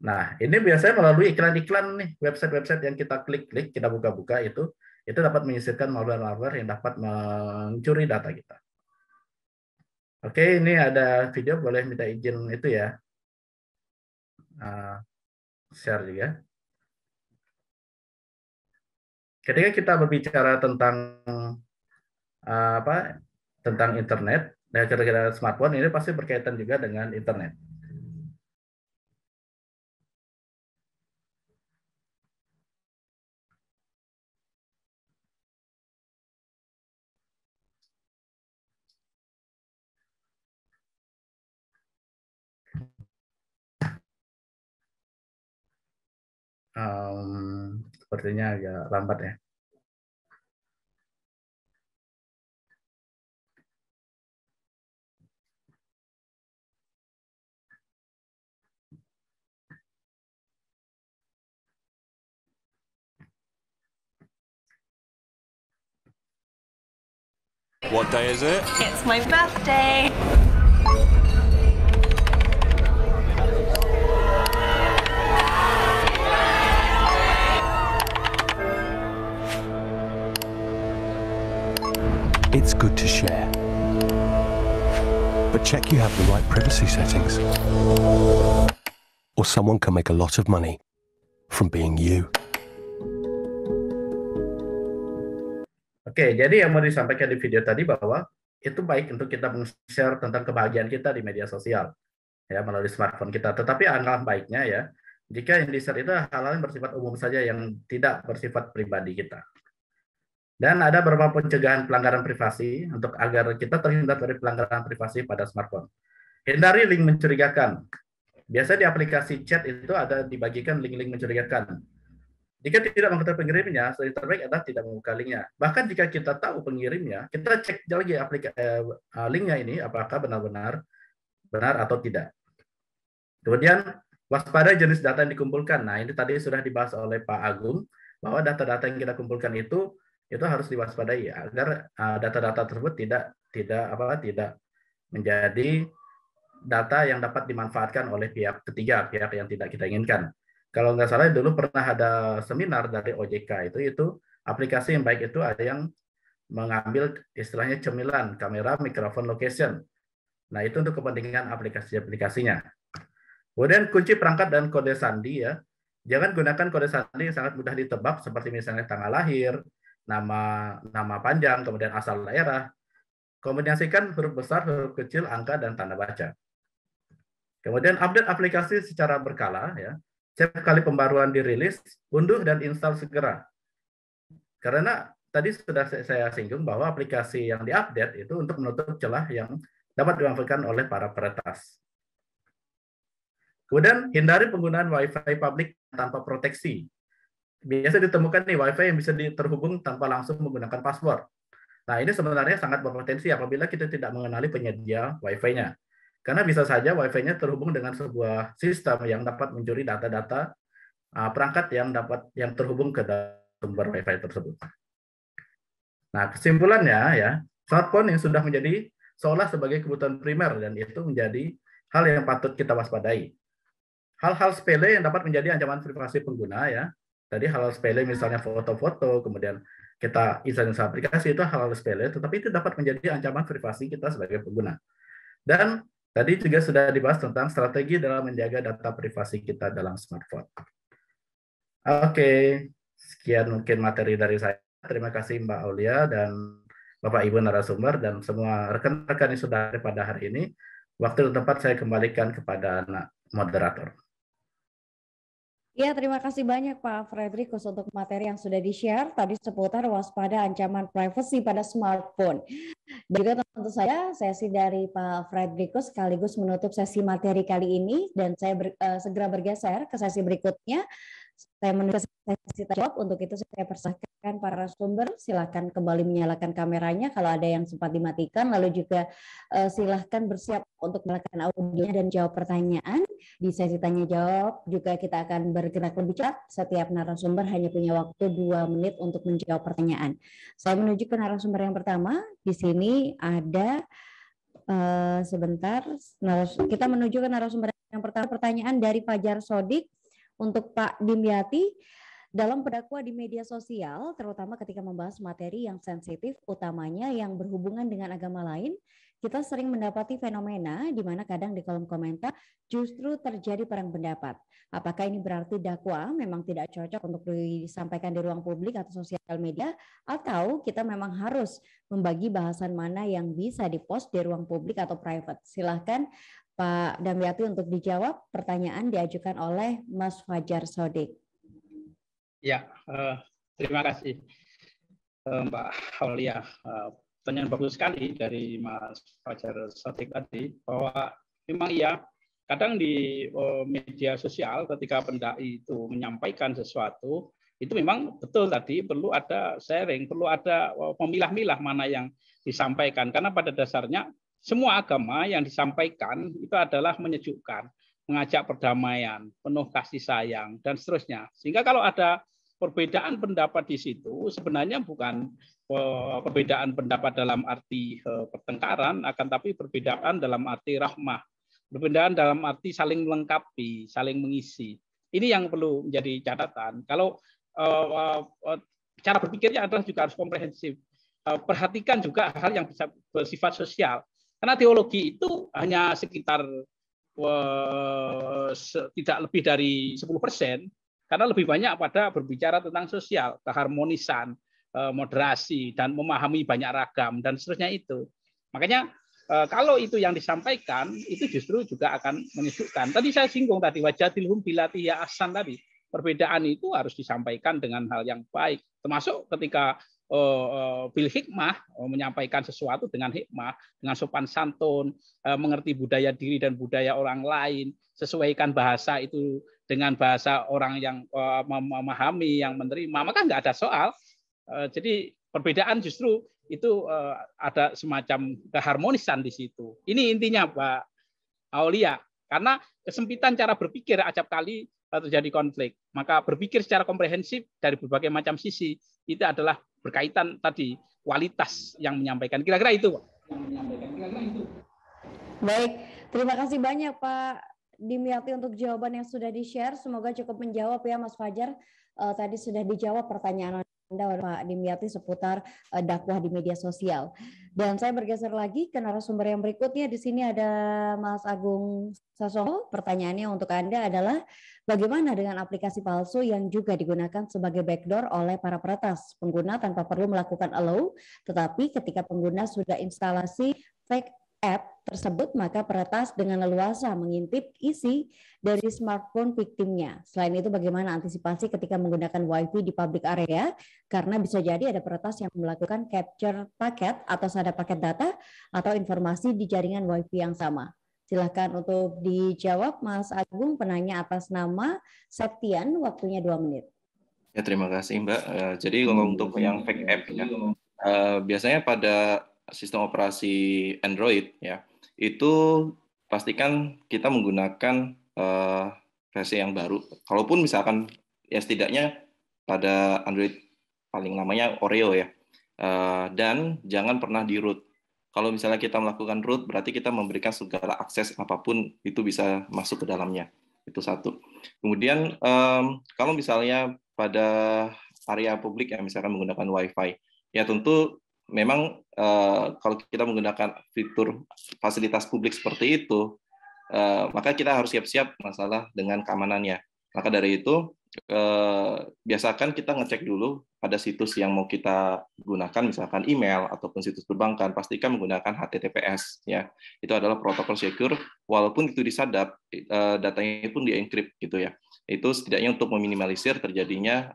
Nah, ini biasanya melalui iklan-iklan nih, website-website yang kita klik-klik, kita buka-buka itu itu dapat menyisirkan malware-malware yang dapat mencuri data kita. Oke, ini ada video, boleh minta izin itu ya. Ah, share juga. Ketika kita berbicara tentang ah, apa tentang internet, dan ya, kira smartphone ini pasti berkaitan juga dengan internet. um, sepertinya agak lambat ya. What day is it? It's my birthday. it's good to share. But check you have the right privacy settings. Or someone can make a lot of money from being you. Oke, jadi yang mau disampaikan di video tadi bahwa itu baik untuk kita share tentang kebahagiaan kita di media sosial ya melalui smartphone kita. Tetapi alangkah baiknya ya jika yang di share itu hal-hal yang bersifat umum saja yang tidak bersifat pribadi kita. Dan ada beberapa pencegahan pelanggaran privasi untuk agar kita terhindar dari pelanggaran privasi pada smartphone. Hindari link mencurigakan. Biasa di aplikasi chat itu ada dibagikan link-link mencurigakan. Jika tidak mengetahui pengirimnya, yang terbaik adalah tidak membuka linknya. Bahkan jika kita tahu pengirimnya, kita cek lagi aplikasi eh, eh, linknya ini apakah benar-benar benar atau tidak. Kemudian waspada jenis data yang dikumpulkan. Nah ini tadi sudah dibahas oleh Pak Agung bahwa data-data yang kita kumpulkan itu itu harus diwaspadai agar eh, data-data tersebut tidak tidak apa tidak menjadi data yang dapat dimanfaatkan oleh pihak ketiga pihak yang tidak kita inginkan kalau nggak salah dulu pernah ada seminar dari OJK itu itu aplikasi yang baik itu ada yang mengambil istilahnya cemilan kamera mikrofon location nah itu untuk kepentingan aplikasi-aplikasinya kemudian kunci perangkat dan kode sandi ya jangan gunakan kode sandi yang sangat mudah ditebak seperti misalnya tanggal lahir nama nama panjang, kemudian asal daerah. Kombinasikan huruf besar, huruf kecil, angka, dan tanda baca. Kemudian update aplikasi secara berkala. ya Setiap kali pembaruan dirilis, unduh dan install segera. Karena tadi sudah saya singgung bahwa aplikasi yang diupdate itu untuk menutup celah yang dapat dimanfaatkan oleh para peretas. Kemudian hindari penggunaan Wi-Fi publik tanpa proteksi biasa ditemukan nih WiFi yang bisa terhubung tanpa langsung menggunakan password. Nah, ini sebenarnya sangat berpotensi apabila kita tidak mengenali penyedia WiFi-nya. Karena bisa saja WiFi-nya terhubung dengan sebuah sistem yang dapat mencuri data-data ah, perangkat yang dapat yang terhubung ke sumber WiFi tersebut. Nah, kesimpulannya ya, smartphone yang sudah menjadi seolah sebagai kebutuhan primer dan itu menjadi hal yang patut kita waspadai. Hal-hal sepele yang dapat menjadi ancaman privasi pengguna ya, Tadi hal sepele misalnya foto-foto, kemudian kita install aplikasi itu hal sepele, tetapi itu dapat menjadi ancaman privasi kita sebagai pengguna. Dan tadi juga sudah dibahas tentang strategi dalam menjaga data privasi kita dalam smartphone. Oke, okay. sekian mungkin materi dari saya. Terima kasih Mbak Aulia dan Bapak Ibu narasumber dan semua rekan-rekan yang sudah ada pada hari ini. Waktu dan tempat saya kembalikan kepada anak moderator. Ya, terima kasih banyak Pak Frederikus untuk materi yang sudah di-share tadi seputar waspada ancaman privacy pada smartphone. Juga tentu saja sesi dari Pak Frederikus sekaligus menutup sesi materi kali ini dan saya ber, uh, segera bergeser ke sesi berikutnya saya menunjukkan sesi jawab. Untuk itu saya persilahkan para sumber. Silakan kembali menyalakan kameranya kalau ada yang sempat dimatikan. Lalu juga eh, silahkan bersiap untuk melakukan audionya dan jawab pertanyaan. Di sesi tanya jawab juga kita akan bergerak lebih cepat. Setiap narasumber hanya punya waktu dua menit untuk menjawab pertanyaan. Saya menuju ke narasumber yang pertama. Di sini ada Uh, sebentar, kita menuju ke narasumber yang pertama. Pertanyaan dari Fajar Sodik untuk Pak Dimyati dalam pedakwa di media sosial, terutama ketika membahas materi yang sensitif, utamanya yang berhubungan dengan agama lain, kita sering mendapati fenomena di mana kadang di kolom komentar justru terjadi perang pendapat. Apakah ini berarti dakwa memang tidak cocok untuk disampaikan di ruang publik atau sosial media, atau kita memang harus membagi bahasan mana yang bisa dipost di ruang publik atau private? Silahkan Pak Damiati untuk dijawab pertanyaan diajukan oleh Mas Fajar Sodik. Ya, uh, terima kasih uh, Mbak Aulia. Uh, pertanyaan bagus sekali dari Mas Fajar Sodik tadi bahwa memang ya kadang di uh, media sosial ketika pendai itu menyampaikan sesuatu itu memang betul tadi perlu ada sharing, perlu ada pemilah-milah mana yang disampaikan karena pada dasarnya semua agama yang disampaikan itu adalah menyejukkan, mengajak perdamaian, penuh kasih sayang, dan seterusnya. Sehingga kalau ada perbedaan pendapat di situ, sebenarnya bukan eh, perbedaan pendapat dalam arti eh, pertengkaran, akan tapi perbedaan dalam arti rahmah, perbedaan dalam arti saling melengkapi, saling mengisi. Ini yang perlu menjadi catatan. Kalau eh, cara berpikirnya adalah juga harus komprehensif. perhatikan juga hal yang bersifat sosial. Karena teologi itu hanya sekitar eh, tidak lebih dari 10 persen, karena lebih banyak pada berbicara tentang sosial, keharmonisan, eh, moderasi, dan memahami banyak ragam, dan seterusnya itu. Makanya eh, kalau itu yang disampaikan itu justru juga akan menunjukkan. Tadi saya singgung tadi wajatilhum bilati ya asan tadi. Perbedaan itu harus disampaikan dengan hal yang baik. Termasuk ketika Eh, eh, bil hikmah eh, menyampaikan sesuatu dengan hikmah, dengan sopan santun, mengerti budaya diri dan budaya orang lain, sesuaikan bahasa itu dengan bahasa orang yang memahami, yang menerima, maka nggak ada soal. Jadi perbedaan justru itu ada semacam keharmonisan di situ. Ini intinya Pak Aulia, karena kesempitan cara berpikir acap kali atau jadi konflik. Maka berpikir secara komprehensif dari berbagai macam sisi itu adalah berkaitan tadi kualitas yang menyampaikan. Kira-kira itu, Baik, terima kasih banyak Pak Dimyati untuk jawaban yang sudah di-share. Semoga cukup menjawab ya Mas Fajar. Eh, tadi sudah dijawab pertanyaan anda Pak Dimyati seputar eh, dakwah di media sosial. Dan saya bergeser lagi ke narasumber yang berikutnya. Di sini ada Mas Agung Sasongo. Pertanyaannya untuk Anda adalah bagaimana dengan aplikasi palsu yang juga digunakan sebagai backdoor oleh para peretas pengguna tanpa perlu melakukan allow, tetapi ketika pengguna sudah instalasi fake app tersebut, maka peretas dengan leluasa mengintip isi dari smartphone victimnya. Selain itu, bagaimana antisipasi ketika menggunakan WiFi di public area? Karena bisa jadi ada peretas yang melakukan capture paket atau ada paket data atau informasi di jaringan WiFi yang sama. Silahkan untuk dijawab Mas Agung penanya atas nama Septian, waktunya dua menit. Ya terima kasih Mbak. Eh, jadi kalau hmm. untuk yang fake app ya, uh, biasanya pada sistem operasi Android ya itu pastikan kita menggunakan uh, versi yang baru. Kalaupun misalkan ya setidaknya pada Android paling namanya Oreo ya. Uh, dan jangan pernah di root. Kalau misalnya kita melakukan root berarti kita memberikan segala akses apapun itu bisa masuk ke dalamnya. Itu satu. Kemudian um, kalau misalnya pada area publik yang misalkan menggunakan WiFi, ya tentu memang eh, kalau kita menggunakan fitur fasilitas publik seperti itu, eh, maka kita harus siap-siap masalah dengan keamanannya. Maka dari itu, eh, biasakan kita ngecek dulu pada situs yang mau kita gunakan, misalkan email ataupun situs perbankan, pastikan menggunakan HTTPS. Ya, itu adalah protokol secure. Walaupun itu disadap, datanya pun dienkrip gitu ya. Itu setidaknya untuk meminimalisir terjadinya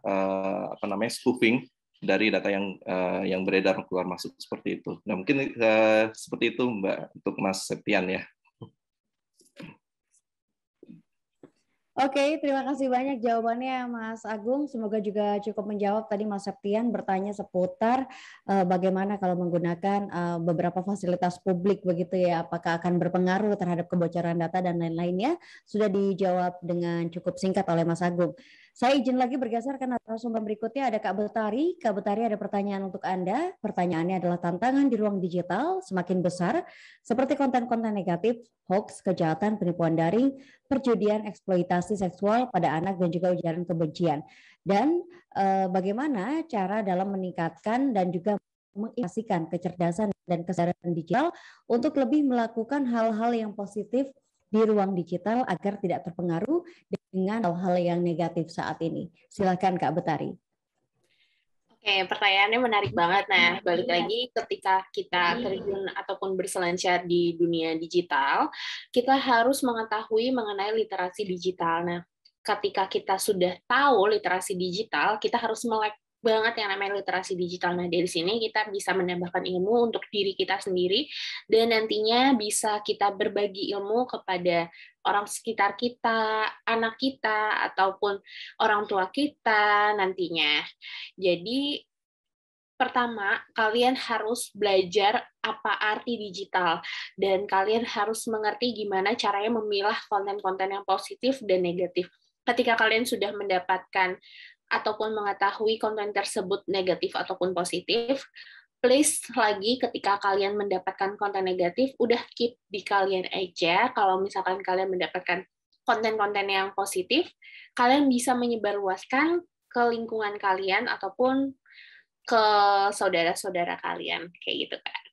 apa namanya spoofing dari data yang uh, yang beredar keluar masuk seperti itu. Nah mungkin uh, seperti itu Mbak untuk Mas Septian ya. Oke, okay, terima kasih banyak jawabannya Mas Agung. Semoga juga cukup menjawab tadi Mas Septian bertanya seputar uh, bagaimana kalau menggunakan uh, beberapa fasilitas publik begitu ya, apakah akan berpengaruh terhadap kebocoran data dan lain-lainnya. Sudah dijawab dengan cukup singkat oleh Mas Agung. Saya izin lagi bergeser ke narasumber berikutnya ada Kak Betari. Kak Betari ada pertanyaan untuk Anda. Pertanyaannya adalah tantangan di ruang digital semakin besar seperti konten-konten negatif, hoax, kejahatan, penipuan daring, perjudian, eksploitasi seksual pada anak dan juga ujaran kebencian. Dan eh, bagaimana cara dalam meningkatkan dan juga mengimplementasikan kecerdasan dan kesadaran digital untuk lebih melakukan hal-hal yang positif di ruang digital agar tidak terpengaruh dengan hal-hal yang negatif saat ini. Silakan Kak Betari. Oke, pertanyaannya menarik banget. Nah, hmm. balik iya. lagi ketika kita hmm. terjun ataupun berselancar di dunia digital, kita harus mengetahui mengenai literasi digital. Nah, ketika kita sudah tahu literasi digital, kita harus melek banget yang namanya literasi digital. Nah, dari sini kita bisa menambahkan ilmu untuk diri kita sendiri dan nantinya bisa kita berbagi ilmu kepada orang sekitar kita, anak kita ataupun orang tua kita nantinya. Jadi pertama, kalian harus belajar apa arti digital dan kalian harus mengerti gimana caranya memilah konten-konten yang positif dan negatif. Ketika kalian sudah mendapatkan ataupun mengetahui konten tersebut negatif ataupun positif, please lagi ketika kalian mendapatkan konten negatif, udah keep di kalian aja. Kalau misalkan kalian mendapatkan konten-konten yang positif, kalian bisa menyebarluaskan ke lingkungan kalian ataupun ke saudara-saudara kalian, kayak gitu, Kak.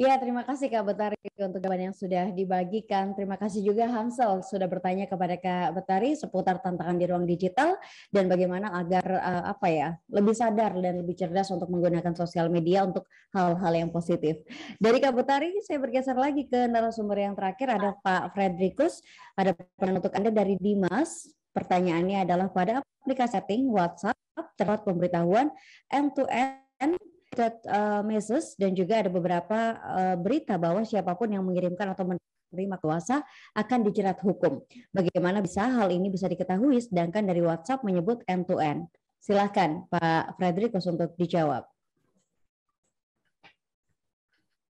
Ya, terima kasih Kak Betari untuk jawaban yang sudah dibagikan. Terima kasih juga Hansel sudah bertanya kepada Kak Betari seputar tantangan di ruang digital dan bagaimana agar uh, apa ya, lebih sadar dan lebih cerdas untuk menggunakan sosial media untuk hal-hal yang positif. Dari Kak Betari saya bergeser lagi ke narasumber yang terakhir ada Pak Fredrikus. ada penutup Anda dari Dimas. Pertanyaannya adalah pada aplikasi setting WhatsApp terdapat pemberitahuan end to end Eh, message dan juga ada beberapa eh, berita bahwa siapapun yang mengirimkan atau menerima kuasa akan dijerat hukum. Bagaimana bisa hal ini bisa diketahui sedangkan dari WhatsApp menyebut end to end? Silahkan Pak Frederick untuk dijawab.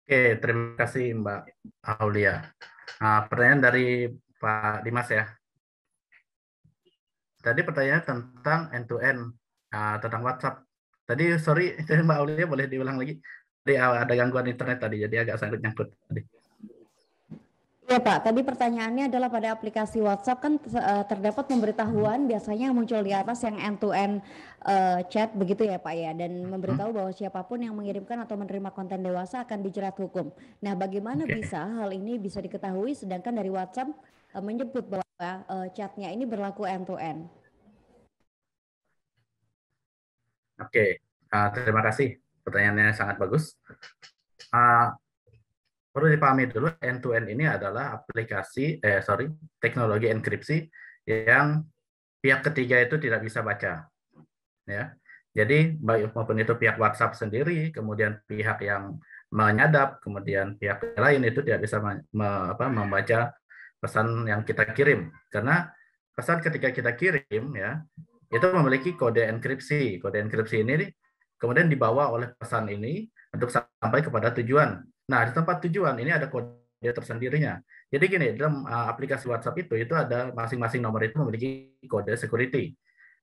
Oke, terima kasih Mbak Aulia. Nah, pertanyaan dari Pak Dimas ya. Tadi pertanyaan tentang end-to-end, ah, tentang WhatsApp. Tadi sorry Mbak Aulia boleh diulang lagi. Tadi ah, ada gangguan internet tadi jadi agak sangat nyangkut tadi. Ya Pak, tadi pertanyaannya adalah pada aplikasi WhatsApp kan eh, terdapat pemberitahuan biasanya muncul di atas yang end to end uh, chat begitu ya Pak ya dan hmm. memberitahu bahwa siapapun yang mengirimkan atau menerima konten dewasa akan dijerat hukum. Nah, bagaimana okay. bisa hal ini bisa diketahui sedangkan dari WhatsApp uh, menyebut bahwa uh, chatnya ini berlaku end to end? Oke, uh, terima kasih. Pertanyaannya sangat bagus. Uh, perlu dipahami dulu end-to-end ini adalah aplikasi, eh sorry, teknologi enkripsi yang pihak ketiga itu tidak bisa baca. Ya, jadi baik maupun itu pihak WhatsApp sendiri, kemudian pihak yang menyadap, kemudian pihak lain itu tidak bisa me, apa, membaca pesan yang kita kirim karena pesan ketika kita kirim ya itu memiliki kode enkripsi. Kode enkripsi ini kemudian dibawa oleh pesan ini untuk sampai kepada tujuan. Nah, di tempat tujuan ini ada kode tersendirinya. Jadi gini, dalam uh, aplikasi WhatsApp itu itu ada masing-masing nomor itu memiliki kode security.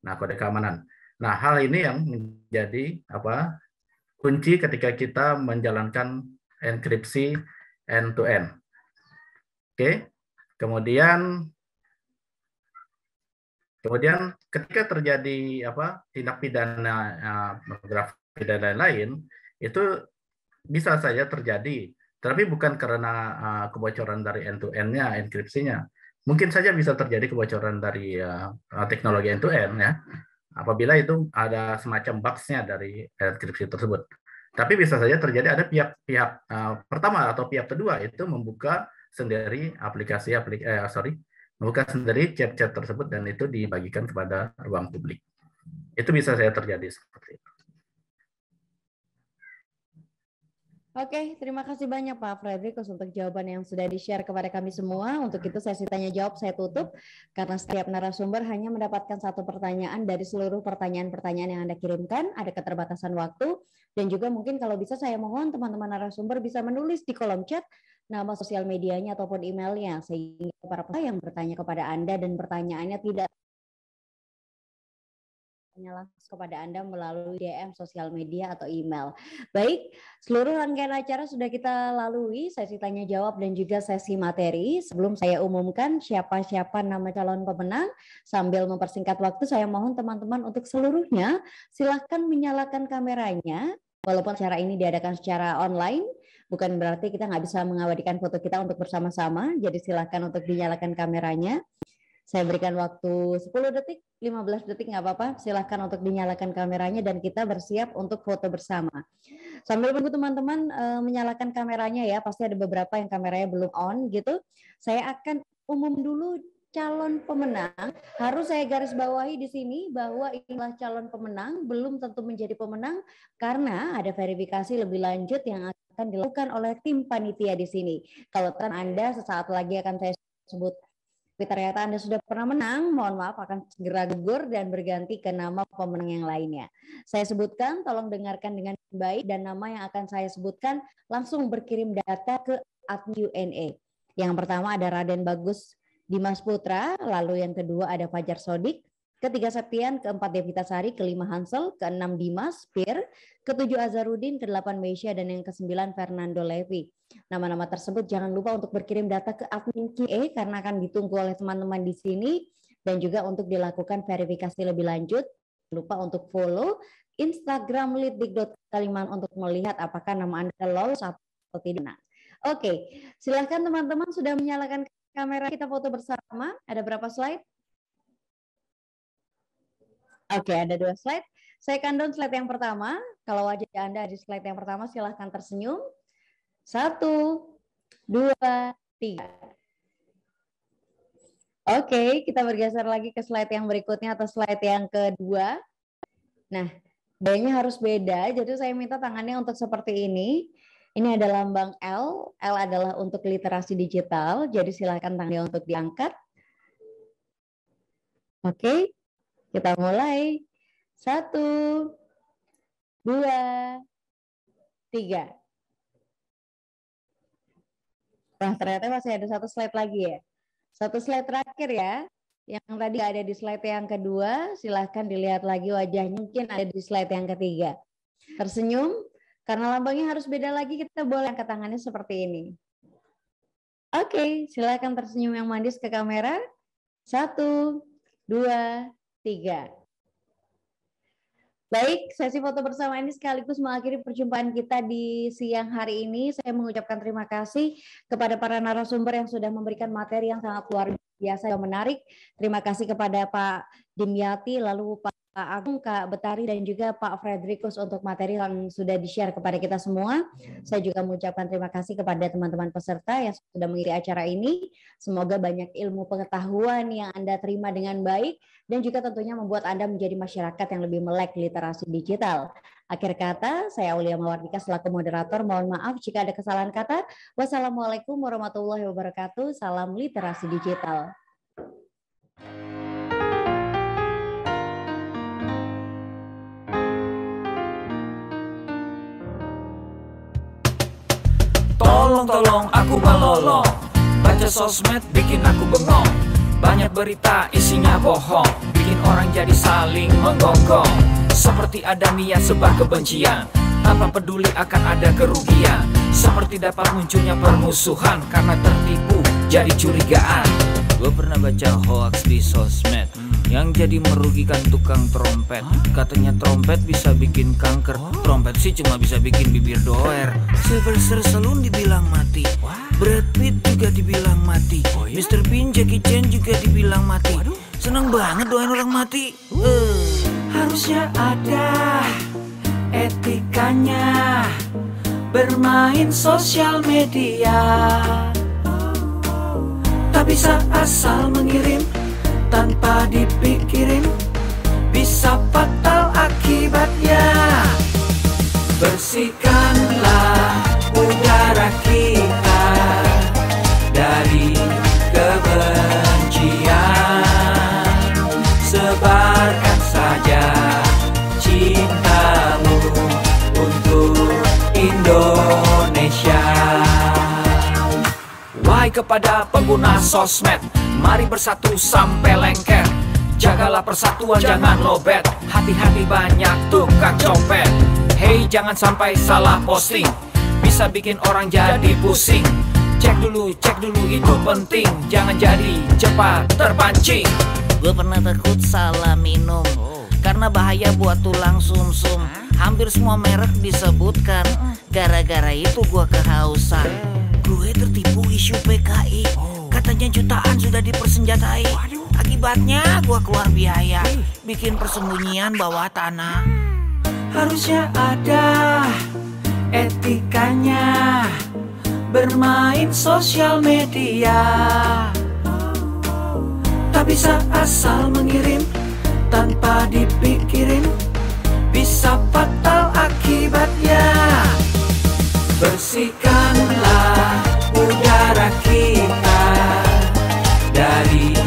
Nah, kode keamanan. Nah, hal ini yang menjadi apa? kunci ketika kita menjalankan enkripsi end to end. Oke. Kemudian Kemudian ketika terjadi apa tindak pidana uh, eh, pornografi lain-lain itu bisa saja terjadi, tapi bukan karena uh, kebocoran dari end to end-nya enkripsinya. Mungkin saja bisa terjadi kebocoran dari uh, teknologi end to end ya. Apabila itu ada semacam bugs-nya dari enkripsi tersebut. Tapi bisa saja terjadi ada pihak-pihak uh, pertama atau pihak kedua itu membuka sendiri aplikasi aplikasi eh, sorry membuka sendiri chat-chat tersebut dan itu dibagikan kepada ruang publik. Itu bisa saya terjadi seperti itu. Oke, terima kasih banyak Pak Frederick untuk jawaban yang sudah di-share kepada kami semua. Untuk itu sesi tanya jawab saya tutup karena setiap narasumber hanya mendapatkan satu pertanyaan dari seluruh pertanyaan-pertanyaan yang Anda kirimkan. Ada keterbatasan waktu dan juga mungkin kalau bisa saya mohon teman-teman narasumber bisa menulis di kolom chat nama sosial medianya ataupun emailnya sehingga para peserta yang bertanya kepada Anda dan pertanyaannya tidak langsung kepada Anda melalui DM sosial media atau email. Baik, seluruh rangkaian acara sudah kita lalui, sesi tanya jawab dan juga sesi materi. Sebelum saya umumkan siapa-siapa nama calon pemenang, sambil mempersingkat waktu saya mohon teman-teman untuk seluruhnya silahkan menyalakan kameranya. Walaupun acara ini diadakan secara online, Bukan berarti kita nggak bisa mengabadikan foto kita untuk bersama-sama, jadi silakan untuk dinyalakan kameranya. Saya berikan waktu 10 detik, 15 detik nggak apa-apa, silahkan untuk dinyalakan kameranya dan kita bersiap untuk foto bersama. Sambil menunggu teman-teman e, menyalakan kameranya ya, pasti ada beberapa yang kameranya belum on gitu. Saya akan umum dulu calon pemenang. Harus saya garis bawahi di sini bahwa inilah calon pemenang, belum tentu menjadi pemenang karena ada verifikasi lebih lanjut yang akan dilakukan oleh tim panitia di sini. Kalau tanda Anda sesaat lagi akan saya sebut tapi ternyata Anda sudah pernah menang, mohon maaf akan segera gugur dan berganti ke nama pemenang yang lainnya. Saya sebutkan, tolong dengarkan dengan baik dan nama yang akan saya sebutkan langsung berkirim data ke admin UNA. Yang pertama ada Raden Bagus Dimas Putra, lalu yang kedua ada Fajar Sodik, ketiga Septian, keempat Devita Sari, kelima Hansel, keenam Dimas, Pir, ketujuh Azharudin, kedelapan Meisha, dan yang kesembilan Fernando Levi. Nama-nama tersebut jangan lupa untuk berkirim data ke admin QA karena akan ditunggu oleh teman-teman di sini dan juga untuk dilakukan verifikasi lebih lanjut. Lupa untuk follow Instagram litdik.kaliman untuk melihat apakah nama Anda lolos atau tidak. Nah, oke, silahkan teman-teman sudah menyalakan kamera kita foto bersama. Ada berapa slide? Oke, okay, ada dua slide. Saya akan down slide yang pertama. Kalau wajah Anda di slide yang pertama, silahkan tersenyum. Satu, dua, tiga. Oke, okay, kita bergeser lagi ke slide yang berikutnya atau slide yang kedua. Nah, bayangnya harus beda. Jadi saya minta tangannya untuk seperti ini. Ini ada lambang L. L adalah untuk literasi digital. Jadi silahkan tangannya untuk diangkat. Oke, okay. Kita mulai. Satu, dua, tiga. Wah, ternyata masih ada satu slide lagi ya. Satu slide terakhir ya. Yang tadi ada di slide yang kedua, silahkan dilihat lagi wajahnya. Mungkin ada di slide yang ketiga. Tersenyum, karena lambangnya harus beda lagi, kita boleh angkat tangannya seperti ini. Oke, silahkan tersenyum yang manis ke kamera. Satu, dua, tiga. Baik, sesi foto bersama ini sekaligus mengakhiri perjumpaan kita di siang hari ini. Saya mengucapkan terima kasih kepada para narasumber yang sudah memberikan materi yang sangat luar biasa dan menarik. Terima kasih kepada Pak Dimyati, lalu Pak Pak Agung, Kak Betari, dan juga Pak Frederikus untuk materi yang sudah di-share kepada kita semua. Saya juga mengucapkan terima kasih kepada teman-teman peserta yang sudah mengikuti acara ini. Semoga banyak ilmu pengetahuan yang Anda terima dengan baik dan juga tentunya membuat Anda menjadi masyarakat yang lebih melek literasi digital. Akhir kata, saya Aulia Mawardika selaku moderator. Mohon maaf jika ada kesalahan kata. Wassalamualaikum warahmatullahi wabarakatuh. Salam literasi digital. Thank you. Tolong tolong aku melolong Baca sosmed bikin aku bengong Banyak berita isinya bohong Bikin orang jadi saling menggonggong Seperti ada niat sebar kebencian Tanpa peduli akan ada kerugian Seperti dapat munculnya permusuhan Karena tertipu jadi curigaan Gue pernah baca hoax di sosmed yang jadi merugikan tukang trompet. Katanya trompet bisa bikin kanker. Trompet sih cuma bisa bikin bibir doer. Silver Sylvester Saloon dibilang mati. Brad Pitt juga dibilang mati. Oh iya? Mr. Bean, Jackie Chan juga dibilang mati. Seneng banget doain orang mati. Uh. Harusnya ada etikanya bermain sosial media. Tak bisa asal mengirim tanpa dipikirin bisa fatal akibatnya bersihkanlah kepada pengguna sosmed Mari bersatu sampai lengket Jagalah persatuan jangan lobet Hati-hati banyak tukang copet Hey jangan sampai salah posting Bisa bikin orang jadi pusing Cek dulu, cek dulu itu penting Jangan jadi cepat terpancing Gue pernah takut salah minum Karena bahaya buat tulang sumsum Hampir semua merek disebutkan Gara-gara itu gue kehausan Gue tertipu isu PKI oh. Katanya jutaan sudah dipersenjatai Akibatnya gue keluar biaya Bikin persembunyian bawah tanah hmm. Harusnya ada etikanya Bermain sosial media oh. Tak bisa asal mengirim tanpa dipikirin Bisa fatal akibatnya Bersihkanlah udara kita dari